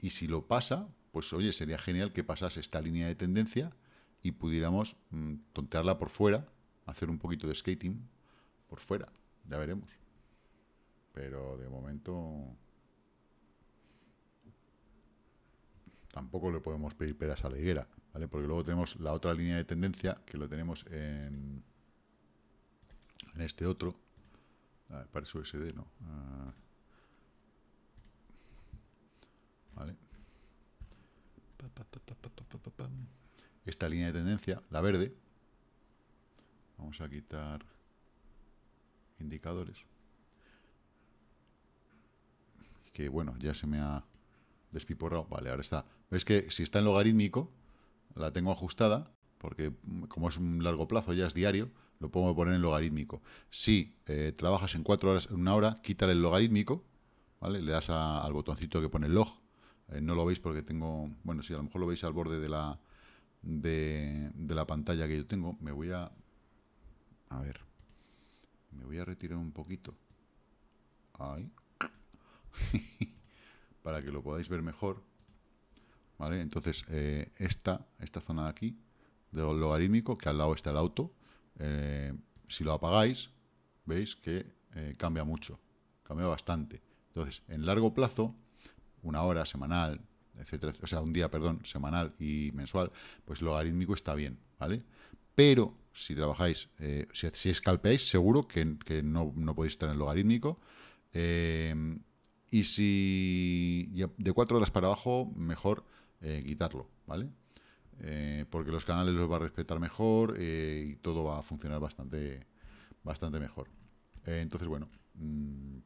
Y si lo pasa, pues oye, sería genial que pasase esta línea de tendencia y pudiéramos mm, tontearla por fuera hacer un poquito de skating por fuera. Ya veremos. Pero de momento tampoco le podemos pedir peras a la higuera, ¿vale? Porque luego tenemos la otra línea de tendencia, que lo tenemos en, en este otro. A ver, para su SD, no. Ah, ¿Vale? Esta línea de tendencia, la verde, Vamos a quitar indicadores. Que bueno, ya se me ha despiporrado. Vale, ahora está. Ves que si está en logarítmico, la tengo ajustada, porque como es un largo plazo, ya es diario, lo puedo poner en logarítmico. Si eh, trabajas en cuatro horas, en una hora, quitar el logarítmico, ¿vale? Le das al botoncito que pone log. Eh, no lo veis porque tengo... Bueno, si a lo mejor lo veis al borde de la, de la pantalla que yo tengo. Me voy a a ver. Me voy a retirar un poquito. Ahí. Para que lo podáis ver mejor. ¿Vale? Entonces, eh, esta, zona de aquí, de logarítmico, que al lado está el auto, eh, si lo apagáis, veis que eh, cambia mucho, cambia bastante. Entonces, en largo plazo, una hora semanal, etcétera, o sea, un día, perdón, semanal y mensual, pues logarítmico está bien, ¿vale? Pero si trabajáis, eh, si, escalpeáis, seguro que, no, podéis estar en logarítmico. Eh, y si de cuatro horas para abajo, mejor eh, quitarlo, ¿vale? porque los canales los va a respetar mejor y todo va a funcionar bastante, bastante mejor. entonces, bueno, mm,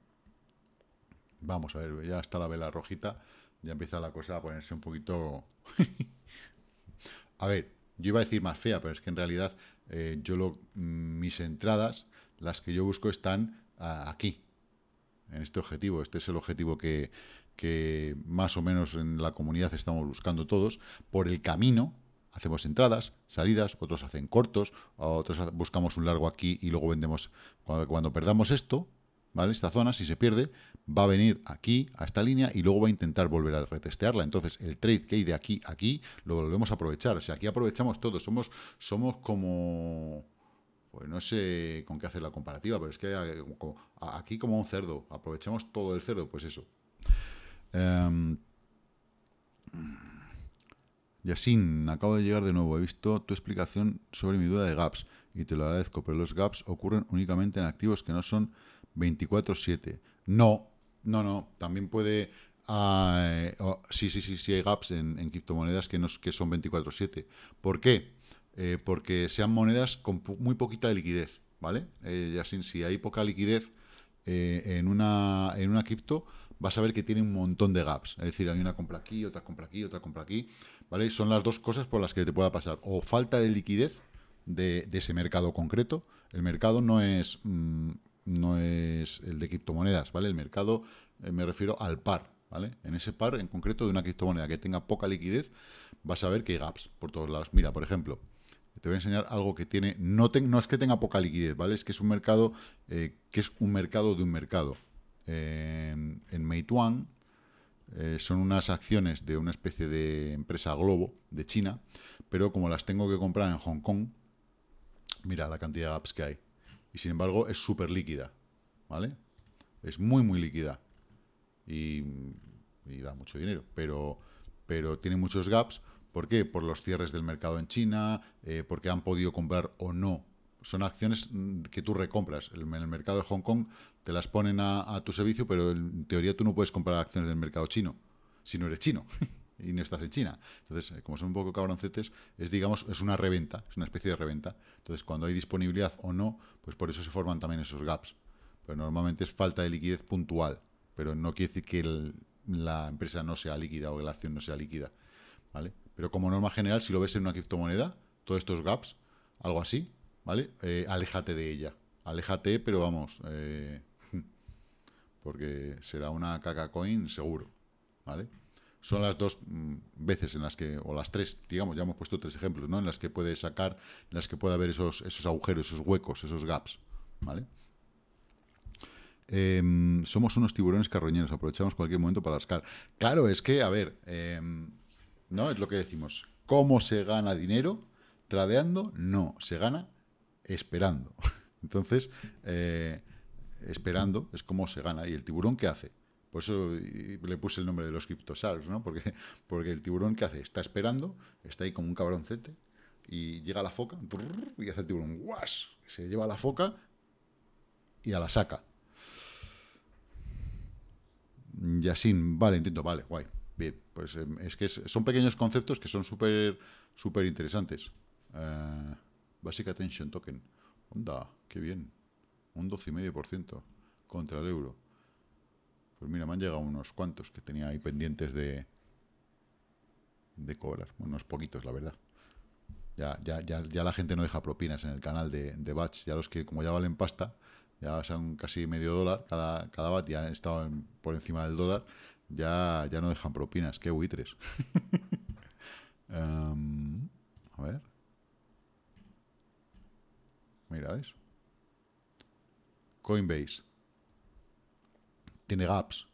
vamos a ver, ya está la vela rojita, ya empieza la cosa a ponerse un poquito... a ver, yo iba a decir más fea, pero es que en realidad eh, yo lo, mm, mis entradas, las que yo busco están aquí, en este objetivo. Este es el objetivo que, más o menos en la comunidad estamos buscando todos. Por el camino hacemos entradas, salidas, otros hacen cortos, otros buscamos un largo aquí y luego vendemos. cuando perdamos esto, ¿vale? Esta zona, si se pierde, va a venir aquí, a esta línea, y luego va a intentar volver a retestearla. Entonces, el trade que hay de aquí a aquí, lo volvemos a aprovechar. O sea, aquí aprovechamos todo. Somos, somos como... Pues no sé con qué hacer la comparativa, pero es que aquí como un cerdo. Aprovechamos todo el cerdo, pues eso. Um, Yasin, acabo de llegar de nuevo. He visto tu explicación sobre mi duda de gaps y te lo agradezco, pero los gaps ocurren únicamente en activos que no son 24-7. No, no, no. También puede. Ah, oh, sí, sí, sí, sí, hay gaps en, criptomonedas que, que son 24-7. ¿Por qué? Eh, porque sean monedas con muy poquita liquidez, ¿vale? Eh, ya sin, si hay poca liquidez eh, en, una, en una cripto, vas a ver que tiene un montón de gaps. Es decir, hay una compra aquí, otra compra aquí, otra compra aquí. ¿Vale? Son las dos cosas por las que te pueda pasar. O falta de liquidez de, ese mercado concreto. El mercado no es. Mm, no es el de criptomonedas, ¿vale? El mercado, eh, me refiero al par, ¿vale? En ese par en concreto de una criptomoneda que tenga poca liquidez, vas a ver que hay gaps por todos lados. Mira, por ejemplo, te voy a enseñar algo que tiene, no, es que tenga poca liquidez, ¿vale? Es que es un mercado, eh, que es un mercado de un mercado. en, en, Meituan eh, son unas acciones de una especie de empresa globo de China, pero como las tengo que comprar en Hong Kong, mira la cantidad de gaps que hay y sin embargo es súper líquida, ¿vale? Es muy, muy líquida y, da mucho dinero, pero, pero tiene muchos gaps. ¿Por qué? Por los cierres del mercado en China, eh, porque han podido comprar o no. Son acciones mm, que tú recompras. En el mercado de Hong Kong te las ponen a, a tu servicio, pero en teoría tú no puedes comprar acciones del mercado chino si no eres chino. y no estás en China. Entonces, eh, como son un poco cabroncetes, es digamos, es una reventa, es una especie de reventa. Entonces, cuando hay disponibilidad o no, pues por eso se forman también esos gaps. Pero normalmente es falta de liquidez puntual, pero no quiere decir que la empresa no sea líquida o que la acción no sea líquida, ¿vale? Pero como norma general, si lo ves en una criptomoneda, todos estos gaps, algo así, ¿vale? Eh, aléjate de ella. Aléjate, pero vamos, eh, porque será una caca coin seguro, ¿vale? son las dos mm, veces en las que, o las tres, digamos, ya hemos puesto tres ejemplos, ¿no? En las que puede sacar, en las que puede haber esos, agujeros, esos huecos, esos gaps, ¿vale? Em, somos unos tiburones carroñeros, aprovechamos cualquier momento para rascar. Claro, es que, a ver, em, ¿no? Es lo que decimos. ¿Cómo se gana dinero? ¿Tradeando? No, se gana esperando. Entonces, eh, esperando es cómo se gana. ¿Y el tiburón qué hace? Por eso le puse el nombre de los CryptoSARS, ¿no? Porque, porque el tiburón, ¿qué hace? Está esperando, está ahí como un cabroncete, y llega la foca, y hace el tiburón, ¡guas! Se lleva a la foca y a la saca. Yasin, vale, intento, vale, guay. Bien, pues em, es que son pequeños conceptos que son súper súper interesantes. Eh, basic Attention Token. Onda, qué bien. Un 12,5% contra el euro. Pues mira, me han llegado unos cuantos que tenía ahí pendientes de, de cobrar. Unos poquitos, la verdad. Ya, ya, la gente no deja propinas en el canal de, de Batch. Ya los que, como ya valen pasta, ya son casi medio dólar cada, cada bat, ya han estado por encima del dólar, ya, ya no dejan propinas. ¡Qué buitres! Em, a ver. Mira, ¿ves? Coinbase tiene gaps.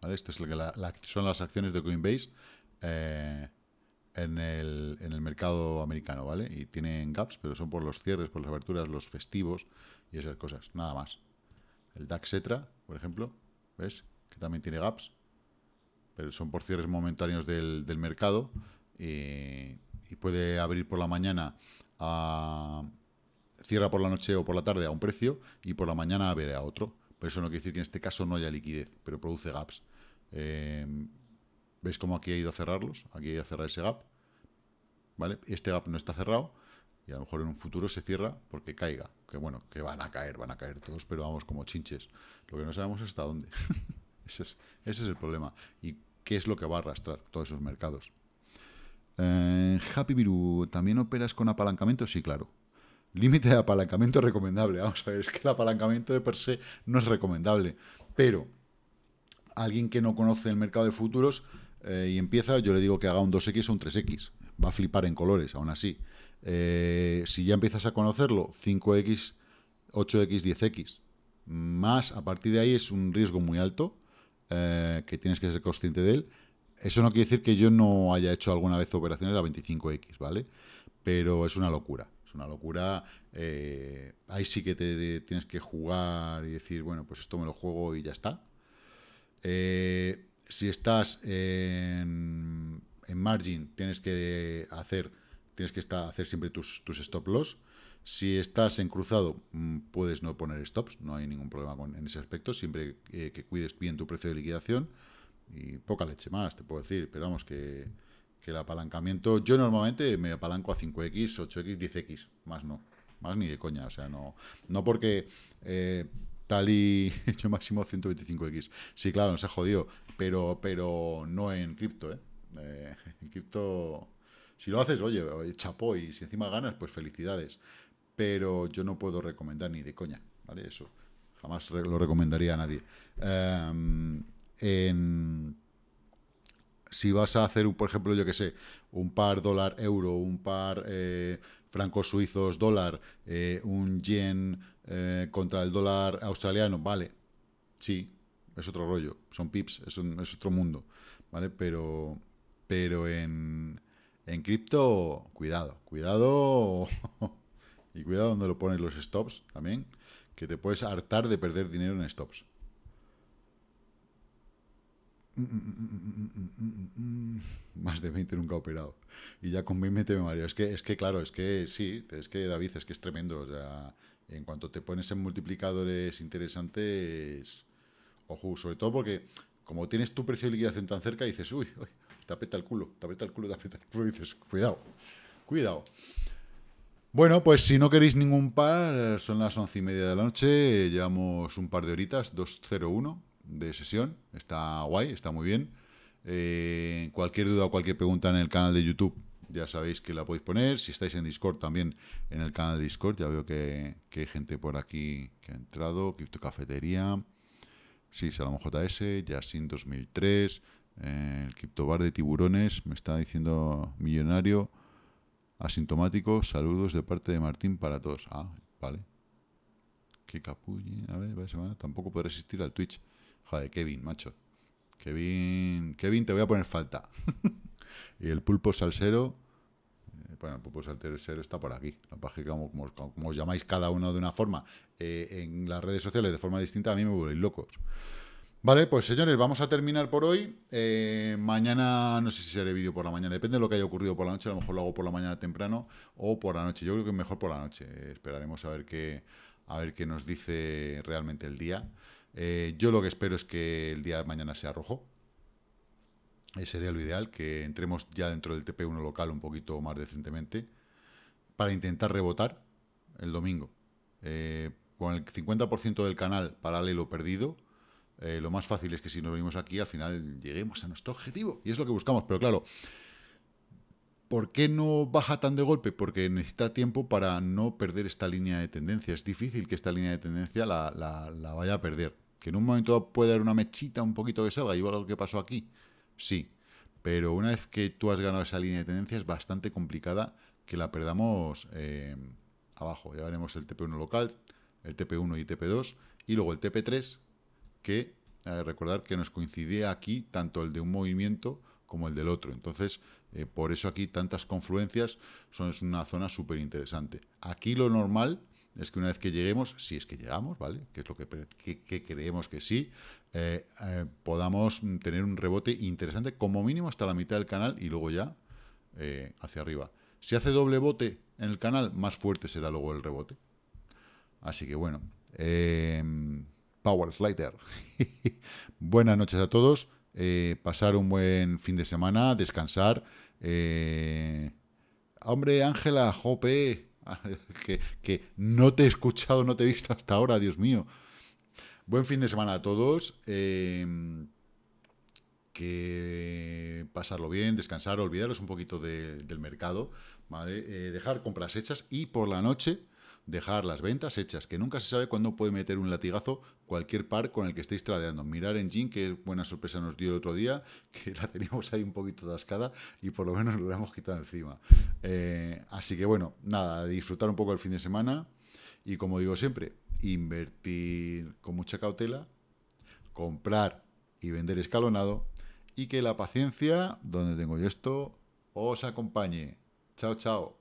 ¿vale? Este es que son las acciones de Coinbase eh, en, el, mercado americano, ¿vale? Y tienen gaps, pero son por los cierres, por las aberturas, los festivos y esas cosas, nada más. El DAX Etra, por ejemplo, ¿ves? Que también tiene gaps, pero son por cierres momentáneos del, mercado y puede abrir por la mañana cierra por la noche o por la tarde a un precio y por la mañana abre a otro. Pero eso no quiere decir que en este caso no haya liquidez, pero produce gaps. Em, ¿Veis cómo aquí ha ido a cerrarlos? Aquí ha ido a cerrar ese gap. ¿Vale? Este gap no está cerrado y a lo mejor en un futuro se cierra porque caiga. Que bueno, que van a caer, van a caer todos, pero vamos como chinches. Lo que no sabemos es hasta dónde. ese, es, el problema. Y qué es lo que va a arrastrar todos esos mercados. Eh, Happy Viru, ¿también operas con apalancamiento? Sí, claro. Límite de apalancamiento recomendable. Vamos a ver, es que el apalancamiento de per se no es recomendable. Pero alguien que no conoce el mercado de futuros eh, y empieza, yo le digo que haga un 2X o un 3X. Va a flipar en colores, aún así. Eh, si ya empiezas a conocerlo, 5X, 8X, 10X. Más, a partir de ahí es un riesgo muy alto, eh, que tienes que ser consciente de él. Eso no quiere decir que yo no haya hecho alguna vez operaciones a 25X, ¿vale? Pero es una locura. Es una locura. Eh, ahí sí que te, tienes que jugar y decir, bueno, pues esto me lo juego y ya está. Eh, si estás en, margin, tienes que hacer, tienes que estar, hacer siempre tus, stop loss. Si estás en cruzado, mm, puedes no poner stops, no hay ningún problema con, en ese aspecto, siempre eh, que, cuides bien tu precio de liquidación. Y poca leche más, te puedo decir, pero vamos que que el apalancamiento, yo normalmente me apalanco a 5X, 8X, 10X, más no, más ni de coña, o sea, no, no porque eh, tal y yo máximo 125X, sí, claro, nos ha jodido, pero, pero no en cripto, ¿eh? eh en cripto, si lo haces, oye, chapó, y si encima ganas, pues felicidades, pero yo no puedo recomendar ni de coña, ¿vale? Eso, jamás lo recomendaría a nadie. Em, en si vas a hacer, por ejemplo, yo que sé, un par dólar euro, un par eh, francos suizos dólar, eh, un yen eh, contra el dólar australiano, vale, sí, es otro rollo, son pips, es, otro mundo, ¿vale? Pero, pero en, cripto, cuidado, cuidado y cuidado donde lo pones los stops también, que te puedes hartar de perder dinero en stops más de 20 nunca ha operado. Y ya con 20 me mareo. Es que, es que claro, es que sí, es que David, es que es tremendo. O sea, en cuanto te pones en multiplicadores interesantes, ojo, sobre todo porque como tienes tu precio de liquidación tan cerca, dices, uy, uy te apeta el culo, te apeta el culo, te apeta el culo, dices, cuidado, cuidado. Bueno, pues si no queréis ningún par, son las once y media de la noche, llevamos un par de horitas, 2.01 de sesión. Está guay, está muy bien. Eh, cualquier duda o cualquier pregunta en el canal de YouTube, ya sabéis que la podéis poner. Si estáis en Discord también, en el canal de Discord, ya veo que, hay gente por aquí que ha entrado. Criptocafetería, sí, JS, Yasin 2003, eh, el Criptobar de Tiburones, me está diciendo Millonario, Asintomático, saludos de parte de Martín para todos. Ah, vale. Qué capulle, a ver, semana. Tampoco podré asistir al Twitch. Joder, Kevin, macho. Kevin, Kevin, te voy a poner falta. y el pulpo salsero, eh, bueno, el pulpo salsero está por aquí. la página como, os llamáis cada uno de una forma eh, en las redes sociales de forma distinta, a mí me volvéis locos. Vale, pues señores, vamos a terminar por hoy. Eh, mañana, no sé si haré vídeo por la mañana, depende de lo que haya ocurrido por la noche, a lo mejor lo hago por la mañana temprano o por la noche. Yo creo que mejor por la noche. esperaremos a ver qué, a ver qué nos dice realmente el día. Eh, yo lo que espero es que el día de mañana sea rojo. ese eh, sería lo ideal, que entremos ya dentro del TP1 local un poquito más decentemente para intentar rebotar el domingo. Eh, con el 50% del canal paralelo perdido, lo más fácil es que si nos venimos aquí, al final lleguemos a nuestro objetivo. Y es lo que buscamos. Pero claro, ¿Por qué no baja tan de golpe? Porque necesita tiempo para no perder esta línea de tendencia. Es difícil que esta línea de tendencia la, vaya a perder. Que en un momento puede haber una mechita un poquito que salga, igual lo que pasó aquí. Sí, pero una vez que tú has ganado esa línea de tendencia es bastante complicada que la perdamos eh, abajo. Ya veremos el TP1 local, el TP1 y TP2, y luego el TP3, que eh, recordar que nos coincide aquí tanto el de un movimiento como el del otro. Entonces, eh, por eso aquí tantas confluencias son, una zona súper interesante. Aquí lo normal es que una vez que lleguemos, si es que llegamos, ¿vale? Que es lo que, creemos que sí, eh, eh, podamos tener un rebote interesante, como mínimo hasta la mitad del canal y luego ya hacia arriba. Si hace doble bote en el canal, más fuerte será luego el rebote. Así que bueno. Power Slider. Buenas noches a todos. Eh, pasar un buen fin de semana, descansar. Eh, hombre, Ángela, jope, que, no te he escuchado, no te he visto hasta ahora, Dios mío. Buen fin de semana a todos. Em, que pasarlo bien, descansar, olvidaros un poquito del mercado, eh, dejar compras hechas y por la noche dejar las ventas hechas, que nunca se sabe cuándo puede meter un latigazo cualquier par con el que estéis tradeando. Mirar en Jin, que buena sorpresa nos dio el otro día, que la teníamos ahí un poquito atascada y por lo menos lo hemos quitado encima. Eh, así que bueno, nada, disfrutar un poco el fin de semana y como digo siempre, invertir con mucha cautela, comprar y vender escalonado y que la paciencia, donde tengo yo esto, os acompañe. Chao, chao.